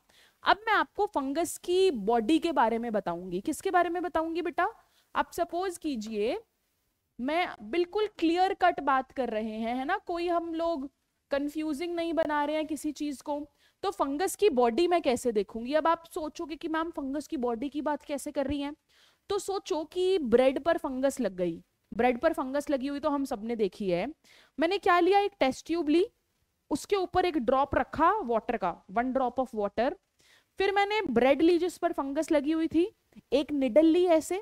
अब मैं आपको फंगस की बॉडी के बारे में बताऊंगी किसके बारे में बताऊंगी बेटा आप सपोज कीजिए मैं बिल्कुल क्लियर कट बात कर रहे हैं है ना कोई हम लोग कंफ्यूजिंग नहीं बना रहे हैं किसी चीज को तो फंगस की बॉडी मैं कैसे देखूंगी अब आप सोचोगे कि मैम फंगस की बॉडी की बात कैसे कर रही हैं तो सोचो कि ब्रेड पर फंगस लग गई ब्रेड पर फंगस लगी हुई तो हम सबने देखी है मैंने क्या लिया एक टेस्ट ट्यूब ली उसके ऊपर एक ड्रॉप रखा वाटर का वन ड्रॉप ऑफ वाटर फिर मैंने ब्रेड ली जिस पर फंगस लगी हुई थी एक निडल ली ऐसे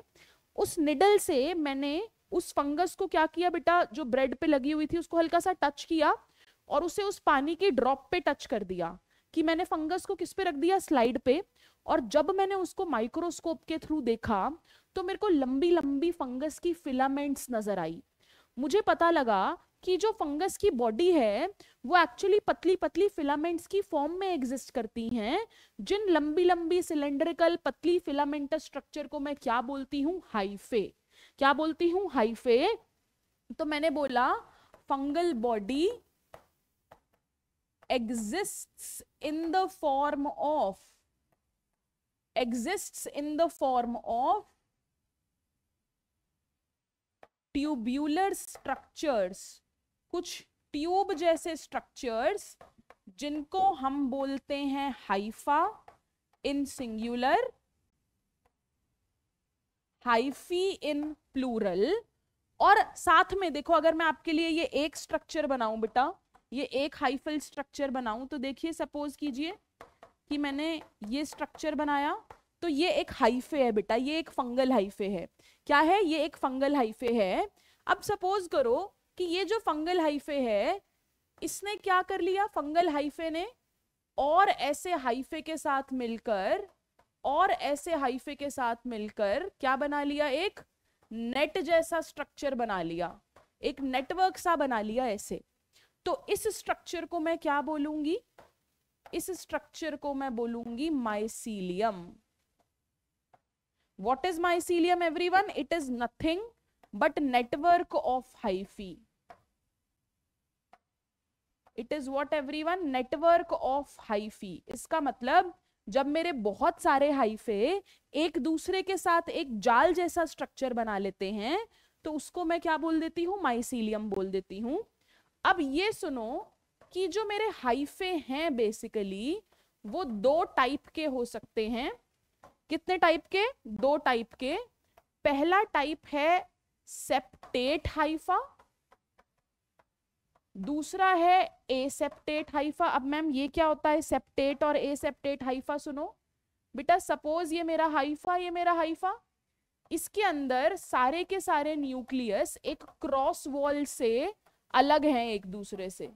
उस निडल से मैंने उस फंगस को क्या किया बेटा जो ब्रेड पे लगी हुई थी उसको हल्का सा टच किया और उसे उस पानी के ड्रॉप पे टच कर दिया कि मैंने फंगस को किस पे रख दिया स्लाइड पे और जब मैंने उसको माइक्रोस्कोप के थ्रू देखा तो मेरे को लंबी लंबी फंगस की फिलामेंट्स नजर आई मुझे पता लगा कि जो फंगस की बॉडी है वो एक्चुअली पतली पतली फिलामेंट्स की फॉर्म में एग्जिस्ट करती हैं जिन लंबी लंबी सिलेंड्रिकल पतली फिलामेंटस स्ट्रक्चर को मैं क्या बोलती हूँ हाइफे क्या बोलती हूँ हाइफे तो मैंने बोला fungal body exist in the form of exist in the form of tubular structures कुछ ट्यूब जैसे स्ट्रक्चर्स जिनको हम बोलते हैं hypha in singular hyphae in plural और साथ में देखो अगर मैं आपके लिए ये एक स्ट्रक्चर बनाऊं बेटा ये एक हाइफल स्ट्रक्चर बनाऊं तो देखिए सपोज कीजिए कि मैंने ये स्ट्रक्चर बनाया तो ये एक हाइफे है बेटा ये एक फंगल हाइफे है क्या है ये एक फंगल हाइफे है अब सपोज करो कि ये जो फंगल हाइफे है इसने क्या कर लिया फंगल हाइफे ने और ऐसे हाइफे के साथ मिलकर और ऐसे हाइफे के साथ मिलकर क्या बना लिया एक नेट जैसा स्ट्रक्चर बना लिया एक नेटवर्क सा बना लिया ऐसे तो इस स्ट्रक्चर को मैं क्या बोलूंगी इस स्ट्रक्चर को मैं बोलूंगी mycelium what is mycelium everyone it is nothing but network of hyphae it is what everyone network of hyphae इसका मतलब जब मेरे बहुत सारे हाइफे एक दूसरे के साथ एक जाल जैसा स्ट्रक्चर बना लेते हैं तो उसको मैं क्या बोल देती हूँ माइसीलियम बोल देती हूँ अब ये सुनो कि जो मेरे हाइफे हैं बेसिकली वो दो टाइप के हो सकते हैं कितने टाइप के दो टाइप के पहला टाइप है सेप्टेट हाइफा दूसरा है एसेप्टेट हाइफा अब मैम ये क्या होता है सेप्टेट और एसेप्टेट हाइफा सुनो बेटा सपोज ये मेरा हाइफा ये मेरा हाइफा इसके अंदर सारे के सारे न्यूक्लियस एक क्रॉस वॉल से अलग हैं एक दूसरे से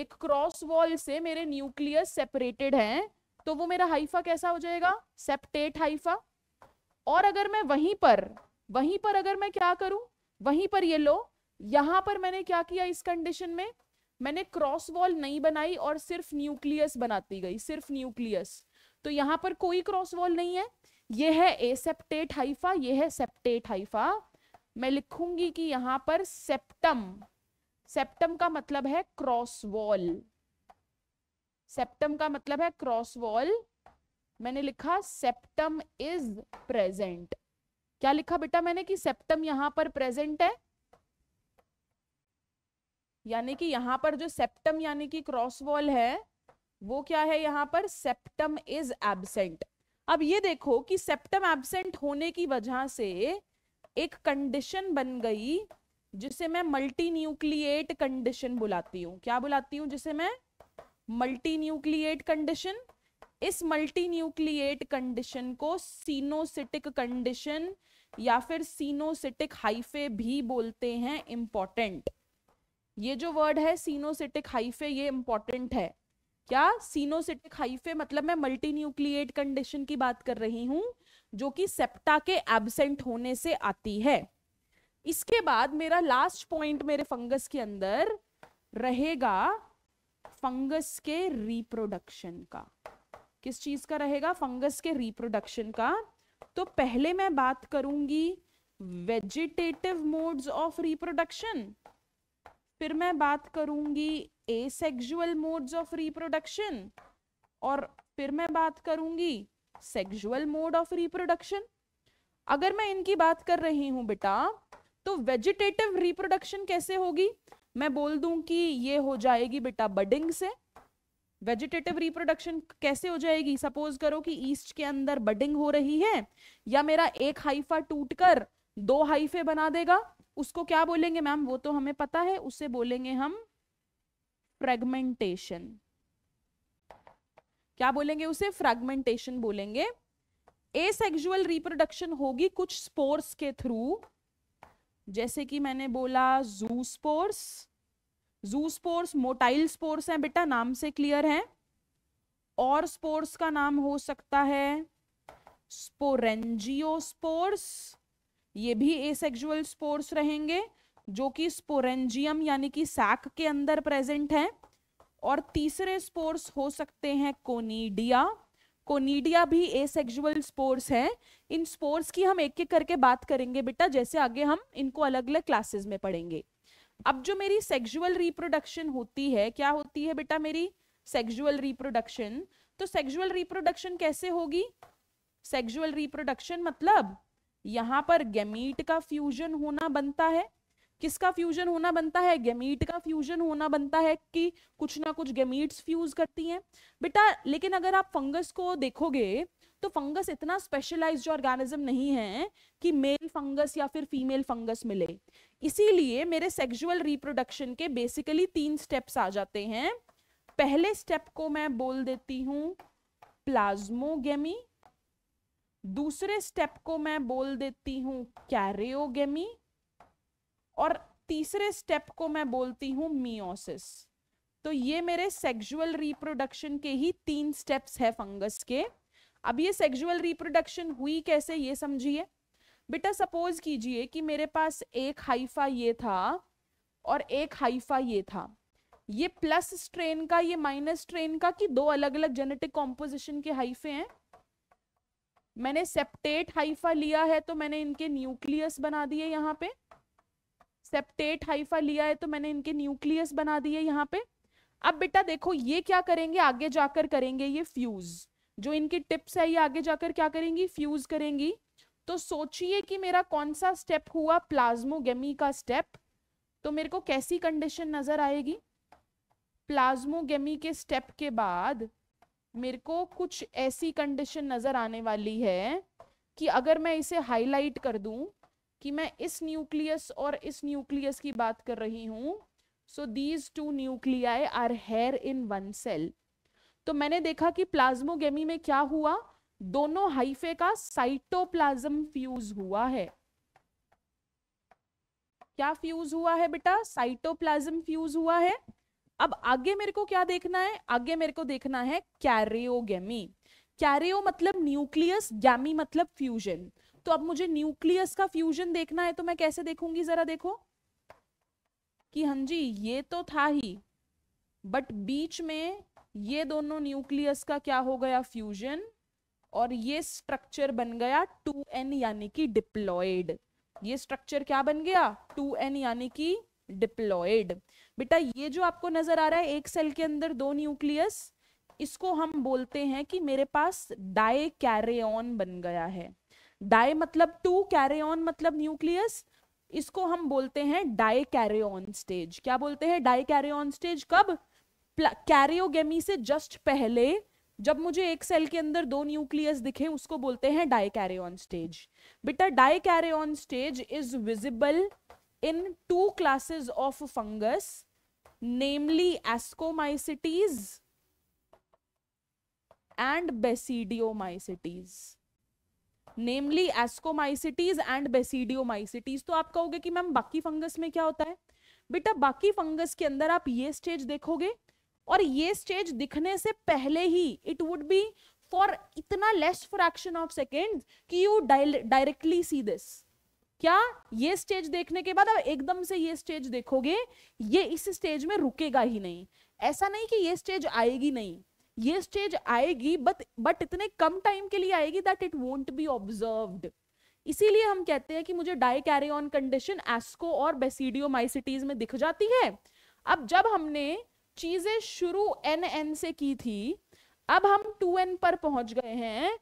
एक क्रॉस वॉल से मेरे न्यूक्लियस सेपरेटेड हैं तो वो मेरा हाइफा कैसा हो जाएगा सेप्टेट हाइफा और अगर मैं वहीं पर वहीं पर अगर मैं क्या करूं वहीं पर ये लो यहां पर मैंने क्या किया इस कंडीशन में मैंने क्रॉस वॉल नहीं बनाई और सिर्फ न्यूक्लियस बनाती गई सिर्फ न्यूक्लियस तो यहां पर कोई क्रॉस वॉल नहीं है ये है एसेप्टेट हाइफा ये है सेप्टेट हाइफा मैं लिखूंगी कि यहां पर सेप्टम सेप्टम का मतलब है क्रॉस वॉल सेप्टम का मतलब है क्रॉस वॉल मैंने लिखा सेप्टम इज प्रेजेंट क्या लिखा बेटा मैंने कि सेप्टम यहां पर प्रेजेंट है यानी कि यहाँ पर जो सेप्टम यानी कि क्रॉस वॉल है वो क्या है यहाँ पर सेप्टम इज एबसेंट अब ये देखो कि सेप्टम एबसेंट होने की वजह से एक कंडीशन बन गई जिसे मैं मल्टी न्यूक्लिएट कंडीशन बुलाती हूँ क्या बुलाती हूँ जिसे मैं मल्टी न्यूक्लिएट कंडीशन इस मल्टी न्यूक्लिएट कंडीशन को सीनोसिटिक कंडीशन या फिर सीनोसिटिक हाइफे भी बोलते हैं इंपॉर्टेंट ये जो वर्ड है सीनोसिटिक हाइफे ये इंपॉर्टेंट है क्या सीनोसिटिक हाइफे मतलब मैं मल्टी न्यूक्लिएट कंडीशन की बात कर रही हूं जो कि सेप्टा के एबसेंट होने से आती है इसके बाद मेरा लास्ट पॉइंट मेरे फंगस के अंदर रहेगा फंगस के रिप्रोडक्शन का किस चीज का रहेगा फंगस के रिप्रोडक्शन का तो पहले मैं बात करूंगी वेजिटेटिव मोड्स ऑफ रिप्रोडक्शन फिर मैं बात करूंगी एसेक्सुअल मोड्स ऑफ रिप्रोडक्शन और फिर मैं बात करूंगी सेक्सुअल मोड ऑफ रिप्रोडक्शन अगर मैं इनकी बात कर रही हूं बेटा तो वेजिटेटिव रिप्रोडक्शन कैसे होगी मैं बोल दूं कि ये हो जाएगी बेटा बडिंग से वेजिटेटिव रिप्रोडक्शन कैसे हो जाएगी सपोज करो कि ईस्ट के अंदर बडिंग हो रही है या मेरा एक हाइफा टूटकर दो हाइफे बना देगा उसको क्या बोलेंगे मैम वो तो हमें पता है उसे बोलेंगे हम फ्रेगमेंटेशन क्या बोलेंगे उसे फ्रेगमेंटेशन बोलेंगे एसेक्सुअल रिप्रोडक्शन होगी कुछ स्पोर्स के थ्रू जैसे कि मैंने बोला जू स्पोर्स जू स्पोर्स मोटाइल स्पोर्स हैं बेटा नाम से क्लियर है और स्पोर्स का नाम हो सकता है स्पोरेंजियो स्पोर्स ये भी एसेक्सुअल स्पोर्स रहेंगे जो कि स्पोरेंजियम यानी कि सैक के अंदर प्रेजेंट हैं और तीसरे स्पोर्स हो सकते हैं कोनीडिया कोनीडिया भी एसेक्सुअल स्पोर्स हैं इन स्पोर्स की हम एक एक करके बात करेंगे बेटा जैसे आगे हम इनको अलग अलग क्लासेस में पढ़ेंगे अब जो मेरी सेक्सुअल रिप्रोडक्शन होती है क्या होती है बेटा मेरी सेक्सुअल रिप्रोडक्शन तो सेक्सुअल रिप्रोडक्शन कैसे होगी सेक्सुअल रिप्रोडक्शन मतलब यहाँ पर गेमीट का फ्यूजन होना बनता है किसका फ्यूजन होना बनता है गेमीट का फ्यूजन होना बनता है कि कुछ ना कुछ गैमीट्स फ्यूज करती हैं बेटा लेकिन अगर आप फंगस को देखोगे तो फंगस इतना स्पेशलाइज्ड ऑर्गेनिज्म नहीं है कि मेल फंगस या फिर फीमेल फंगस मिले इसीलिए मेरे सेक्सुअल रिप्रोडक्शन के बेसिकली तीन स्टेप्स आ जाते हैं पहले स्टेप को मैं बोल देती हूँ प्लाज्मोगेमी दूसरे स्टेप को मैं बोल देती हूँ कैरियोगेमी और तीसरे स्टेप को मैं बोलती हूँ मियोसिस तो ये मेरे सेक्सुअल रिप्रोडक्शन के ही तीन स्टेप्स है फंगस के अब ये सेक्सुअल रिप्रोडक्शन हुई कैसे ये समझिए बेटा सपोज कीजिए कि मेरे पास एक हाइफा ये था और एक हाइफा ये था ये प्लस स्ट्रेन का ये माइनस स्ट्रेन का कि दो अलग अलग जेनेटिक कॉम्पोजिशन के हाइफे हैं मैंने सेप्टेट हाइफा लिया है तो मैंने इनके न्यूक्लियस बना दिए यहाँ पे सेप्टेट हाइफा लिया है तो मैंने इनके न्यूक्लियस बना दिए यहाँ पे अब बेटा देखो ये क्या करेंगे आगे जाकर करेंगे ये फ्यूज जो इनकी टिप्स है ये आगे जाकर क्या करेंगी फ्यूज करेंगी तो सोचिए कि मेरा कौन सा स्टेप हुआ प्लाज्मोगेमी का स्टेप तो मेरे को कैसी कंडीशन नजर आएगी प्लाज्मोगेमी के स्टेप के बाद मेरे को कुछ ऐसी कंडीशन नज़र आने वाली है कि अगर मैं इसे हाईलाइट कर दूं कि मैं इस न्यूक्लियस और इस न्यूक्लियस की बात कर रही हूं so these two nuclei are here in one cell तो मैंने देखा कि प्लाज्मोगेमी में क्या हुआ दोनों हाइफे का साइटोप्लाज्म फ्यूज हुआ है क्या फ्यूज हुआ है बेटा साइटोप्लाज्म फ्यूज हुआ है अब आगे मेरे को क्या देखना है आगे मेरे को देखना है कैरियोगेमी कैरियो मतलब न्यूक्लियस गैमी मतलब फ्यूजन तो अब मुझे न्यूक्लियस का फ्यूजन देखना है तो मैं कैसे देखूंगी जरा देखो कि हाँ जी ये तो था ही बट बीच में ये दोनों न्यूक्लियस का क्या हो गया फ्यूजन और ये स्ट्रक्चर बन गया टू एन यानी कि डिप्लॉयड ये स्ट्रक्चर क्या बन गया टू एन यानी कि डिप्लॉयड बेटा ये जो आपको नजर आ रहा है एक सेल के अंदर दो न्यूक्लियस इसको हम बोलते हैं कि मेरे पास डाई कैरेन बन गया है डाई मतलब टू कैरेन मतलब न्यूक्लियस इसको हम बोलते हैं डाई कैरेन स्टेज क्या बोलते हैं डाई कैरेन स्टेज कब कैरियोगेमी से जस्ट पहले जब मुझे एक सेल के अंदर दो न्यूक्लियस दिखे उसको बोलते हैं डाई कैरियन स्टेज बेटा dikaryon stage is visible in two classes of fungus namely ascomycetes and basidiomycetes namely ascomycetes and basidiomycetes तो आप कहोगे कि मैम बाकी फंगस में क्या होता है बेटा बाकी फंगस के अंदर आप ये स्टेज देखोगे और ये स्टेज दिखने से पहले ही इट वुड बी फॉर इतना लेस फ्रैक्शन ऑफ सेकेंड कि यू डायरेक्टली सी दिस क्या ये स्टेज देखने के बाद अब एकदम से ये स्टेज देखोगे ये इस स्टेज में रुकेगा ही नहीं ऐसा नहीं कि ये स्टेज आएगी नहीं ये स्टेज आएगी बट बट इतने कम टाइम के लिए आएगी that it won't be observed इसीलिए हम कहते हैं कि मुझे dikaryon condition asco और बेसिडियो माइसिटीज में दिख जाती है अब जब हमने चीजें शुरू एन एन से की थी अब हम टू एन पर पहुंच गए हैं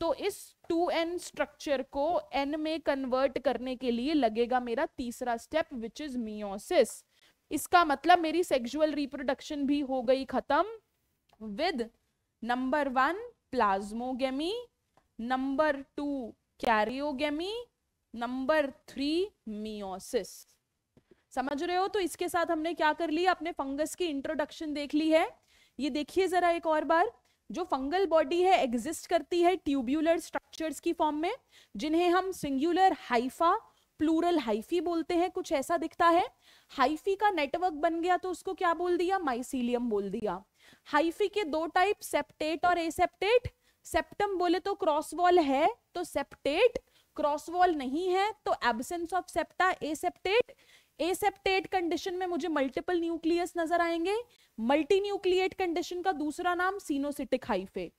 तो इस टू एन स्ट्रक्चर को एन में कन्वर्ट करने के लिए लगेगा मेरा तीसरा स्टेप विच इज मियोसिस इसका मतलब मेरी सेक्सुअल रिप्रोडक्शन भी हो गई खत्म with number one plasmogamy number two karyogamy number three meiosis समझ रहे हो तो इसके साथ हमने क्या कर लिया अपने फंगस की इंट्रोडक्शन देख ली है ये देखिए जरा एक और बार जो फंगल बॉडी है एग्जिस्ट करती है ट्यूब्यूलर स्ट्रक्चर्स की फॉर्म में जिन्हें हम सिंगुलर हाइफा प्लूरल हाइफी बोलते हैं कुछ ऐसा दिखता है हाइफी का नेटवर्क बन गया तो उसको क्या बोल दिया माइसीलियम बोल दिया हाइफी के दो टाइप सेप्टेट और एसेप्टेट सेप्टम बोले तो क्रॉस वॉल है तो सेप्टेट क्रॉस वॉल नहीं है तो absence of septa aseptate aseptate condition में मुझे मल्टीपल न्यूक्लियस नजर आएंगे मल्टी न्यूक्लिएट कंडीशन का दूसरा नाम सीनोसिटिक हाइफे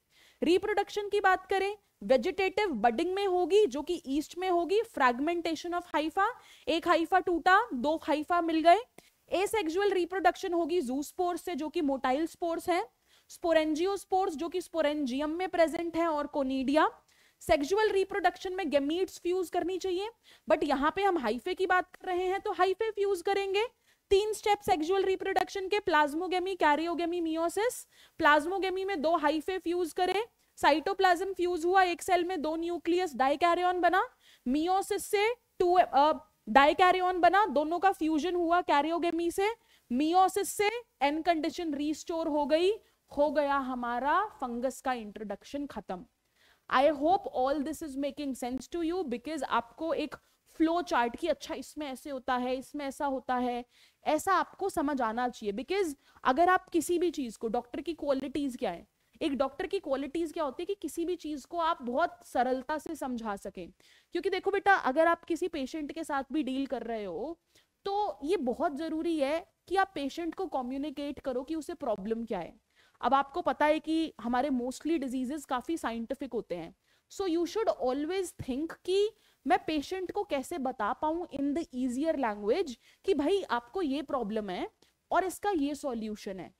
रिप्रोडक्शन की बात करें वेजिटेटिव बडिंग में होगी जो कि ईस्ट में होगी फ्रेगमेंटेशन ऑफ हाइफा एक हाइफा टूटा दो हाइफा मिल गए एसेक्सुअल रिप्रोडक्शन होगी जू स्पोर्स से जो कि मोटाइल स्पोर्स है स्पोरेंजियो स्पोर्स जो कि स्पोरेंजियम में प्रेजेंट है और कोनीडिया सेक्सुअल रिप्रोडक्शन में गेमीट्स फ्यूज करनी चाहिए बट यहाँ पे हम हाइफे की बात कर रहे हैं तो हाइफे फ्यूज करेंगे तीन स्टेप सेक्सुअल रिप्रोडक्शन के प्लाज्मोगेमी कैरियोगेमी मियोसिस प्लाज्मोगेमी में दो हाइफे फ्यूज करें साइटोप्लाज्म फ्यूज हुआ एक सेल में दो न्यूक्लियस डाइकैरियन बना मियोसिस से टू डाइकैरियन बना दोनों का फ्यूजन हुआ कैरियोगेमी से मियोसिस से एन कंडीशन रिस्टोर हो गई हो गया हमारा फंगस का इंट्रोडक्शन खत्म I hope all this is making sense to you because आपको एक फ्लो चार्ट की अच्छा इसमें ऐसे होता है इसमें ऐसा होता है ऐसा आपको समझ आना चाहिए बिकॉज अगर आप किसी भी चीज़ को डॉक्टर की क्वालिटीज़ क्या है एक डॉक्टर की क्वालिटीज़ क्या होती है कि किसी भी चीज़ को आप बहुत सरलता से समझा सकें क्योंकि देखो बेटा अगर आप किसी पेशेंट के साथ भी डील कर रहे हो तो ये बहुत ज़रूरी है कि आप पेशेंट को कम्युनिकेट करो कि उसे प्रॉब्लम क्या है अब आपको पता है कि हमारे मोस्टली डिजीजेस काफ़ी साइंटिफिक होते हैं so you should always think कि मैं पेशेंट को कैसे बता पाऊं इन द इजियर लैंग्वेज कि भाई आपको ये प्रॉब्लम है और इसका ये सॉल्यूशन है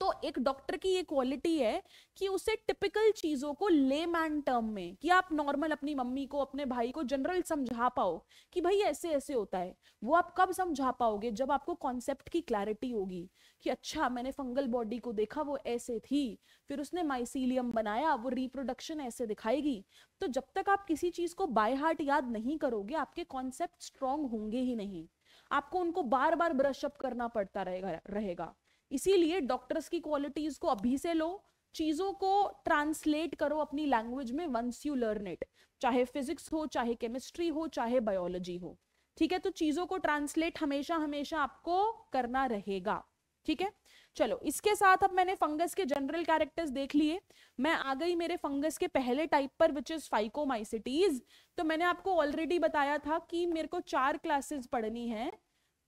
तो एक डॉक्टर की ये क्वालिटी है कि उसे टिपिकल चीजों को ले मैन टर्म में कि आप नॉर्मल अपनी मम्मी को अपने भाई को जनरल समझा पाओ कि भाई ऐसे ऐसे होता है वो आप कब समझा पाओगे जब आपको कॉन्सेप्ट की क्लैरिटी होगी कि अच्छा मैंने फंगल बॉडी को देखा वो ऐसे थी फिर उसने माइसीलियम बनाया वो रिप्रोडक्शन ऐसे दिखाएगी तो जब तक आप किसी चीज को बाय हार्ट याद नहीं करोगे आपके कॉन्सेप्ट स्ट्रांग होंगे ही नहीं आपको उनको बार बार ब्रशअप करना पड़ता रहेगा रहेगा इसीलिए डॉक्टर्स की क्वालिटीज को अभी से लो चीज़ों को ट्रांसलेट करो अपनी लैंग्वेज में वंस यू लर्न इट चाहे फिजिक्स हो चाहे केमिस्ट्री हो चाहे बायोलॉजी हो ठीक है तो चीज़ों को ट्रांसलेट हमेशा हमेशा आपको करना रहेगा ठीक है चलो इसके साथ अब मैंने फंगस के जनरल कैरेक्टर्स देख लिए मैं आ गई मेरे फंगस के पहले टाइप पर विच इज फाइकोमाइसिटीज तो मैंने आपको ऑलरेडी बताया था कि मेरे को चार क्लासेस पढ़नी है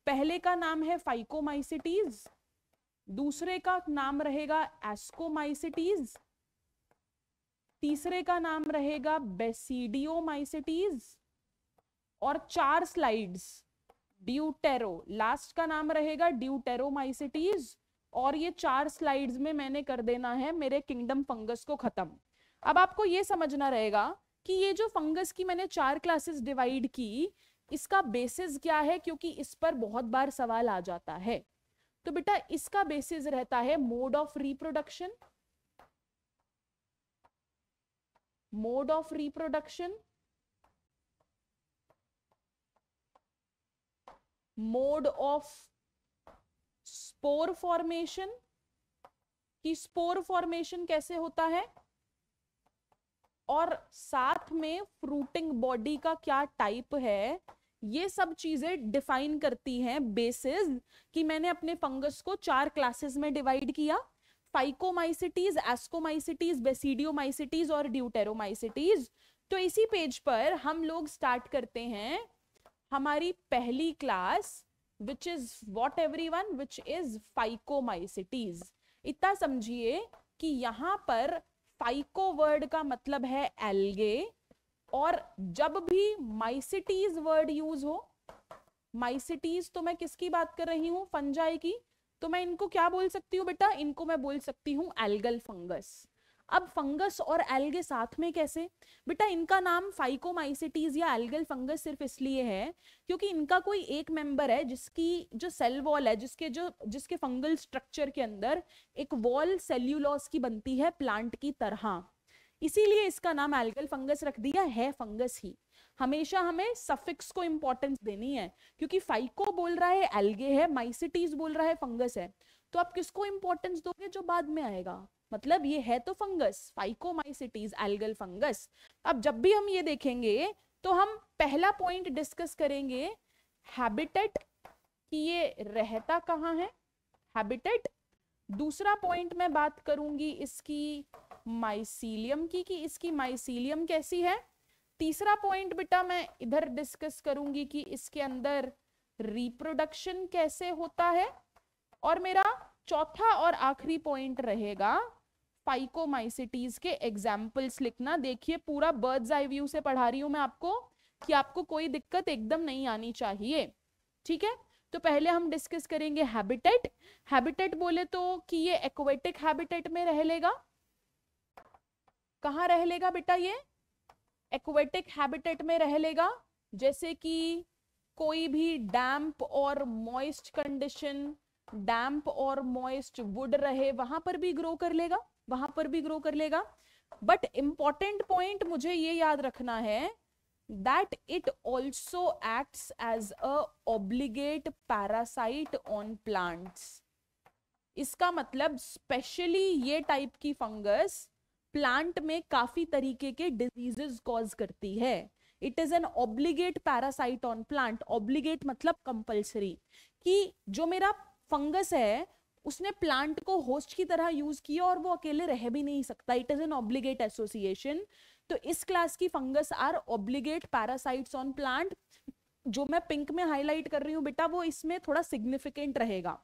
पहले का नाम है फाइकोमाइसिटीज दूसरे का नाम रहेगा एस्कोमाइसिटीज तीसरे का नाम रहेगा बेसिडियोमाइसिटीज और चार स्लाइड्स ड्यूटेरो लास्ट का नाम रहेगा ड्यूटेरोमाइसिटीज और ये चार स्लाइड्स में मैंने कर देना है मेरे किंगडम फंगस को खत्म अब आपको ये समझना रहेगा कि ये जो फंगस की मैंने चार क्लासेस डिवाइड की इसका बेसिस क्या है क्योंकि इस पर बहुत बार सवाल आ जाता है तो बेटा इसका बेसिस रहता है mode of reproduction mode of reproduction mode of spore formation कि स्पोर फॉर्मेशन कैसे होता है और साथ में फ्रूटिंग बॉडी का क्या टाइप है ये सब चीज़ें डिफाइन करती हैं बेसिस कि मैंने अपने फंगस को चार क्लासेस में डिवाइड किया फाइकोमाइसिटीज एस्कोमाइसिटीज बेसिडियोमाइसिटीज और ड्यूटेरोमाइसिटीज तो इसी पेज पर हम लोग स्टार्ट करते हैं हमारी पहली class which is what everyone which is phycomycetes इतना समझिए कि यहाँ पर फाइको वर्ड का मतलब है एलगे और जब भी माइसिटीज वर्ड यूज हो माइसिटीज तो मैं किसकी बात कर रही हूँ फंजाई की तो मैं इनको क्या बोल सकती हूँ बेटा इनको मैं बोल सकती हूँ एल्गल फंगस अब फंगस और एल्गे साथ में कैसे बेटा इनका नाम फाइकोमाइसिटीज या एल्गल फंगस सिर्फ इसलिए है क्योंकि इनका कोई एक मेंबर है जिसकी जो सेल वॉल है जिसके जो जिसके फंगल स्ट्रक्चर के अंदर एक वॉल सेल्यूलॉस की बनती है प्लांट की तरह इसीलिए इसका नाम एल्गल फंगस रख दिया है फंगस ही हमेशा हमें सफिक्स को इम्पोर्टेंस देनी है क्योंकि फाइको बोल रहा है एल्गे है माइसिटीज बोल रहा है फंगस है तो आप किसको इम्पोर्टेंस दोगे जो बाद में आएगा मतलब ये है तो फंगस फाइकोमाइसिटीज एल्गल फंगस अब जब भी हम ये देखेंगे तो हम पहला पॉइंट डिस्कस करेंगे हैबिटेट कि ये रहता कहाँ है हैबिटेट दूसरा पॉइंट मैं बात करूंगी इसकी माइसीलियम की कि इसकी माइसीलियम कैसी है तीसरा पॉइंट बेटा मैं इधर डिस्कस करूंगी कि इसके अंदर रिप्रोडक्शन कैसे होता है और मेरा चौथा और आखिरी पॉइंट रहेगा फाइकोमाइसिटीज के एग्जाम्पल्स लिखना देखिए पूरा बर्ड्स आई व्यू से पढ़ा रही हूं मैं आपको कि आपको कोई दिक्कत एकदम नहीं आनी चाहिए ठीक है तो पहले हम डिस्कस करेंगे हैबिटेट हैबिटेट बोले तो कि ये एक्वेटिक हैबिटेट में रह लेगा कहाँ रह लेगा बेटा ये एक्वेटिक हैबिटेट में रह लेगा जैसे कि कोई भी डैम्प और मॉइस्ट कंडीशन डैम्प और मॉइस्ट वुड रहे वहां पर भी ग्रो कर लेगा वहां पर भी ग्रो कर लेगा बट इंपॉर्टेंट पॉइंट मुझे ये याद रखना है that it also act as obligate parasite on plants इसका मतलब स्पेशली ये टाइप की फंगस प्लांट में काफी तरीके के डिजीजेज कॉज करती है it is an obligate parasite on plant obligate मतलब कंपल्सरी कि जो मेरा फंगस है उसने प्लांट को होस्ट की तरह यूज किया और वो अकेले रह भी नहीं सकता it is an obligate association तो इस क्लास की fungus are obligate parasites on plant जो मैं पिंक में हाईलाइट कर रही हूँ बेटा वो इसमें थोड़ा सिग्निफिकेंट रहेगा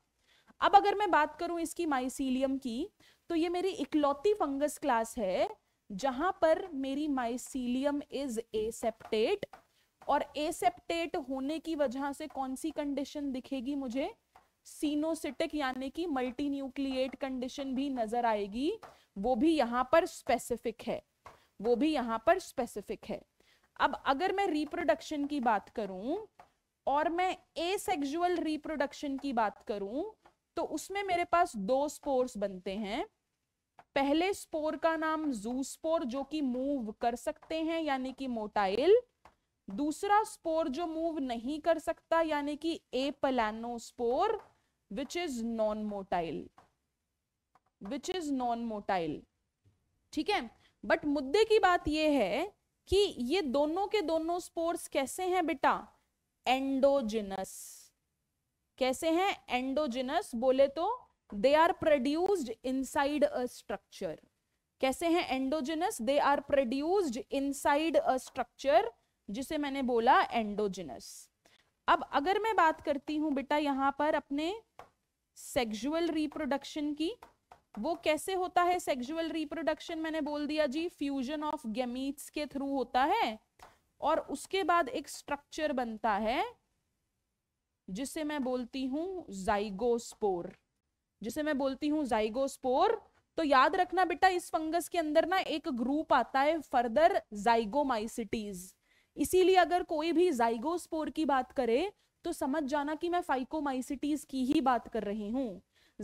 अब अगर मैं बात करूं इसकी माइसीलियम की तो ये मेरी इकलौती फंगस क्लास है जहां पर मेरी माइसीलियम इज एसेप्टेट और एसेप्टेट होने की वजह से कौन सी कंडीशन दिखेगी मुझे सीनोसिटिक यानी कि मल्टी न्यूक्लिएट कंडीशन भी नजर आएगी वो भी यहाँ पर स्पेसिफिक है वो भी यहाँ पर स्पेसिफिक है अब अगर मैं रिप्रोडक्शन की बात करूं और मैं ए रिप्रोडक्शन की बात करूं तो उसमें मेरे पास दो स्पोर्स बनते हैं पहले स्पोर का नाम जू स्पोर जो कि मूव कर सकते हैं यानी कि मोटाइल दूसरा स्पोर जो मूव नहीं कर सकता यानी कि aplanospore which is non motile which is non motile ठीक है बट मुद्दे की बात यह है कि ये दोनों के दोनों स्पोर्स कैसे हैं बेटा एंडोजिनस कैसे हैं एंडोजिनस बोले तो they are produced inside a structure कैसे हैं endogenous they are produced inside a structure जिसे मैंने बोला एंडोजिनस अब अगर मैं बात करती हूं बेटा यहां पर अपने सेक्सुअल रिप्रोडक्शन की वो कैसे होता है सेक्सुअल रिप्रोडक्शन मैंने बोल दिया जी फ्यूजन ऑफ गेमीट्स के थ्रू होता है और उसके बाद एक स्ट्रक्चर बनता है जिसे मैं बोलती हूँ जाइगोस्पोर जिसे मैं बोलती हूँ जाइगोस्पोर तो याद रखना बेटा इस फंगस के अंदर ना एक ग्रुप आता है फर्दर जाइगोमाइसिटीज इसीलिए अगर कोई भी जाइगोस्पोर की बात करे तो समझ जाना कि मैं फाइकोमाइसिटीज की ही बात कर रही हूँ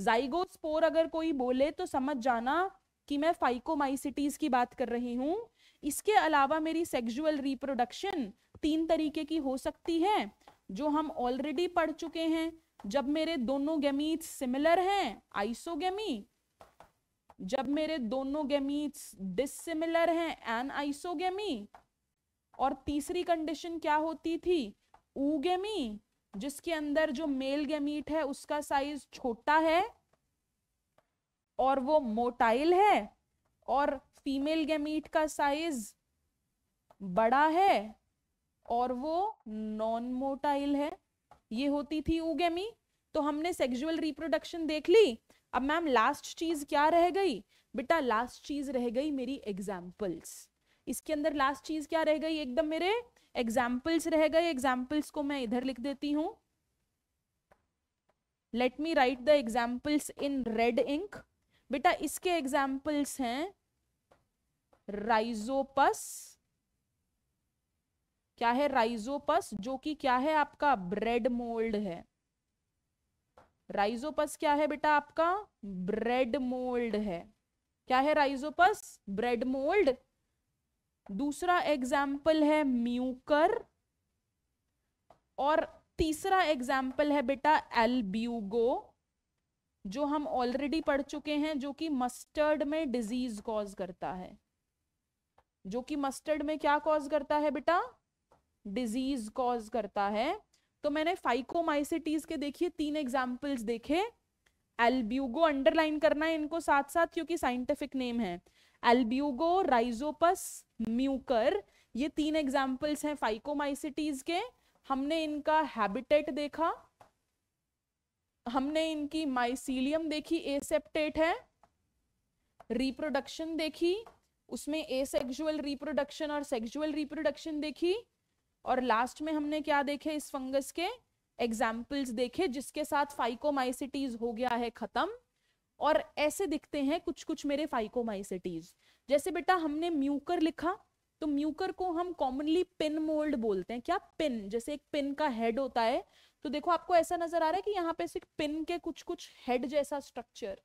जाइगोस्पोर अगर कोई बोले तो समझ जाना कि मैं फाइकोमाइसिटीज की बात कर रही हूँ इसके अलावा मेरी सेक्सुअल रिप्रोडक्शन तीन तरीके की हो सकती है जो हम ऑलरेडी पढ़ चुके हैं जब मेरे दोनों गैमीट सिमिलर हैं आइसोगेमी जब मेरे दोनों गैमीट डिसिमिलर हैं एन आइसोगेमी और तीसरी कंडीशन क्या होती थी ऊगेमी जिसके अंदर जो मेल गैमीट है उसका साइज छोटा है और वो मोटाइल है और फीमेल गैमीट का साइज बड़ा है और वो नॉन मोटाइल है ये होती थी उगेमी तो हमने सेक्सुअल रिप्रोडक्शन देख ली अब मैम लास्ट चीज क्या रह गई बेटा लास्ट चीज रह गई मेरी एग्जाम्पल्स इसके अंदर लास्ट चीज क्या रह गई एकदम मेरे एग्जाम्पल्स रह गए एग्जाम्पल्स को मैं इधर लिख देती हूँ let me write the examples in red ink बेटा इसके एग्जाम्पल्स हैं राइजोपस क्या है राइजोपस जो कि क्या है आपका ब्रेड मोल्ड है राइजोपस क्या है बेटा आपका ब्रेड मोल्ड है क्या है राइजोपस ब्रेड मोल्ड दूसरा एग्जाम्पल है म्यूकर और तीसरा एग्जाम्पल है बेटा एलब्यूगो जो हम ऑलरेडी पढ़ चुके हैं जो कि मस्टर्ड में डिजीज कॉज करता है जो कि मस्टर्ड में क्या कॉज करता है बेटा डिजीज कॉज करता है तो मैंने फाइकोमाइसिटीज के देखिए तीन एग्जाम्पल्स देखे एल्ब्यूगो अंडरलाइन करना है इनको साथ साथ क्योंकि साइंटिफिक नेम है एल्ब्यूगो राइजोपस म्यूकर ये तीन एग्जाम्पल्स हैं फाइकोमाइसिटीज के हमने इनका हैबिटेट देखा हमने इनकी माइसीलियम देखी एसेप्टेट है रिप्रोडक्शन देखी उसमें एसेक्सुअल रिप्रोडक्शन और सेक्सुअल रिप्रोडक्शन देखी और लास्ट में हमने क्या देखे इस फंगस के एग्जाम्पल्स देखे जिसके साथ फाइकोमाइसिटीज हो गया है खत्म और ऐसे दिखते हैं कुछ कुछ मेरे फाइकोमाइसिटीज जैसे बेटा हमने म्यूकर लिखा तो म्यूकर को हम कॉमनली पिन मोल्ड बोलते हैं क्या पिन जैसे एक पिन का हेड होता है तो देखो आपको ऐसा नजर आ रहा है कि यहाँ पे सिर्फ पिन के कुछ कुछ हेड जैसा स्ट्रक्चर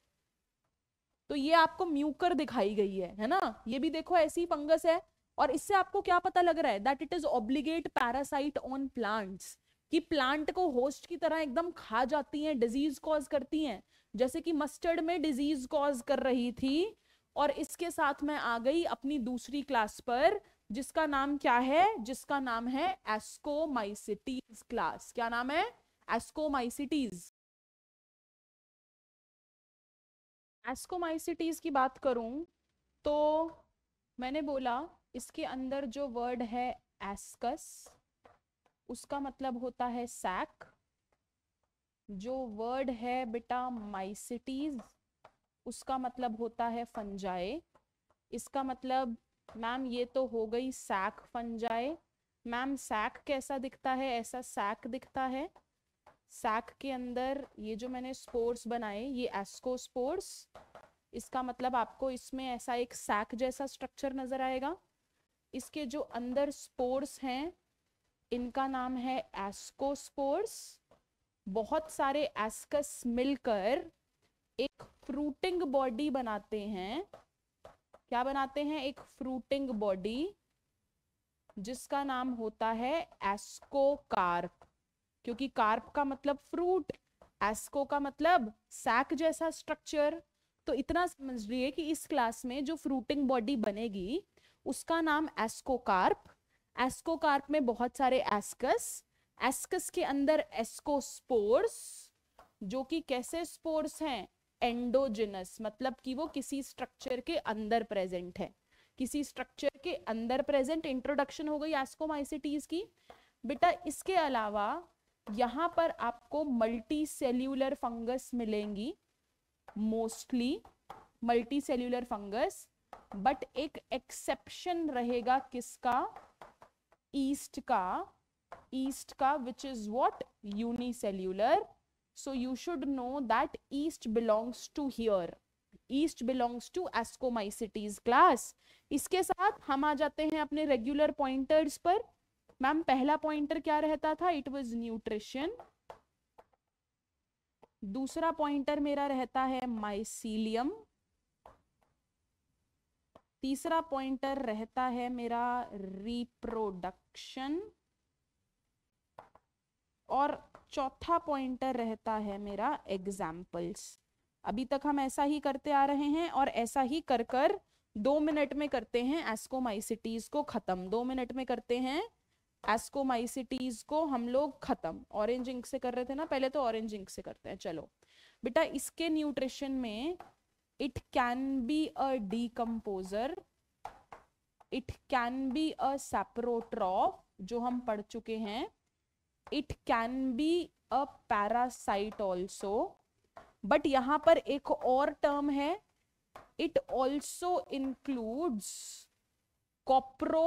तो ये आपको म्यूकर दिखाई गई है है ना ये भी देखो ऐसी फंगस है और इससे आपको क्या पता लग रहा है that it is obligate parasite on plants कि प्लांट को होस्ट की तरह एकदम खा जाती हैं डिजीज कॉज करती हैं जैसे कि मस्टर्ड में डिजीज कॉज कर रही थी और इसके साथ मैं आ गई अपनी दूसरी क्लास पर जिसका नाम क्या है जिसका नाम है एस्कोमाइसिटीज क्लास क्या नाम है एस्कोमाइसिटीज एस्कोमाइसिटीज की बात करूं तो मैंने बोला इसके अंदर जो वर्ड है एस्कस उसका मतलब होता है सैक जो वर्ड है बेटा माइसिटीज उसका मतलब होता है फंजाए इसका मतलब मैम ये तो हो गई सैक फंजाए मैम सैक कैसा दिखता है ऐसा सैक दिखता है सैक के अंदर ये जो मैंने स्पोर्ट्स बनाए ये एस्को स्पोर्ट्स इसका मतलब आपको इसमें ऐसा एक सैक जैसा स्ट्रक्चर नजर आएगा इसके जो अंदर स्पोर्स हैं इनका नाम है एस्कोस्पोर्स बहुत सारे एस्कस मिलकर एक फ्रूटिंग बॉडी बनाते हैं क्या बनाते हैं एक फ्रूटिंग बॉडी जिसका नाम होता है एस्को कार्प क्योंकि कार्प का मतलब फ्रूट एस्को का मतलब सैक जैसा स्ट्रक्चर तो इतना समझ लिए है कि इस क्लास में जो फ्रूटिंग बॉडी बनेगी उसका नाम एस्कोकार्प एस्कोकार्प में बहुत सारे एस्कस एस्कस के अंदर एस्कोस्पोर्स जो कि कैसे स्पोर्स हैं एंडोजिनस मतलब कि वो किसी स्ट्रक्चर के अंदर प्रेजेंट है किसी स्ट्रक्चर के अंदर प्रेजेंट इंट्रोडक्शन हो गई एस्कोमाइसिटीज की बेटा इसके अलावा यहाँ पर आपको मल्टी सेल्यूलर फंगस मिलेंगी mostly multicellular fungus but एक एक्सेप्शन रहेगा किसका ईस्ट का ईस्ट का which is what unicellular so you should know that yeast belongs to here yeast belongs to ascomycetes class इसके साथ हम आ जाते हैं अपने रेगुलर पॉइंटर्स पर मैम पहला पॉइंटर क्या रहता था इट वॉज न्यूट्रिशन दूसरा पॉइंटर मेरा रहता है माइसीलियम तीसरा पॉइंटर रहता है मेरा रिप्रोडक्शन और चौथा पॉइंटर रहता है मेरा एग्जाम्पल्स अभी तक हम ऐसा ही करते आ रहे हैं और ऐसा ही कर कर दो मिनट में करते हैं एस्कोमाइसिटीज को खत्म दो मिनट में करते हैं एस्कोमाइसिटीज को हम लोग खत्म ऑरेंज इंक से कर रहे थे ना पहले तो ऑरेंज इंक से करते हैं चलो बेटा इसके न्यूट्रिशन में it can be a decomposer it can be a saprotroph जो हम पढ़ चुके हैं it can be a parasite also but यहां पर एक और टर्म है it also includes copro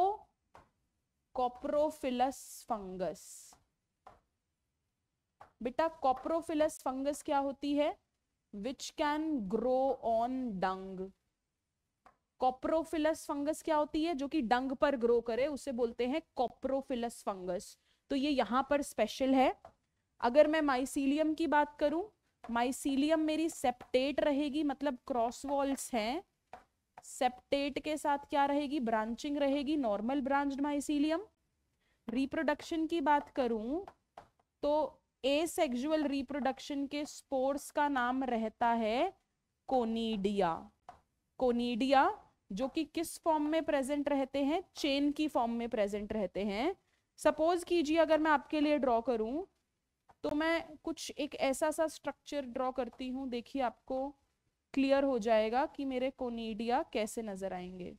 coprophilous fungus बेटा कॉप्रोफिलस फंगस क्या होती है which can grow on dung coprophilous fungus क्या होती है जो कि डंग पर ग्रो करे उसे बोलते हैं कॉप्रोफिलस फंगस तो ये यहां पर स्पेशल है अगर मैं माइसीलियम की बात करूं माइसीलियम मेरी सेप्टेट रहेगी मतलब क्रॉस वॉल्स हैं सेप्टेट के साथ क्या रहेगी ब्रांचिंग रहेगी नॉर्मल ब्रांच्ड माइसीलियम रिप्रोडक्शन की बात करूं तो एसेक्सुअल रिप्रोडक्शन के स्पोर्स का नाम रहता है कोनीडिया कोनीडिया जो कि किस फॉर्म में प्रेजेंट रहते हैं चेन की फॉर्म में प्रेजेंट रहते हैं सपोज कीजिए अगर मैं आपके लिए ड्रॉ करूं तो मैं कुछ एक ऐसा सा स्ट्रक्चर ड्रॉ करती हूं देखिए आपको क्लियर हो जाएगा कि मेरे कोनीडिया कैसे नजर आएंगे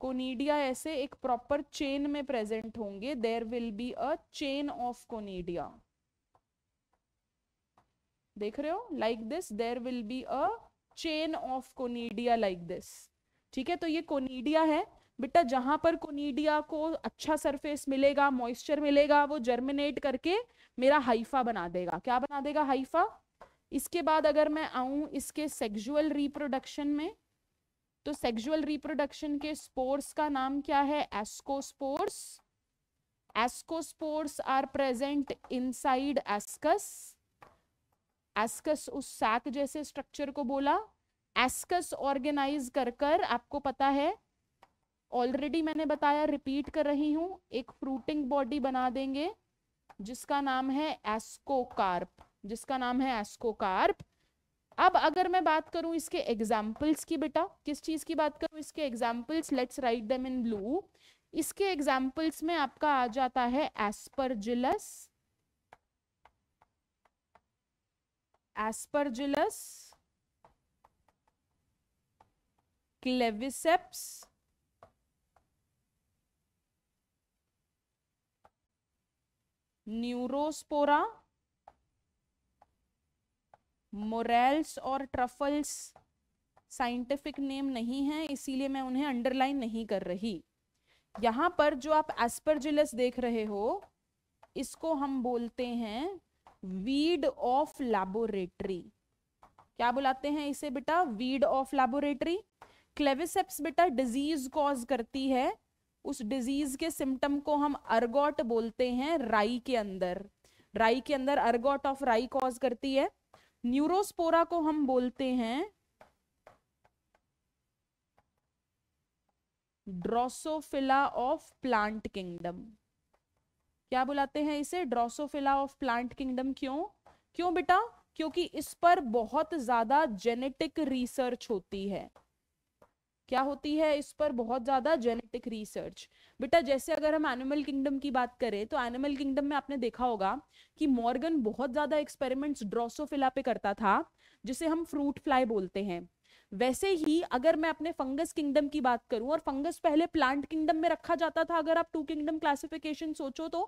कोनीडिया ऐसे एक प्रॉपर चेन में प्रेजेंट होंगे there will be a chain of conidia देख रहे हो like this there will be a chain of conidia like this ठीक है तो ये कोनीडिया है बेटा जहां पर कोनीडिया को अच्छा सरफेस मिलेगा मॉइस्चर मिलेगा वो जर्मिनेट करके मेरा हाइफा बना देगा क्या बना देगा हाइफा इसके बाद अगर मैं आऊं इसके सेक्सुअल रिप्रोडक्शन में तो सेक्सुअल रिप्रोडक्शन के स्पोर्स का नाम क्या है ascospores ascospores are present inside ascus ascus उस सैक जैसे स्ट्रक्चर को बोला एस्कस ऑर्गेनाइज कर कर आपको पता है ऑलरेडी मैंने बताया रिपीट कर रही हूं एक फ्रूटिंग बॉडी बना देंगे जिसका नाम है एस्कोकार्प जिसका नाम है एस्कोकार्प अब अगर मैं बात करूं इसके एग्जाम्पल्स की बेटा किस चीज की बात करूं इसके examples let's write them in blue इसके एग्जाम्पल्स में आपका आ जाता है Aspergillus Aspergillus Claviceps Neurospora morels और ट्रफल्स साइंटिफिक नेम नहीं है इसीलिए मैं उन्हें अंडरलाइन नहीं कर रही यहाँ पर जो आप एस्परजिलस देख रहे हो इसको हम बोलते हैं वीड ऑफ लैबोरेटरी क्या बुलाते हैं इसे बेटा वीड ऑफ लैबोरेटरी क्लेविसेप्स बेटा डिजीज कॉज करती है उस डिजीज के सिम्टम को हम अर्गोट बोलते हैं राई के अंदर राई के अंदर अर्गोट ऑफ राई कॉज करती है न्यूरोस्पोरा को हम बोलते हैं ड्रोसोफिला ऑफ प्लांट किंगडम क्या बुलाते हैं इसे ड्रोसोफिला ऑफ प्लांट किंगडम क्यों क्यों बेटा क्योंकि इस पर बहुत ज्यादा जेनेटिक रिसर्च होती है क्या होती है इस पर बहुत ज़्यादा जेनेटिक रिसर्च बेटा जैसे अगर हम एनिमल किंगडम की बात करें तो एनिमल किंगडम में आपने देखा होगा कि मॉर्गन बहुत ज़्यादा एक्सपेरिमेंट्स ड्रोसोफिला पे करता था जिसे हम फ्रूट फ्लाई बोलते हैं वैसे ही अगर मैं अपने फंगस किंगडम की बात करूं और फंगस पहले प्लांट किंगडम में रखा जाता था अगर आप टू किंगडम क्लासिफिकेशन सोचो तो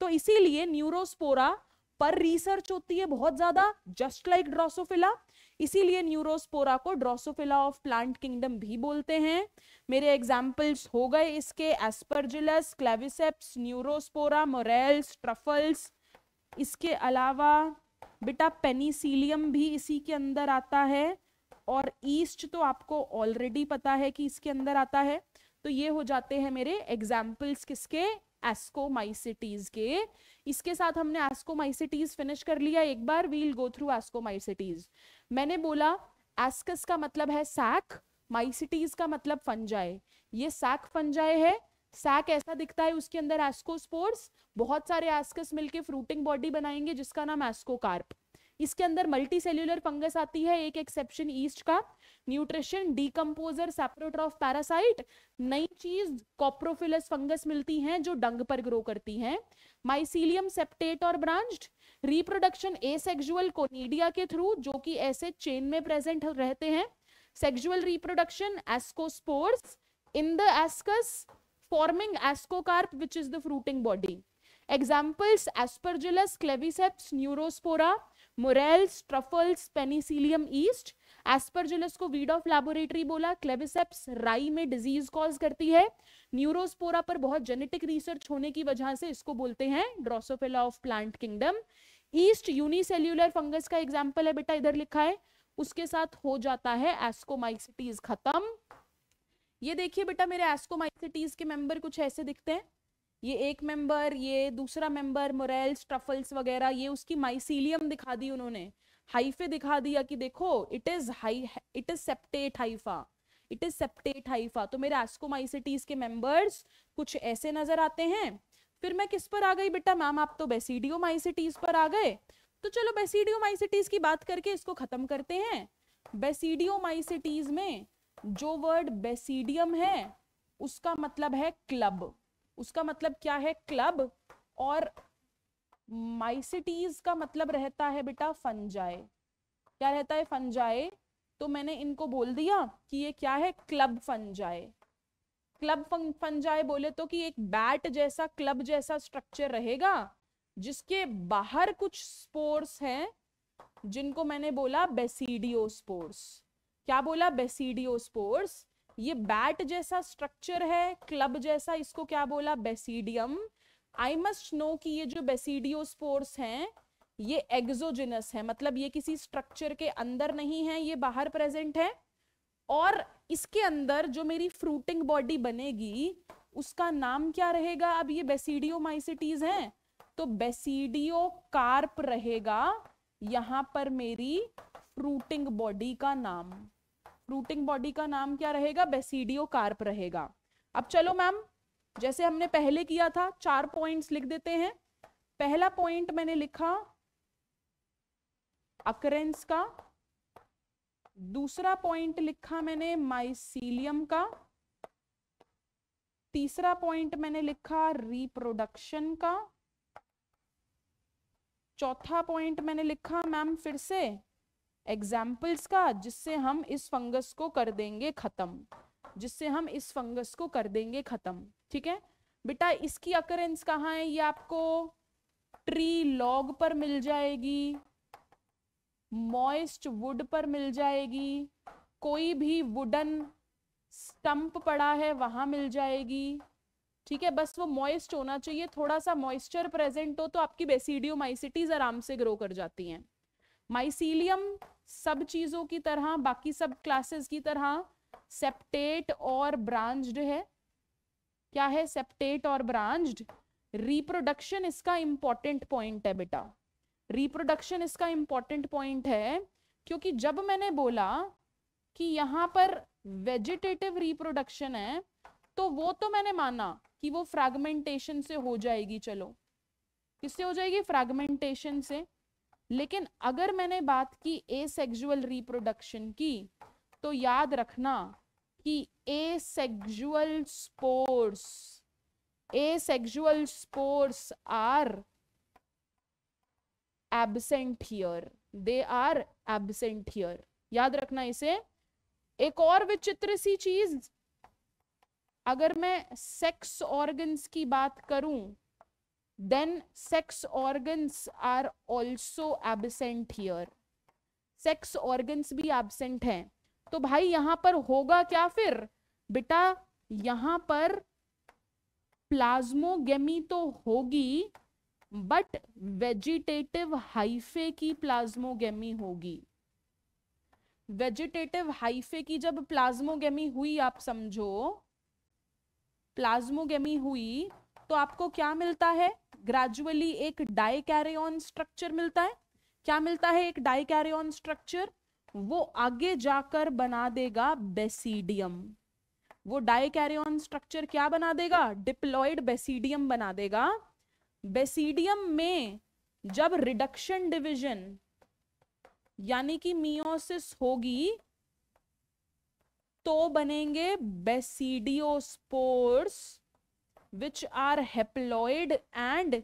तो इसीलिए न्यूरोस्पोरा पर रिसर्च होती है बहुत ज्यादा जस्ट लाइक ड्रोसोफिला इसीलिए न्यूरोस्पोरा को ड्रोसोफिला ऑफ प्लांट किंगडम भी बोलते हैं मेरे एग्जाम्पल्स हो गए इसके Aspergillus Claviceps Neurospora morels truffles इसके अलावा बेटा पेनीसीलियम भी इसी के अंदर आता है और ईस्ट तो आपको ऑलरेडी पता है कि इसके अंदर आता है तो ये हो जाते हैं मेरे एग्जाम्पल्स किसके एस्कोमाइसिटीज के इसके साथ हमने एस्कोमाइसिटीज फिनिश कर लिया एक बार वील गो थ्रू एस्कोमाइसिटीज मैंने बोला एस्कस का मतलब है सैक माइसिटीज का मतलब फंजाए ये सैक फंजाए है सैक ऐसा दिखता है उसके अंदर एस्कोस्पोर्स बहुत सारे एस्कस मिलके फ्रूटिंग बॉडी बनाएंगे जिसका नाम एस्कोकार्प इसके अंदर मल्टी सेल्यूलर फंगस आती है एक एक्सेप्शन ईस्ट का न्यूट्रिशन डीकम्पोजर सेपरेटर पैरासाइट नई चीज कॉप्रोफिलस फंगस मिलती हैं जो डंग पर ग्रो करती हैं माइसीलियम सेप्टेट और ब्रांच्ड रिप्रोडक्शन एसेक्सुअल कोनीडिया के थ्रू जो कि ऐसे चेन में प्रेजेंट रहते हैं sexual reproduction ascospores in the ascus forming ascocarp which is the fruiting body examples aspergillus Claviceps Neurospora morels truffles Penicillium yeast Aspergillus को weed of laboratory बोला क्लेबिसेप्स राई में डिजीज कॉज करती है न्यूरोस्पोरा पर बहुत जेनेटिक रिसर्च होने की वजह से इसको बोलते हैं Drosophila of plant kingdom yeast unicellular fungus का एग्जाम्पल है बेटा इधर लिखा है उसके साथ हो जाता है एस्कोमाइसिटीज खत्म ये देखिए बेटा मेरे एस्कोमाइसिटीज के मेंबर कुछ ऐसे दिखते हैं ये एक मेंबर ये दूसरा मेंबर मोरेल्स ट्रफल्स वगैरह ये उसकी माइसीलियम दिखा दी उन्होंने हाइफे दिखा दिया कि देखो it is high it is septate hypha it is septate hypha तो मेरे एस्कोमाइसिटीज के मेंबर्स कुछ ऐसे नजर आते हैं फिर मैं किस पर आ गई बेटा मैम आप तो बेसिडियो पर आ गए तो चलो बेसिडियो की बात करके इसको खत्म करते हैं बेसिडियो में जो वर्ड बेसिडियम है उसका मतलब है क्लब उसका मतलब क्या है क्लब और माइसिटीज का मतलब रहता है बेटा फंजाए क्या रहता है फंजाए तो मैंने इनको बोल दिया कि ये क्या है क्लब फंजाए क्लब फंजाए बोले तो कि एक बैट जैसा क्लब जैसा स्ट्रक्चर रहेगा जिसके बाहर कुछ स्पोर्स हैं जिनको मैंने बोला बेसिडियो स्पोर्स क्या बोला बेसिडियो स्पोर्स ये बैट जैसा स्ट्रक्चर है क्लब जैसा इसको क्या बोला बेसिडियम आई मस्ट नो कि ये जो स्पोर्स हैं ये एग्जोजिनस है मतलब ये किसी स्ट्रक्चर के अंदर नहीं है ये बाहर प्रेजेंट है और इसके अंदर जो मेरी फ्रूटिंग बॉडी बनेगी उसका नाम क्या रहेगा अब ये बेसिडियो माइसिटीज हैं तो बेसिडियो कार्प रहेगा यहाँ पर मेरी फ्रूटिंग बॉडी का नाम रूटिंग बॉडी का नाम क्या रहेगा बेसिडियो कार्प रहेगा अब चलो मैम जैसे हमने पहले किया था चार पॉइंट्स लिख देते हैं पहला पॉइंट मैंने लिखा अक्रेंस का दूसरा पॉइंट लिखा मैंने माइसीलियम का तीसरा पॉइंट मैंने लिखा रिप्रोडक्शन का चौथा पॉइंट मैंने लिखा मैम फिर से एग्जाम्पल्स का जिससे हम इस फंगस को कर देंगे खत्म जिससे हम इस फंगस को कर देंगे खत्म ठीक है बेटा इसकी अकरेंस कहाँ है ये आपको ट्री लॉग पर मिल जाएगी मॉइस्ट वुड पर मिल जाएगी कोई भी वुडन स्टंप पड़ा है वहां मिल जाएगी ठीक है बस वो मॉइस्ट होना चाहिए थोड़ा सा मॉइस्चर प्रेजेंट हो तो आपकी बेसिडियो आराम से ग्रो कर जाती हैं माइसीलियम सब चीजों की तरह बाकी सब क्लासेस की तरह सेप्टेट और ब्रांच्ड है क्या है सेप्टेट और ब्रांच्ड रिप्रोडक्शन इसका इंपॉर्टेंट पॉइंट है बेटा रिप्रोडक्शन इसका इंपॉर्टेंट पॉइंट है क्योंकि जब मैंने बोला कि यहाँ पर वेजिटेटिव रिप्रोडक्शन है तो वो तो मैंने माना कि वो फ्रेगमेंटेशन से हो जाएगी चलो किससे हो जाएगी फ्रेगमेंटेशन से लेकिन अगर मैंने बात की एसेक्सुअल रिप्रोडक्शन की तो याद रखना कि asexual spores asexual spores are absent here they are absent here याद रखना इसे एक और विचित्र सी चीज अगर मैं सेक्स ऑर्गन्स की बात करूं then sex organs are also absent here sex organs भी absent है तो भाई यहां पर होगा क्या फिर बेटा यहां पर प्लाज्मोगेमी तो होगी बट वेजिटेटिव हाइफे की प्लाज्मोगेमी होगी वेजिटेटिव हाइफे की जब प्लाज्मोगेमी हुई आप समझो प्लाज्मोगेमी हुई तो आपको क्या मिलता है ग्रेजुअली एक डाई स्ट्रक्चर मिलता है क्या मिलता है एक डाई स्ट्रक्चर वो आगे जाकर बना देगा बेसिडियम वो डाई स्ट्रक्चर क्या बना देगा डिप्लॉयड बेसिडियम बना देगा बेसिडियम में जब रिडक्शन डिविजन यानी कि मियोसिस होगी तो बनेंगे basidiospores which are haploid and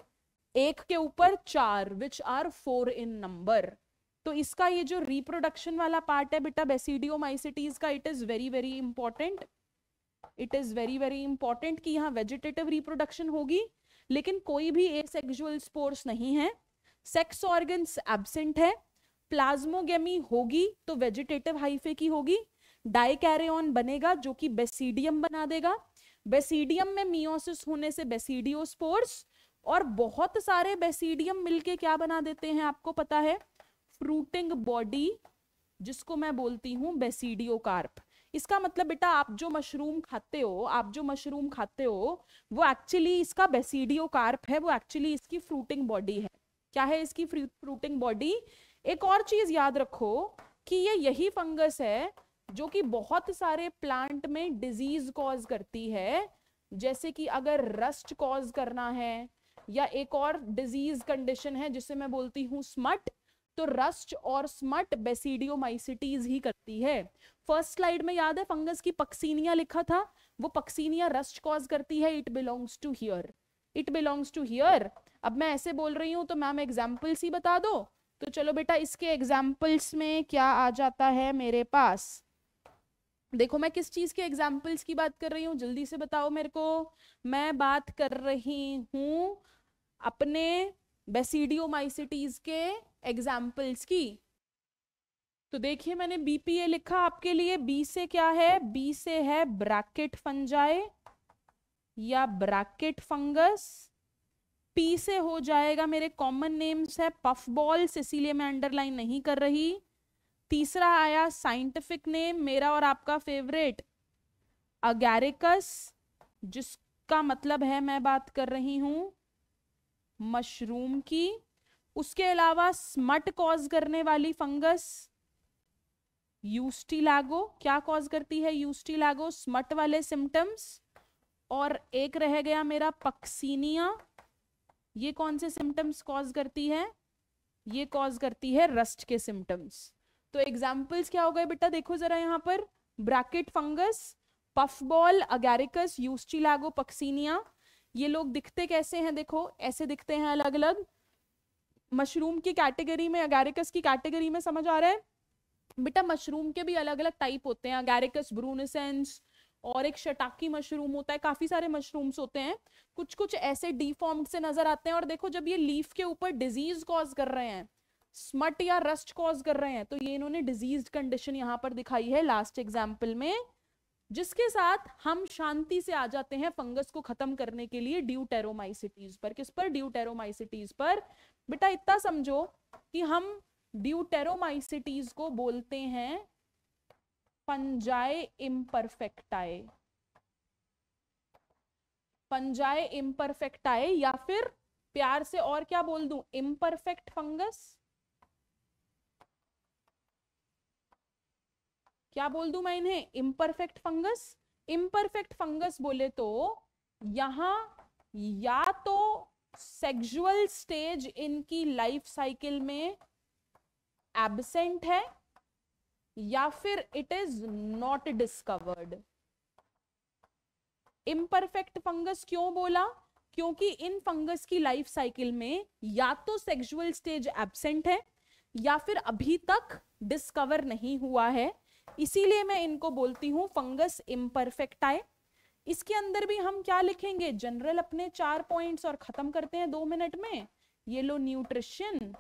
एक के ऊपर चार which are four in number तो इसका ये जो रिप्रोडक्शन वाला पार्ट है बेटा बेसिडियो माइसिटीज का it is very very important it is very very important कि यहाँ वेजिटेटिव रिप्रोडक्शन होगी लेकिन कोई भी एसेक्सुअल स्पोर्स नहीं है सेक्स ऑर्गन्स एबसेंट है प्लाज्मोगेमी होगी तो वेजिटेटिव हाइफे की होगी डाइकैरियन बनेगा जो कि बेसिडियम बना देगा बेसिडियम में मियोसिस होने से बेसिडियोस्पोर्स और बहुत सारे बेसिडियम मिलके क्या बना देते हैं आपको पता है फ्रूटिंग बॉडी जिसको मैं बोलती हूँ बेसिडियोकार्प इसका मतलब बेटा आप जो मशरूम खाते हो आप जो मशरूम खाते हो वो एक्चुअली इसका बेसिडियोकार्प है वो एक्चुअली इसकी फ्रूटिंग बॉडी है क्या है इसकी फ्रूटिंग बॉडी एक और चीज याद रखो कि ये यही फंगस है जो कि बहुत सारे प्लांट में डिजीज कॉज करती है जैसे कि अगर रस्ट कॉज करना है या एक और डिजीज कंडीशन है जिसे मैं बोलती हूँ स्मट तो रस्ट और स्मट बेसिडियोमाइसिटीज ही करती है फर्स्ट स्लाइड में याद है फंगस की पक्सीनिया लिखा था वो पक्सीनिया रस्ट कॉज करती है it belongs to here it belongs to here अब मैं ऐसे बोल रही हूँ तो मैम एग्जाम्पल्स ही बता दो तो चलो बेटा इसके एग्जाम्पल्स में क्या आ जाता है मेरे पास देखो मैं किस चीज़ के एग्जाम्पल्स की बात कर रही हूँ जल्दी से बताओ मेरे को मैं बात कर रही हूँ अपने बेसिडियो के एग्जाम्पल्स की तो देखिए मैंने बीपीए लिखा आपके लिए बी से क्या है बी से है ब्रैकेट फंजाए या ब्रैकेट फंगस पी से हो जाएगा मेरे कॉमन नेम्स है पफ बॉल्स इसीलिए मैं अंडरलाइन नहीं कर रही तीसरा आया साइंटिफिक नेम मेरा और आपका फेवरेट अगैरिकस जिसका मतलब है मैं बात कर रही हूं मशरूम की उसके अलावा स्मट कॉज करने वाली फंगस यूस्टी लागो क्या कॉज करती है यूस्टी लागो स्मट वाले सिम्टम्स और एक रह गया मेरा पक्सीनिया ये कौन से सिम्टम्स कॉज करती है ये कॉज करती है रस्ट के सिम्टम्स तो एग्जाम्पल्स क्या हो गए बेटा देखो जरा यहाँ पर bracket fungus puffball Agaricus Ustilago Puccinia ये लोग दिखते कैसे हैं देखो ऐसे दिखते हैं अलग अलग मशरूम की कैटेगरी में अगैरिकस की कैटेगरी में समझ आ रहा है बेटा मशरूम के भी अलग अलग टाइप होते हैं अगैरिकस ब्रूनिसेंस और एक शटाकी मशरूम होता है काफी सारे मशरूम्स होते हैं कुछ कुछ ऐसे डिफॉर्म्ड से नजर आते हैं और देखो जब ये लीफ के ऊपर डिजीज कॉज कर रहे हैं स्मट या रस्ट कॉज कर रहे हैं तो ये इन्होंने डिजीज कंडीशन यहाँ पर दिखाई है लास्ट एग्जाम्पल में जिसके साथ हम शांति से आ जाते हैं फंगस को खत्म करने के लिए टेरोमाइसिटीज पर किस पर टेरोमाइसिटीज पर बेटा इतना समझो कि हम टेरोमाइसिटीज को बोलते हैं पंजाए इम्परफेक्टाए पंजाए इम्परफेक्टाए या फिर प्यार से और क्या बोल दू इम्परफेक्ट फंगस क्या बोल दू मैं इन्हें इम्परफेक्ट फंगस इम्परफेक्ट फंगस बोले तो यहां या तो सेक्सुअल स्टेज इनकी लाइफ साइकिल में एबसेंट है या फिर it is not discovered imperfect fungus क्यों बोला क्योंकि इन फंगस की लाइफ साइकिल में या तो सेक्सुअल स्टेज एबसेंट है या फिर अभी तक डिस्कवर नहीं हुआ है इसीलिए मैं इनको बोलती हूँ फंगस इम्परफेक्टाए इसके अंदर भी हम क्या लिखेंगे जनरल अपने चार पॉइंट्स और खत्म करते हैं दो मिनट में ये लो न्यूट्रिशन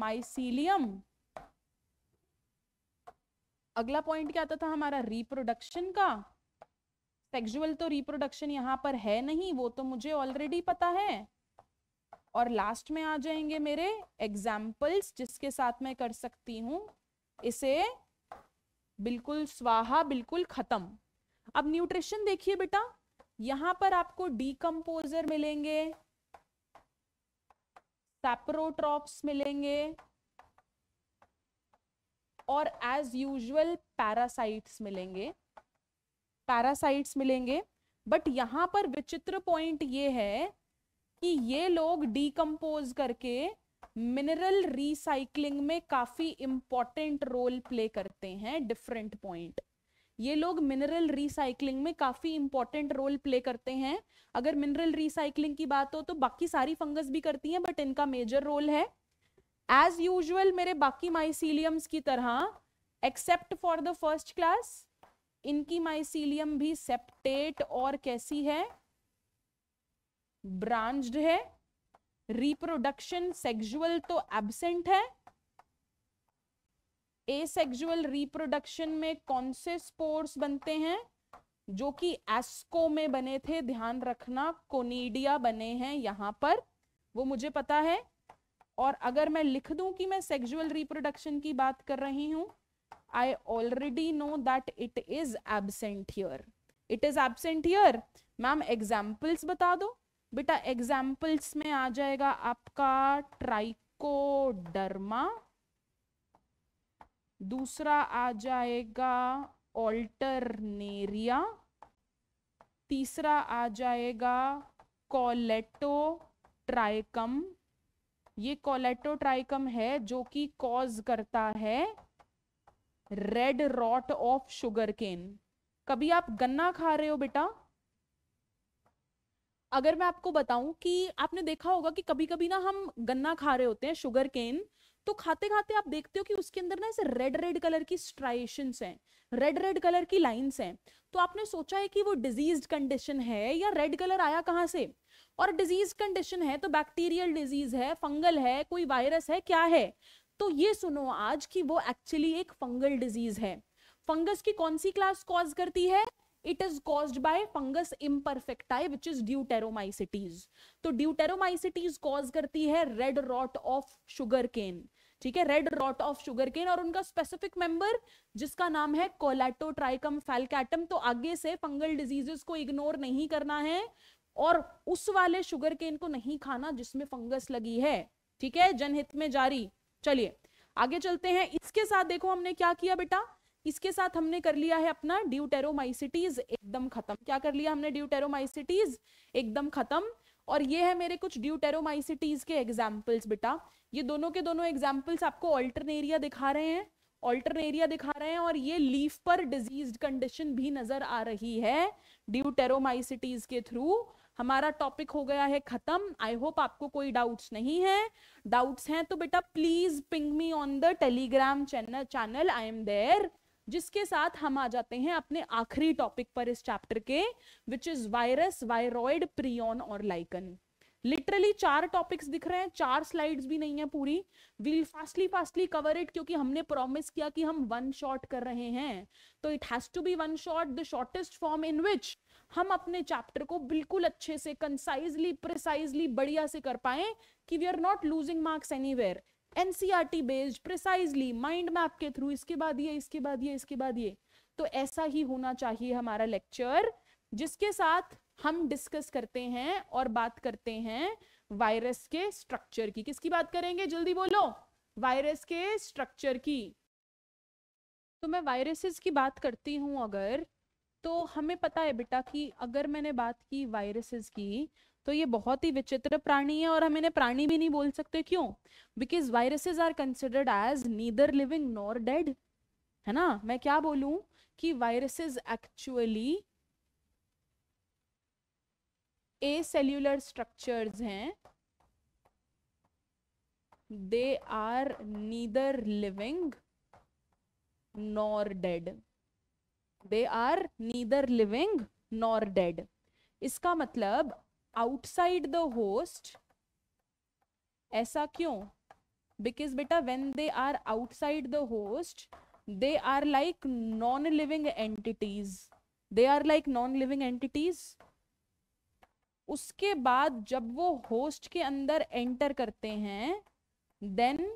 माइसीलियम अगला पॉइंट क्या आता था हमारा रिप्रोडक्शन का सेक्सुअल तो रिप्रोडक्शन यहां पर है नहीं वो तो मुझे ऑलरेडी पता है और लास्ट में आ जाएंगे मेरे एग्जाम्पल्स जिसके साथ मैं कर सकती हूँ इसे बिल्कुल स्वाहा बिल्कुल खत्म अब न्यूट्रिशन देखिए बेटा यहां पर आपको डीकम्पोजर मिलेंगे सैप्रोट्रॉप्स मिलेंगे और एज यूजुअल पैरासाइट्स मिलेंगे पैरासाइट्स मिलेंगे बट यहां पर विचित्र पॉइंट ये है कि ये लोग डीकम्पोज करके मिनरल रिसाइकलिंग में काफ़ी इंपॉर्टेंट रोल प्ले करते हैं डिफरेंट पॉइंट ये लोग मिनरल रिसाइकलिंग में काफ़ी इंपॉर्टेंट रोल प्ले करते हैं अगर मिनरल रिसाइकलिंग की बात हो तो बाकी सारी फंगस भी करती हैं बट इनका मेजर रोल है एज यूजल मेरे बाकी माइसीलियम्स की तरह except for the first class इनकी माइसीलियम भी सेप्टेट और कैसी है ब्रांच्ड है रिप्रोडक्शन सेक्सुअल तो एबसेंट है एसेक्सुअल रिप्रोडक्शन में कौन से स्पोर्स बनते हैं जो कि एस्को में बने थे ध्यान रखना कोनीडिया बने हैं यहां पर वो मुझे पता है और अगर मैं लिख दूं कि मैं सेक्सुअल रिप्रोडक्शन की बात कर रही हूं I already know that it is absent here it is absent here ma'am examples बता दो बेटा एग्जाम्पल्स में आ जाएगा आपका ट्राइकोडर्मा दूसरा आ जाएगा ऑल्टरनेरिया तीसरा आ जाएगा कोलेटो ट्राइकम ये कोलेटो ट्राइकम है जो कि कॉज करता है red rot of sugarcane कभी आप गन्ना खा रहे हो बेटा अगर मैं आपको बताऊं कि आपने देखा होगा कि कभी कभी ना हम गन्ना खा रहे होते हैं शुगर केन तो खाते खाते आप देखते हो कि उसके अंदर ना ऐसे रेड रेड कलर की स्ट्राइशन हैं रेड रेड कलर की लाइंस हैं तो आपने सोचा है कि वो डिजीज कंडीशन है या रेड कलर आया कहाँ से और डिजीज कंडीशन है तो बैक्टीरियल डिजीज है फंगल है कोई वायरस है क्या है तो ये सुनो आज कि वो एक्चुअली एक फंगल डिजीज है फंगस की कौन सी क्लास कॉज करती है it is caused by fungus imperfecti which is deuteromycetes तो ड्यूटेरोमाइसिटीज कॉज करती है red rot of sugarcane ठीक है red rot of sugarcane और उनका स्पेसिफिक मेंबर जिसका नाम है कोलेटो ट्राइकम फैलकैटम तो आगे से फंगल डिजीजेस को इग्नोर नहीं करना है और उस वाले शुगर केन को नहीं खाना जिसमें फंगस लगी है ठीक है जनहित में जारी चलिए आगे चलते हैं इसके साथ देखो हमने क्या किया बेटा इसके साथ हमने कर लिया है अपना ड्यूटेरोमाइसिटीज एकदम खत्म क्या कर लिया हमने ड्यूटेरोमाइसिटीज एकदम खत्म और ये है मेरे कुछ ड्यूटेरोमाइसिटीज के एग्जाम्पल्स बेटा ये दोनों के दोनों एग्जाम्पल्स आपको ऑल्टरनेरिया दिखा रहे हैं ऑल्टरनेरिया दिखा रहे हैं और ये लीफ पर डिजीज कंडीशन भी नजर आ रही है ड्यूटेरोमाइसिटीज के थ्रू हमारा टॉपिक हो गया है खत्म आई होप आपको कोई डाउट्स नहीं है डाउट्स हैं तो बेटा please ping me on the Telegram channel channel I am there जिसके साथ हम आ जाते हैं अपने आखिरी टॉपिक पर इस चैप्टर के which is virus viroid prion और लाइकन लिटरली चार टॉपिक्स दिख रहे हैं चार स्लाइड्स भी नहीं है पूरी we'll fastly fastly cover it क्योंकि हमने प्रॉमिस किया कि हम वन शॉट कर रहे हैं तो it has to be one shot the shortest form in which हम अपने चैप्टर को बिल्कुल अच्छे से कंसाइजली प्रिसाइजली बढ़िया से कर पाए कि we are not losing marks any NCERT based precisely mind map के थ्रू इसके बाद ये इसके बाद ये इसके बाद ये तो ऐसा ही होना चाहिए हमारा लेक्चर जिसके साथ हम डिस्कस करते हैं और बात करते हैं वायरस के स्ट्रक्चर की किसकी बात करेंगे जल्दी बोलो वायरस के स्ट्रक्चर की तो मैं वायरसेस की बात करती हूं अगर तो हमें पता है बेटा कि अगर मैंने बात की वायरसेस की तो ये बहुत ही विचित्र प्राणी है और हम इन्हें प्राणी भी नहीं बोल सकते क्यों because viruses are considered as neither living nor dead है ना मैं क्या बोलूं कि viruses actually acellular structures हैं they are neither living nor dead they are neither living nor dead इसका मतलब आउटसाइड द होस्ट ऐसा क्यों बिकॉज बेटा when they are outside the host they are like non living entities they are like non living entities उसके बाद जब वो host के अंदर एंटर करते हैं then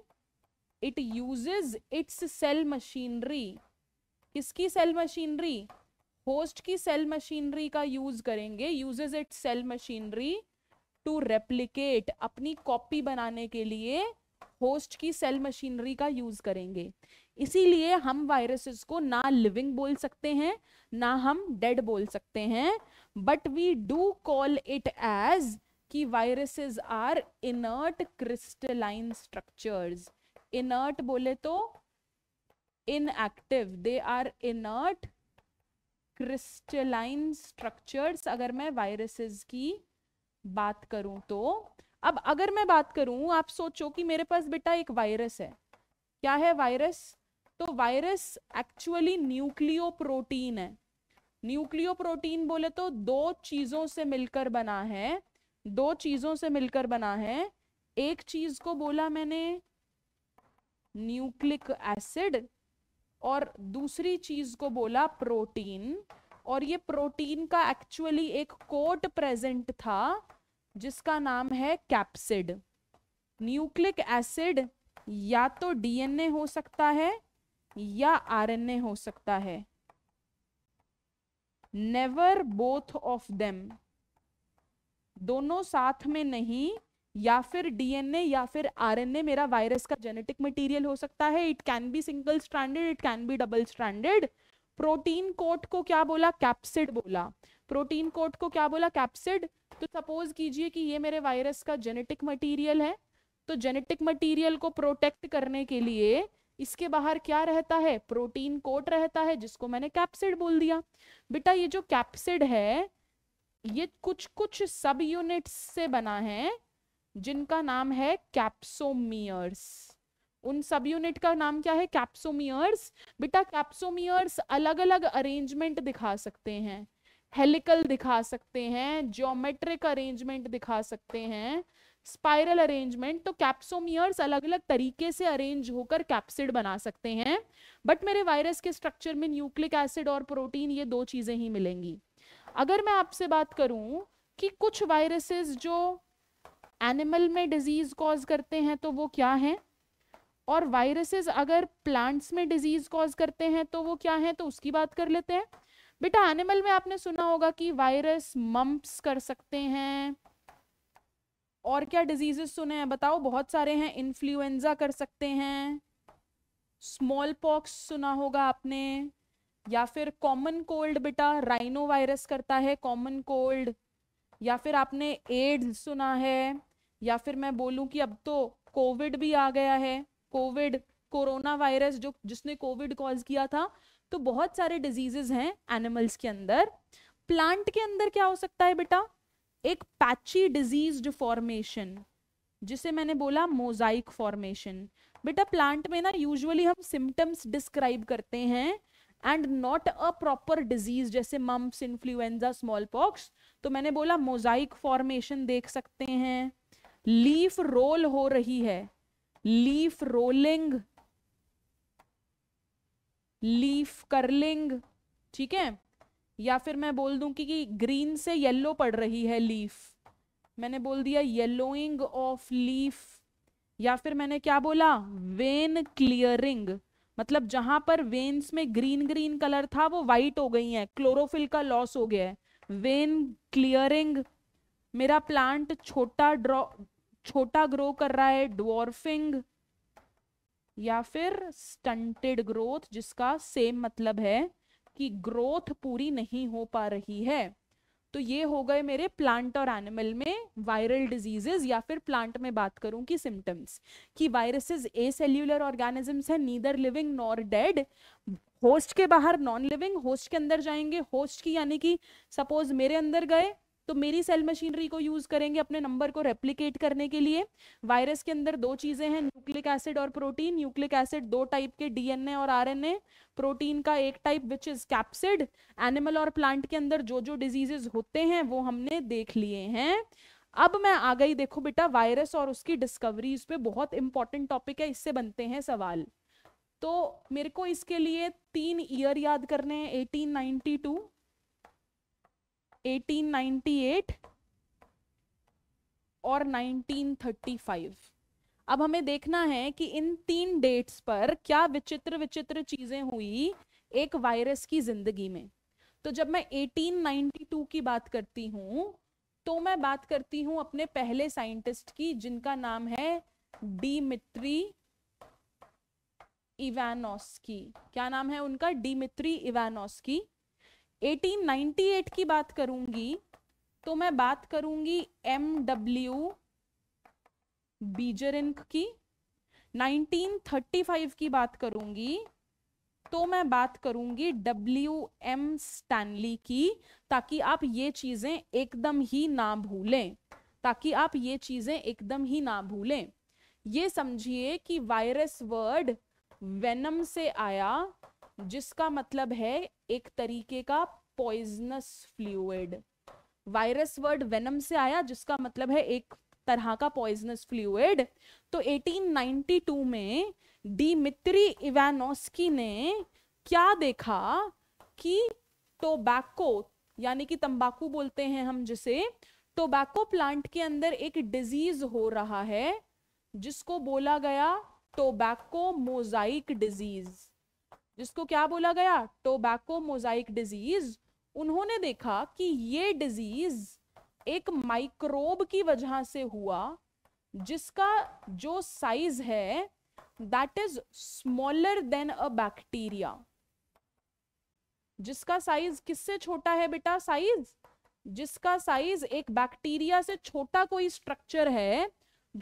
it uses its cell machinery किसकी सेल मशीनरी होस्ट की सेल मशीनरी का यूज करेंगे uses it cell machinery to replicate अपनी कॉपी बनाने के लिए होस्ट की सेल मशीनरी का यूज करेंगे इसीलिए हम वायरसेस को ना लिविंग बोल सकते हैं ना हम डेड बोल सकते हैं but we do call it as कि viruses are inert crystalline structures inert बोले तो inactive they are inert crystalline structures अगर मैं वायरसेस की बात करूं तो अब अगर मैं बात करूं आप सोचो कि मेरे पास बेटा एक वायरस है क्या है वायरस तो वायरस एक्चुअली न्यूक्लियो प्रोटीन है न्यूक्लियो प्रोटीन बोले तो दो चीजों से मिलकर बना है दो चीजों से मिलकर बना है एक चीज को बोला मैंने न्यूक्लिक एसिड और दूसरी चीज को बोला प्रोटीन और ये प्रोटीन का एक्चुअली एक कोट प्रेजेंट था जिसका नाम है कैप्सिड न्यूक्लिक एसिड या तो डीएनए हो सकता है या आरएनए हो सकता है नेवर बोथ ऑफ देम दोनों साथ में नहीं या फिर डीएनए या फिर आरएनए मेरा वायरस का जेनेटिक मटेरियल हो सकता है it can be single stranded it can be double stranded protein coat को क्या बोला कैप्सिड बोला प्रोटीन कोट को क्या बोला कैप्सिड तो सपोज कीजिए कि ये मेरे वायरस का जेनेटिक मटीरियल है तो जेनेटिक मटीरियल को प्रोटेक्ट करने के लिए इसके बाहर क्या रहता है प्रोटीन कोट रहता है जिसको मैंने कैप्सिड बोल दिया बेटा ये जो कैप्सिड है ये कुछ कुछ सब यूनिट्स से बना है जिनका नाम है कैप्सोमियर्स उन सब यूनिट का नाम क्या है कैप्सोमियर्स बेटा कैप्सोमियर्स अलग अलग अरेंजमेंट दिखा सकते हैं हेलिकल दिखा सकते हैं ज्योमेट्रिक अरेंजमेंट दिखा सकते हैं स्पाइरल अरेंजमेंट तो कैप्सोमियर्स अलग अलग तरीके से अरेंज होकर कैप्सिड बना सकते हैं बट मेरे वायरस के स्ट्रक्चर में न्यूक्लिक एसिड और प्रोटीन ये दो चीज़ें ही मिलेंगी अगर मैं आपसे बात करूं कि कुछ वायरसेस जो एनिमल में डिजीज़ कॉज करते हैं तो वो क्या है और वायरसेस अगर प्लांट्स में डिजीज़ कॉज करते हैं तो वो क्या है तो उसकी बात कर लेते हैं बेटा एनिमल में आपने सुना होगा कि वायरस मम्प्स कर सकते हैं और क्या डिजीजेस सुने हैं बताओ बहुत सारे हैं इन्फ्लुएंजा कर सकते हैं स्मॉल पॉक्स सुना होगा आपने या फिर कॉमन कोल्ड बेटा राइनो वायरस करता है कॉमन कोल्ड या फिर आपने एड्स सुना है या फिर मैं बोलूँ कि अब तो कोविड भी आ गया है कोविड कोरोना वायरस जो जिसने कोविड कॉज किया था तो बहुत सारे डिजीजेज हैं एनिमल्स के अंदर प्लांट के अंदर क्या हो सकता है बेटा एक पैची डिजीज फॉर्मेशन जिसे मैंने बोला मोजाइक फॉर्मेशन बेटा प्लांट में ना यूजुअली हम सिम्टम्स डिस्क्राइब करते हैं and not a proper disease जैसे मम्स इन्फ्लुएंजा स्मॉल पॉक्स तो मैंने बोला मोजाइक फॉर्मेशन देख सकते हैं लीफ रोल हो रही है लीफ रोलिंग लीफ करलिंग ठीक है या फिर मैं बोल दूं कि, कि ग्रीन से येलो पड़ रही है लीफ मैंने बोल दिया येलोइंग ऑफ लीफ या फिर मैंने क्या बोला वेन क्लियरिंग मतलब जहां पर वेन्स में ग्रीन ग्रीन कलर था वो वाइट हो गई है क्लोरोफिल का लॉस हो गया है वेन क्लियरिंग मेरा प्लांट छोटा ड्रॉ छोटा ग्रो कर रहा है डुअर्फिंग या फिर स्टंटेड ग्रोथ जिसका सेम मतलब है कि ग्रोथ पूरी नहीं हो पा रही है तो ये हो गए मेरे प्लांट और एनिमल में वायरल डिजीजेस या फिर प्लांट में बात करूं कि सिम्टम्स कि वायरसेस ए सेल्यूलर ऑर्गेनिजम्स है neither living nor dead host के बाहर नॉन लिविंग होस्ट के अंदर जाएंगे होस्ट की यानी कि सपोज मेरे अंदर गए तो मेरी सेल मशीनरी को यूज करेंगे अपने नंबर को रेप्लीकेट करने के लिए वायरस के अंदर दो चीजें हैं न्यूक्लिक एसिड और प्रोटीन न्यूक्लिक एसिड दो टाइप के डीएनए और आरएनए प्रोटीन का एक type which is capsid animal और प्लांट के अंदर जो जो डिजीजेस होते हैं वो हमने देख लिए हैं अब मैं आ गई देखो बेटा वायरस और उसकी डिस्कवरीज पे बहुत इंपॉर्टेंट टॉपिक है इससे बनते हैं सवाल तो मेरे को इसके लिए तीन ईयर याद करने हैं 1892 1898 और 1935 अब हमें देखना है कि इन तीन डेट्स पर क्या विचित्र विचित्र चीजें हुई एक वायरस की जिंदगी में तो जब मैं 1892 की बात करती हूँ तो मैं बात करती हूँ अपने पहले साइंटिस्ट की जिनका नाम है डीमित्री इवानोस्की क्या नाम है उनका डीमित्री इवानोस्की 1898 की बात करूंगी तो मैं बात करूंगी एम डब्ल्यू बीजरिंक की 1935 की बात करूंगी तो मैं बात करूंगी डब्ल्यू एम स्टैनली की ताकि आप ये चीज़ें एकदम ही ना भूलें ताकि आप ये चीज़ें एकदम ही ना भूलें ये समझिए कि वायरस वर्ड वेनम से आया जिसका मतलब है एक तरीके का poisonous fluid virus word venom से आया जिसका मतलब है एक तरह का पॉइजनस फ्लूड तो 1892 में डी मित्री इवानोस्की ने क्या देखा कि टोबैको यानी कि तंबाकू बोलते हैं हम जिसे टोबैको प्लांट के अंदर एक डिजीज हो रहा है जिसको बोला गया टोबैको मोजाइक डिजीज जिसको क्या बोला गया टोबैको मोजाइक डिजीज उन्होंने देखा कि ये डिजीज एक माइक्रोब की वजह से हुआ जिसका जो साइज है that is smaller than a bacteria जिसका साइज किससे छोटा है बेटा साइज जिसका साइज एक बैक्टीरिया से छोटा कोई स्ट्रक्चर है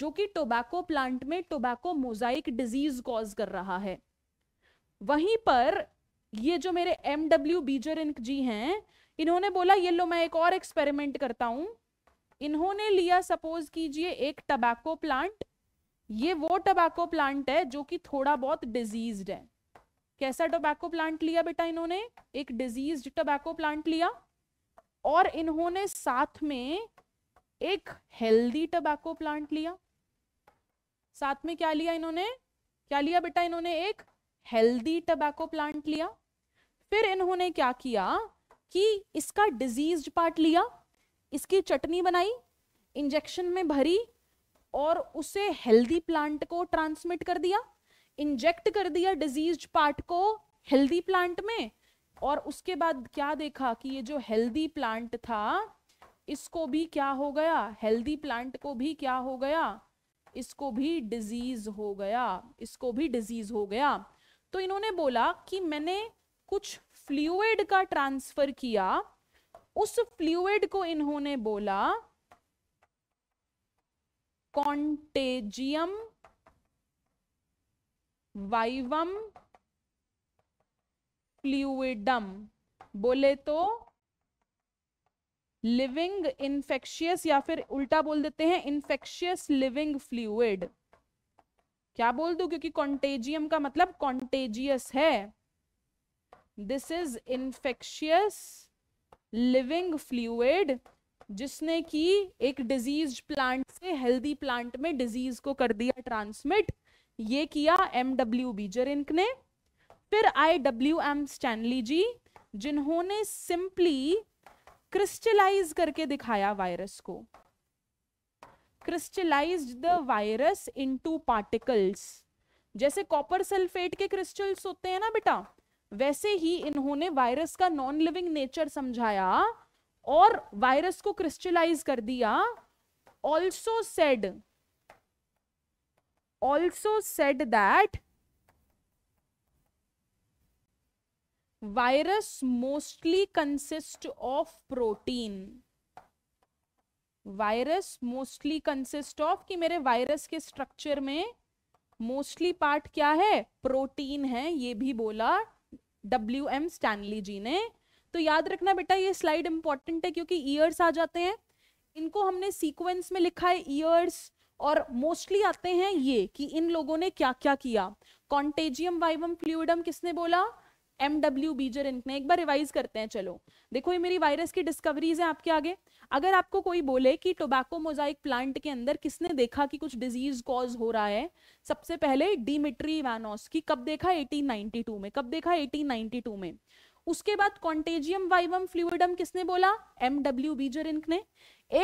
जो कि टोबैको प्लांट में टोबैको मोजाइक डिजीज कॉज कर रहा है वहीं पर ये जो मेरे एम डब्ल्यू बीजर जी हैं इन्होंने बोला ये लो मैं एक और एक्सपेरिमेंट करता हूं इन्होंने लिया सपोज कीजिए एक टबैको प्लांट ये वो टबैको प्लांट है जो कि थोड़ा बहुत डिजीज है कैसा टबैको प्लांट लिया बेटा इन्होंने एक डिजीज टबैको प्लांट लिया और इन्होंने साथ में एक हेल्दी टबैको प्लांट लिया साथ में क्या लिया इन्होंने क्या लिया बेटा इन्होंने एक हेल्दी टबैको प्लांट लिया फिर इन्होंने क्या किया कि इसका डिजीज पार्ट लिया इसकी चटनी बनाई इंजेक्शन में भरी और उसे हेल्दी प्लांट को ट्रांसमिट कर दिया इंजेक्ट कर दिया डिजीज पार्ट को हेल्दी प्लांट में और उसके बाद क्या देखा कि ये जो हेल्दी प्लांट था इसको भी क्या हो गया हेल्दी प्लांट को भी क्या हो गया इसको भी डिजीज हो गया इसको भी डिजीज हो गया तो इन्होंने बोला कि मैंने कुछ फ्लूड का ट्रांसफर किया उस फ्लूड को इन्होंने बोला कॉन्टेजियम वाइवम फ्लूडम बोले तो लिविंग इन्फेक्शियस या फिर उल्टा बोल देते हैं इन्फेक्शियस लिविंग फ्लूड क्या बोल दू क्योंकि कॉन्टेजियम का मतलब कॉन्टेजियस है this is infectious living fluid जिसने कि एक डिजीज प्लांट से हेल्दी प्लांट में डिजीज को कर दिया ट्रांसमिट ये किया एम डब्ल्यू बीजर इंक ने फिर आई डब्ल्यू एम स्टैनली जी जिन्होंने सिंपली क्रिस्टलाइज करके दिखाया वायरस को the virus into particles जैसे कॉपर सल्फेट के क्रिस्टल्स होते हैं ना बेटा वैसे ही इन्होंने वायरस का नॉन लिविंग नेचर समझाया और वायरस को क्रिस्टलाइज कर दिया also said also said that virus mostly consist of protein virus mostly consist of कि मेरे वायरस के स्ट्रक्चर में मोस्टली पार्ट क्या है प्रोटीन है ये भी बोला डब्ल्यू एम स्टैनली जी ने तो याद रखना बेटा ये स्लाइड इंपॉर्टेंट है क्योंकि ईयर्स आ जाते हैं इनको हमने सीक्वेंस में लिखा है ईयर्स और मोस्टली आते हैं ये कि इन लोगों ने क्या क्या किया कॉन्टेजियम वाइवम फ्लूडम किसने बोला एम डब्ल्यू बीजर इनने एक बार रिवाइज करते हैं चलो देखो ये मेरी वायरस की डिस्कवरीज है आपके आगे अगर आपको कोई बोले कि टोबैको मोजाइक प्लांट के अंदर किसने देखा कि कुछ डिजीज कॉज हो रहा है सबसे पहले डीमिट्री वैनोस की कब देखा 1892 में कब देखा 1892 में उसके बाद कॉन्टेजियम वाइवम फ्लूडम किसने बोला एम डब्ल्यू बीजर ने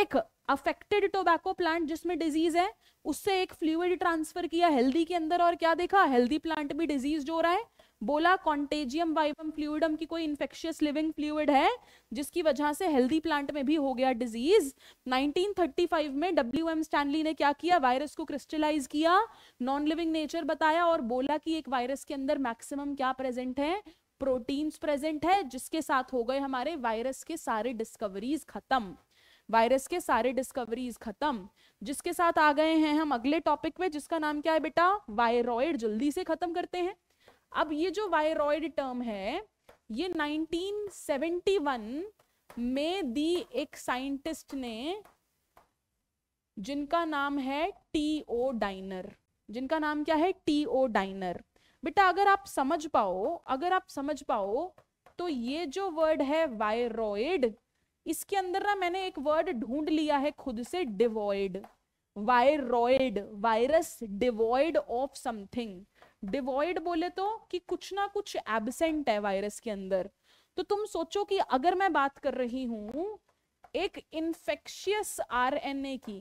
एक अफेक्टेड टोबैको प्लांट जिसमें डिजीज है उससे एक फ्लूड ट्रांसफर किया हेल्दी के अंदर और क्या देखा हेल्दी प्लांट भी डिजीज हो रहा है बोला कॉन्टेजियम वाइबम फ्लूडम की कोई इन्फेक्शियस लिविंग फ्लूड है जिसकी वजह से हेल्दी प्लांट में भी हो गया डिजीज 1935 में डब्ल्यू एम स्टैंडली ने क्या किया वायरस को क्रिस्टलाइज किया नॉन लिविंग नेचर बताया और बोला कि एक वायरस के अंदर मैक्सिमम क्या प्रेजेंट है प्रोटीन्स प्रेजेंट है जिसके साथ हो गए हमारे वायरस के सारे डिस्कवरीज खत्म वायरस के सारे डिस्कवरीज खत्म जिसके साथ आ गए हैं हम अगले टॉपिक में जिसका नाम क्या है बेटा वायरॉयड जल्दी से खत्म करते हैं अब ये जो वायरॉइड टर्म है ये 1971 में दी एक साइंटिस्ट ने जिनका नाम है टी ओ डाइनर जिनका नाम क्या है टी ओ डाइनर बेटा अगर आप समझ पाओ अगर आप समझ पाओ तो ये जो वर्ड है वायरॉयड इसके अंदर ना मैंने एक वर्ड ढूंढ लिया है खुद से devoid viroid virus devoid of something devoid बोले तो कि कुछ ना कुछ एबसेंट है वायरस के अंदर तो तुम सोचो कि अगर मैं बात कर रही हूं एक इंफेक्शियस आरएनए की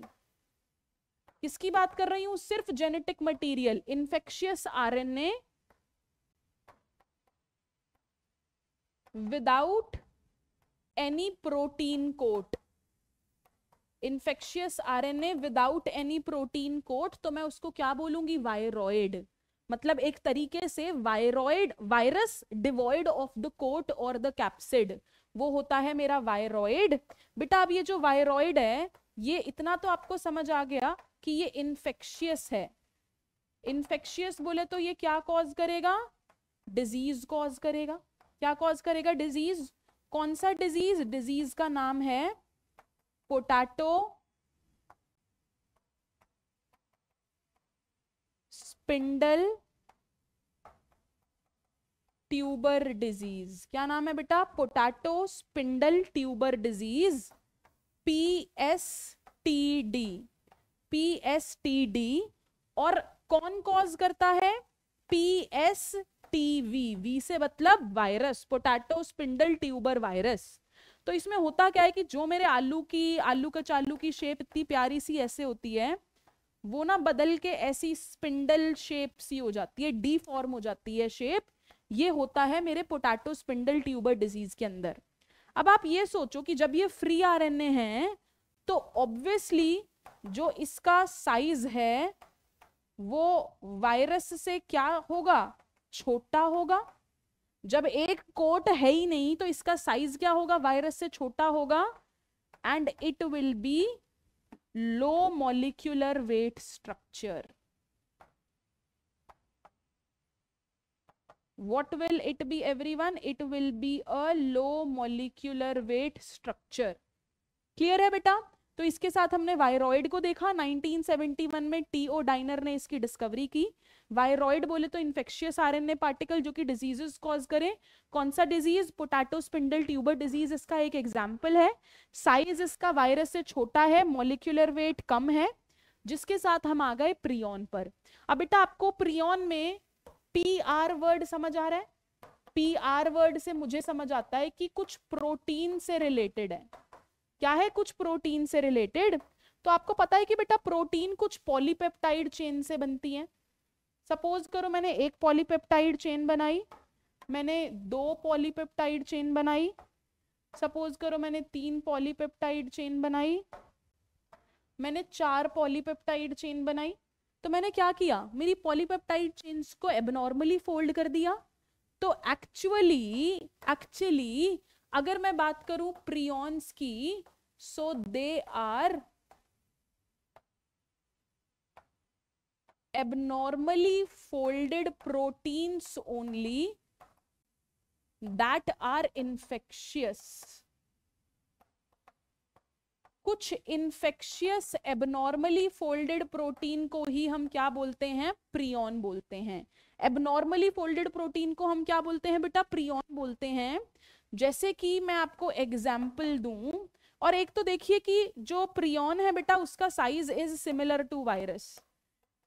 किसकी बात कर रही हूं सिर्फ genetic material an RNA without any protein coat infectious RNA without any protein coat तो मैं उसको क्या बोलूंगी वायरॉइड मतलब एक तरीके से viroid virus devoid of the coat और द कैप्सिड वो होता है मेरा वायरॉइड बेटा अब ये जो वायरॉइड है ये इतना तो आपको समझ आ गया कि ये इन्फेक्शियस है इन्फेक्शियस बोले तो ये क्या कॉज करेगा डिजीज कॉज करेगा क्या कॉज करेगा डिजीज कौन सा डिजीज डिजीज का नाम है पोटैटो स्पिंडल ट्यूबर डिजीज क्या नाम है बेटा potato spindle tuber disease P S T D P S T D और कौन कॉज करता है P S T V V से मतलब virus potato spindle tuber virus तो इसमें होता क्या है कि जो मेरे आलू की आलू कचालू की शेप इतनी प्यारी सी ऐसे होती है वो ना बदल के ऐसी स्पिंडल शेप सी हो जाती है डीफॉर्म हो जाती है शेप ये होता है मेरे पोटैटो स्पिंडल ट्यूबर डिजीज के अंदर अब आप ये सोचो कि जब ये फ्री आ रहे हैं है तो ऑब्वियसली जो इसका साइज है वो वायरस से क्या होगा छोटा होगा जब एक कोट है ही नहीं तो इसका साइज क्या होगा वायरस से छोटा होगा and it will be low molecular weight structure. What will it be everyone? It will be a low molecular weight structure. Clear hai beta? तो इसके साथ हमने वायरॉइड को देखा 1971 में टी ओ डाइनर ने इसकी डिस्कवरी की वायरॉइड बोले तो इन्फेक्शियस आरएनए पार्टिकल जो कि डिजीजेस कॉज करे कौन सा disease potato spindle tuber disease इसका एक एग्जाम्पल है साइज इसका वायरस से छोटा है मोलिकुलर वेट कम है जिसके साथ हम आ गए प्रियोन पर अब बेटा आपको प्रियोन में पी आर वर्ड समझ आ रहा है पी आर वर्ड से मुझे समझ आता है कि कुछ प्रोटीन से रिलेटेड है क्या है कुछ प्रोटीन से रिलेटेड तो आपको पता है कि बेटा प्रोटीन कुछ पॉलीपेप्टाइड चेन से बनती है सपोज करो मैंने एक पॉलीपेप्टाइड चेन बनाई मैंने दो पॉलीपेप्टाइड चेन बनाई सपोज करो मैंने तीन पॉलीपेप्टाइड चेन बनाई मैंने चार पॉलीपेप्टाइड चेन बनाई तो मैंने क्या किया मेरी पॉलीपेप्टाइड चेन्स को एबनॉर्मली फोल्ड कर दिया तो एक्चुअली एक्चुअली अगर मैं बात करूं प्रियॉन्स की so they are abnormally folded proteins only that are infectious कुछ इन्फेक्शियस एबनॉर्मली फोल्डेड प्रोटीन को ही हम क्या बोलते हैं प्रियॉन बोलते हैं एबनॉर्मली फोल्डेड प्रोटीन को हम क्या बोलते हैं बेटा प्रियॉन बोलते हैं जैसे कि मैं आपको एग्जाम्पल दू और एक तो देखिए कि जो प्रियोन है बेटा उसका size is similar to virus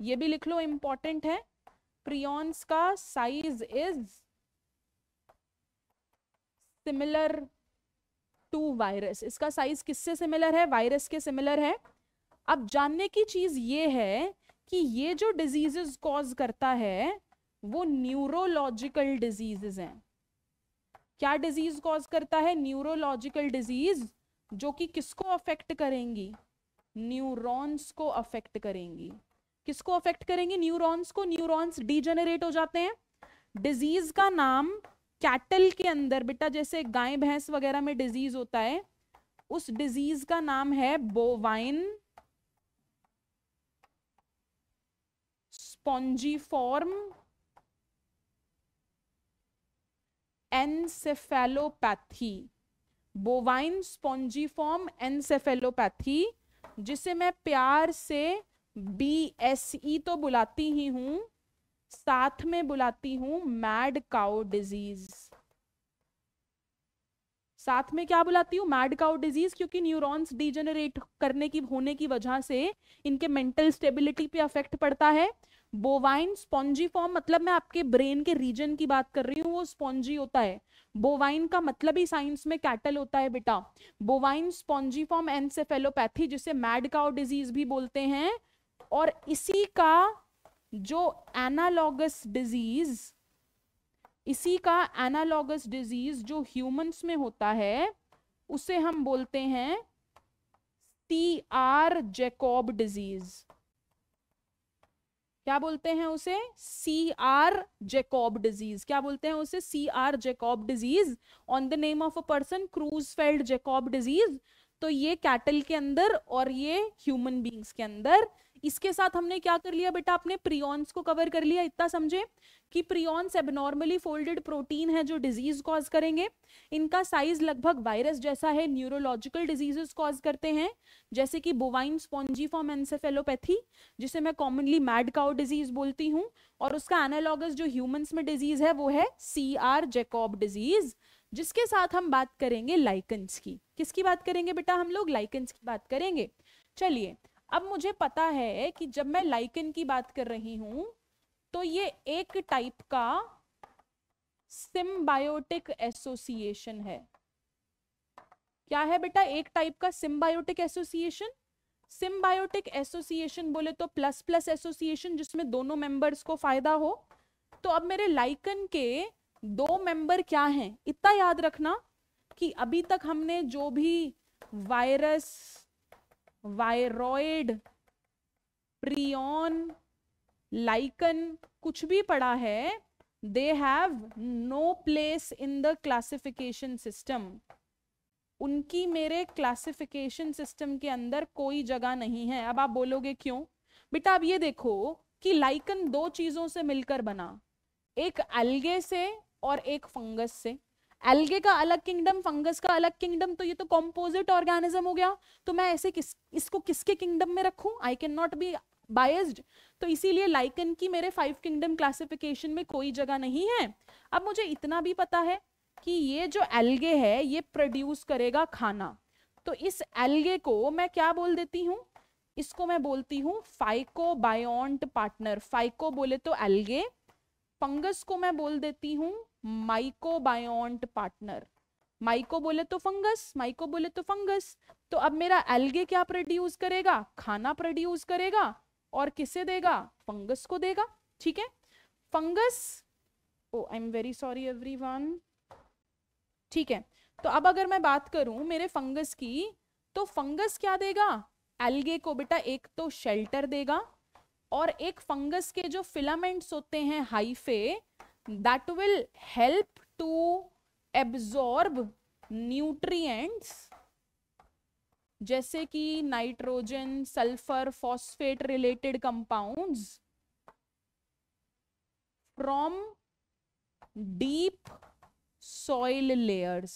ये भी लिख लो इंपॉर्टेंट है प्रियॉन्स का size is similar to virus इसका साइज किससे सिमिलर है वायरस के सिमिलर है अब जानने की चीज ये है कि ये जो डिजीजेस कॉज करता है वो न्यूरोलॉजिकल डिजीजेस हैं क्या डिजीज कॉज करता है न्यूरोलॉजिकल डिजीज जो कि किसको अफेक्ट करेंगी न्यूरॉन्स को अफेक्ट करेंगी किसको अफेक्ट करेंगी न्यूरॉन्स को न्यूरॉन्स डीजेनरेट हो जाते हैं डिजीज का नाम कैटल के अंदर बेटा जैसे गाय भैंस वगैरह में डिजीज होता है उस डिजीज का नाम है bovine spongiform encephalopathy bovine spongiform encephalopathy जिसे मैं प्यार से बी एस ई तो बुलाती ही हूं साथ में बुलाती हूँ मैड काउ डिजीज साथ में क्या बुलाती हूँ मैड काउ डिजीज क्योंकि न्यूरॉन्स डिजेनरेट करने की होने की वजह से इनके मेंटल स्टेबिलिटी पे अफेक्ट पड़ता है बोवाइन स्पॉन्जी फॉर्म मतलब मैं आपके ब्रेन के रीजन की बात कर रही हूँ वो स्पॉन्जी होता है बोवाइन का मतलब ही साइंस में कैटल होता है बेटा बोवाइन स्पॉन्जी फॉर्म एनसेफेलोपैथी जिसे मैड काउ डिजीज भी बोलते हैं और इसी का जो एनालॉगस डिजीज इसी का एनालॉगस डिजीज जो ह्यूमंस में होता है उसे हम बोलते हैं टी आर जेकॉब डिजीज क्या बोलते हैं उसे सी आर जेकॉब डिजीज क्या बोलते हैं उसे C R Jakob disease on the name of a person Creutzfeldt Jakob disease तो ये कैटल के अंदर और ये ह्यूमन बींग्स के अंदर इसके साथ हमने क्या कर लिया बेटा अपने प्रियॉन्स को कवर कर लिया इतना समझे कि प्रियॉन्स एबनॉर्मली फोल्डेड प्रोटीन है जो डिजीज कॉज करेंगे इनका साइज लगभग वायरस जैसा है न्यूरोलॉजिकल डिजीजेस कॉज करते हैं जैसे कि बोवाइन स्पॉन्जीफॉर्म एनसेफेलोपैथी जिसे मैं कॉमनली मैड काउ डिजीज बोलती हूँ और उसका एनालॉगस जो ह्यूमन्स में डिजीज है वो है सी आर जेकॉब डिजीज जिसके साथ हम बात करेंगे लाइकन्स की किसकी बात करेंगे बेटा हम लोग लाइकन्स की बात करेंगे चलिए अब मुझे पता है कि जब मैं लाइकन की बात कर रही हूं तो ये एक टाइप का सिम्बायोटिक एसोसिएशन है क्या है बेटा एक टाइप का सिम्बायोटिक एसोसिएशन सिम्बायोटिक एसोसिएशन बोले तो प्लस प्लस एसोसिएशन जिसमें दोनों मेंबर्स को फायदा हो तो अब मेरे लाइकन के दो मेंबर क्या हैं इतना याद रखना कि अभी तक हमने जो भी वायरस वायरॉइड प्रियॉन लाइकन कुछ भी पढ़ा है they have no place in the classification system उनकी मेरे क्लासिफिकेशन सिस्टम के अंदर कोई जगह नहीं है अब आप बोलोगे क्यों बेटा आप ये देखो कि लाइकन दो चीजों से मिलकर बना एक अलगे से और एक फंगस से एल्गे का अलग किंगडम फंगस का अलग किंगडम तो ये तो कॉम्पोजिट ऑर्गेनिज्म हो गया तो मैं ऐसे किस इसको किसके किंगडम में रखूं I can not be biased तो इसीलिए लाइकन की मेरे फाइव किंगडम क्लासिफिकेशन में कोई जगह नहीं है अब मुझे इतना भी पता है कि ये जो एल्गे है ये प्रोड्यूस करेगा खाना तो इस एल्गे को मैं क्या बोल देती हूँ इसको मैं बोलती हूँ फाइको बायोन्ट पार्टनर फाइको बोले तो एल्गे फंगस को मैं बोल देती हूँ माइकोबायोंट पार्टनर माइको बोले तो फंगस माइको बोले तो फंगस तो अब मेरा एल्गे क्या प्रोड्यूस करेगा खाना प्रोड्यूस करेगा और किसे देगा फंगस को देगा ठीक है fungus oh I am very sorry everyone ठीक है तो अब अगर मैं बात करूं मेरे फंगस की तो फंगस क्या देगा एल्गे को बेटा एक तो शेल्टर देगा और एक फंगस के जो फिलामेंट्स होते हैं hyphae that will help to absorb nutrients जैसे कि nitrogen sulphur phosphate related compounds from deep soil layers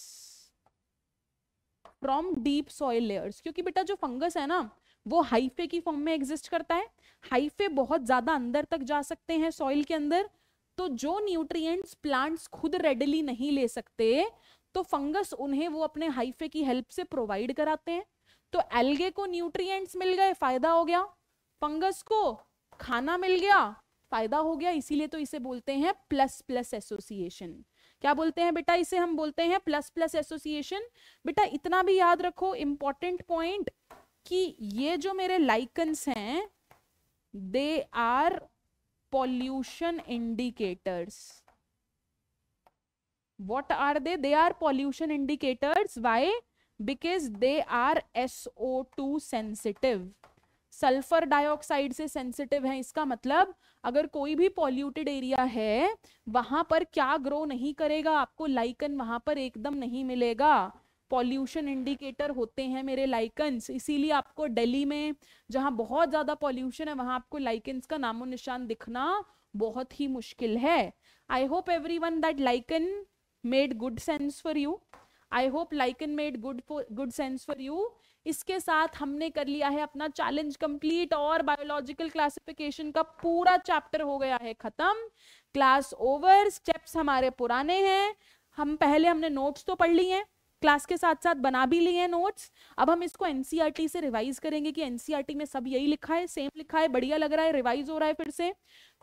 from deep soil layers क्योंकि बेटा जो फंगस है ना वो हाइफे की फॉर्म में एग्जिस्ट करता है हाइफे बहुत ज्यादा अंदर तक जा सकते हैं सॉइल के अंदर तो जो न्यूट्रिएंट्स प्लांट्स खुद रेडली नहीं ले सकते तो फंगस उन्हें वो अपने हाइफे की हेल्प से प्रोवाइड कराते हैं तो एल्गे को न्यूट्रिएंट्स मिल गए फायदा हो गया फंगस को खाना मिल गया फायदा हो गया इसीलिए तो इसे बोलते हैं प्लस प्लस एसोसिएशन क्या बोलते हैं बेटा इसे हम बोलते हैं प्लस प्लस एसोसिएशन बेटा इतना भी याद रखो इंपॉर्टेंट पॉइंट कि ये जो मेरे लाइकन्स हैं they are pollution indicators what are they they are pollution indicators why because they are SO2 sensitive sulphur dioxide से सेंसिटिव है इसका मतलब अगर कोई भी पॉल्यूटेड एरिया है वहां पर क्या ग्रो नहीं करेगा आपको लाइकन वहां पर एकदम नहीं मिलेगा पॉल्यूशन इंडिकेटर होते हैं मेरे लाइकन्स इसीलिए आपको दिल्ली में जहाँ बहुत ज़्यादा पॉल्यूशन है वहां आपको लाइकन्स का नामो निशान दिखना बहुत ही मुश्किल है I hope everyone that lichen made good sense for you I hope lichen made good good sense for you इसके साथ हमने कर लिया है अपना चैलेंज कंप्लीट और बायोलॉजिकल क्लासिफिकेशन का पूरा चैप्टर हो गया है खत्म क्लास ओवर स्टेप्स हमारे पुराने हैं हम पहले हमने नोट्स तो पढ़ ली हैं क्लास के साथ साथ बना भी लिए हैं नोट्स अब हम इसको एनसीईआरटी e से रिवाइज करेंगे कि एनसीईआरटी e में सब यही लिखा है सेम लिखा है बढ़िया लग रहा है रिवाइज हो रहा है फिर से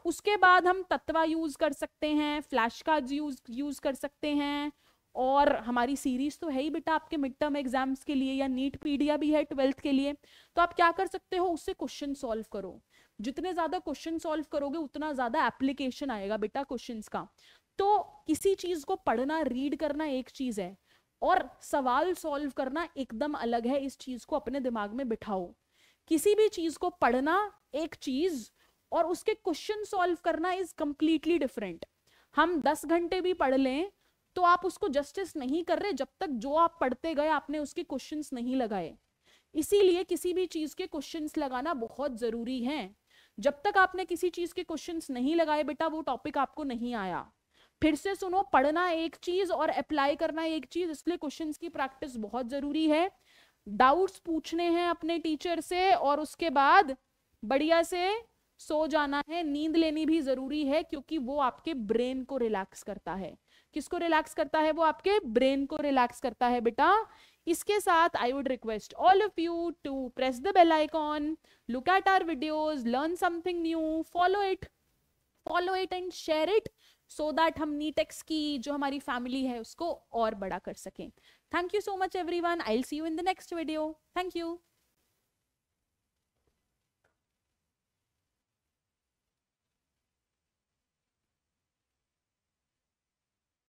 उसके बाद हम तत्वा यूज कर सकते हैं फ्लैश कार्ड यूज यूज कर सकते हैं और हमारी सीरीज तो है ही बेटा आपके मिड टर्म एग्जाम्स के लिए या नीट पीडिया भी है ट्वेल्थ के लिए तो आप क्या कर सकते हो उससे क्वेश्चन सॉल्व करो जितने ज्यादा क्वेश्चन सॉल्व करोगे उतना ज्यादा एप्लीकेशन आएगा बेटा क्वेश्चन का तो किसी चीज को पढ़ना रीड करना एक चीज है और सवाल सॉल्व करना एकदम अलग है इस चीज को अपने दिमाग में बिठाओ किसी भी चीज को पढ़ना एक चीज और उसके क्वेश्चन सॉल्व करना इज कंप्लीटली डिफरेंट हम दस घंटे भी पढ़ लें तो आप उसको जस्टिस नहीं कर रहे जब तक जो आप पढ़ते गए आपने उसके क्वेश्चंस नहीं लगाए इसीलिए किसी भी चीज के क्वेश्चंस लगाना बहुत जरूरी है जब तक आपने किसी चीज के क्वेश्चंस नहीं लगाए बेटा वो टॉपिक आपको नहीं आया फिर से सुनो पढ़ना एक चीज और अप्लाई करना एक चीज इसलिए क्वेश्चन की प्रैक्टिस बहुत जरूरी है डाउट्स पूछने हैं अपने टीचर से और उसके बाद बढ़िया से सो जाना है नींद लेनी भी जरूरी है क्योंकि वो आपके ब्रेन को रिलैक्स करता है किसको रिलैक्स करता है वो आपके ब्रेन को रिलैक्स करता है बेटा इसके साथ I would request all of you to press the bell icon look at our videos learn something new follow it follow it and share it so that हम नीटेक्स की जो हमारी फैमिली है उसको और बड़ा कर सकें thank you so much everyone I see you in the next video thank you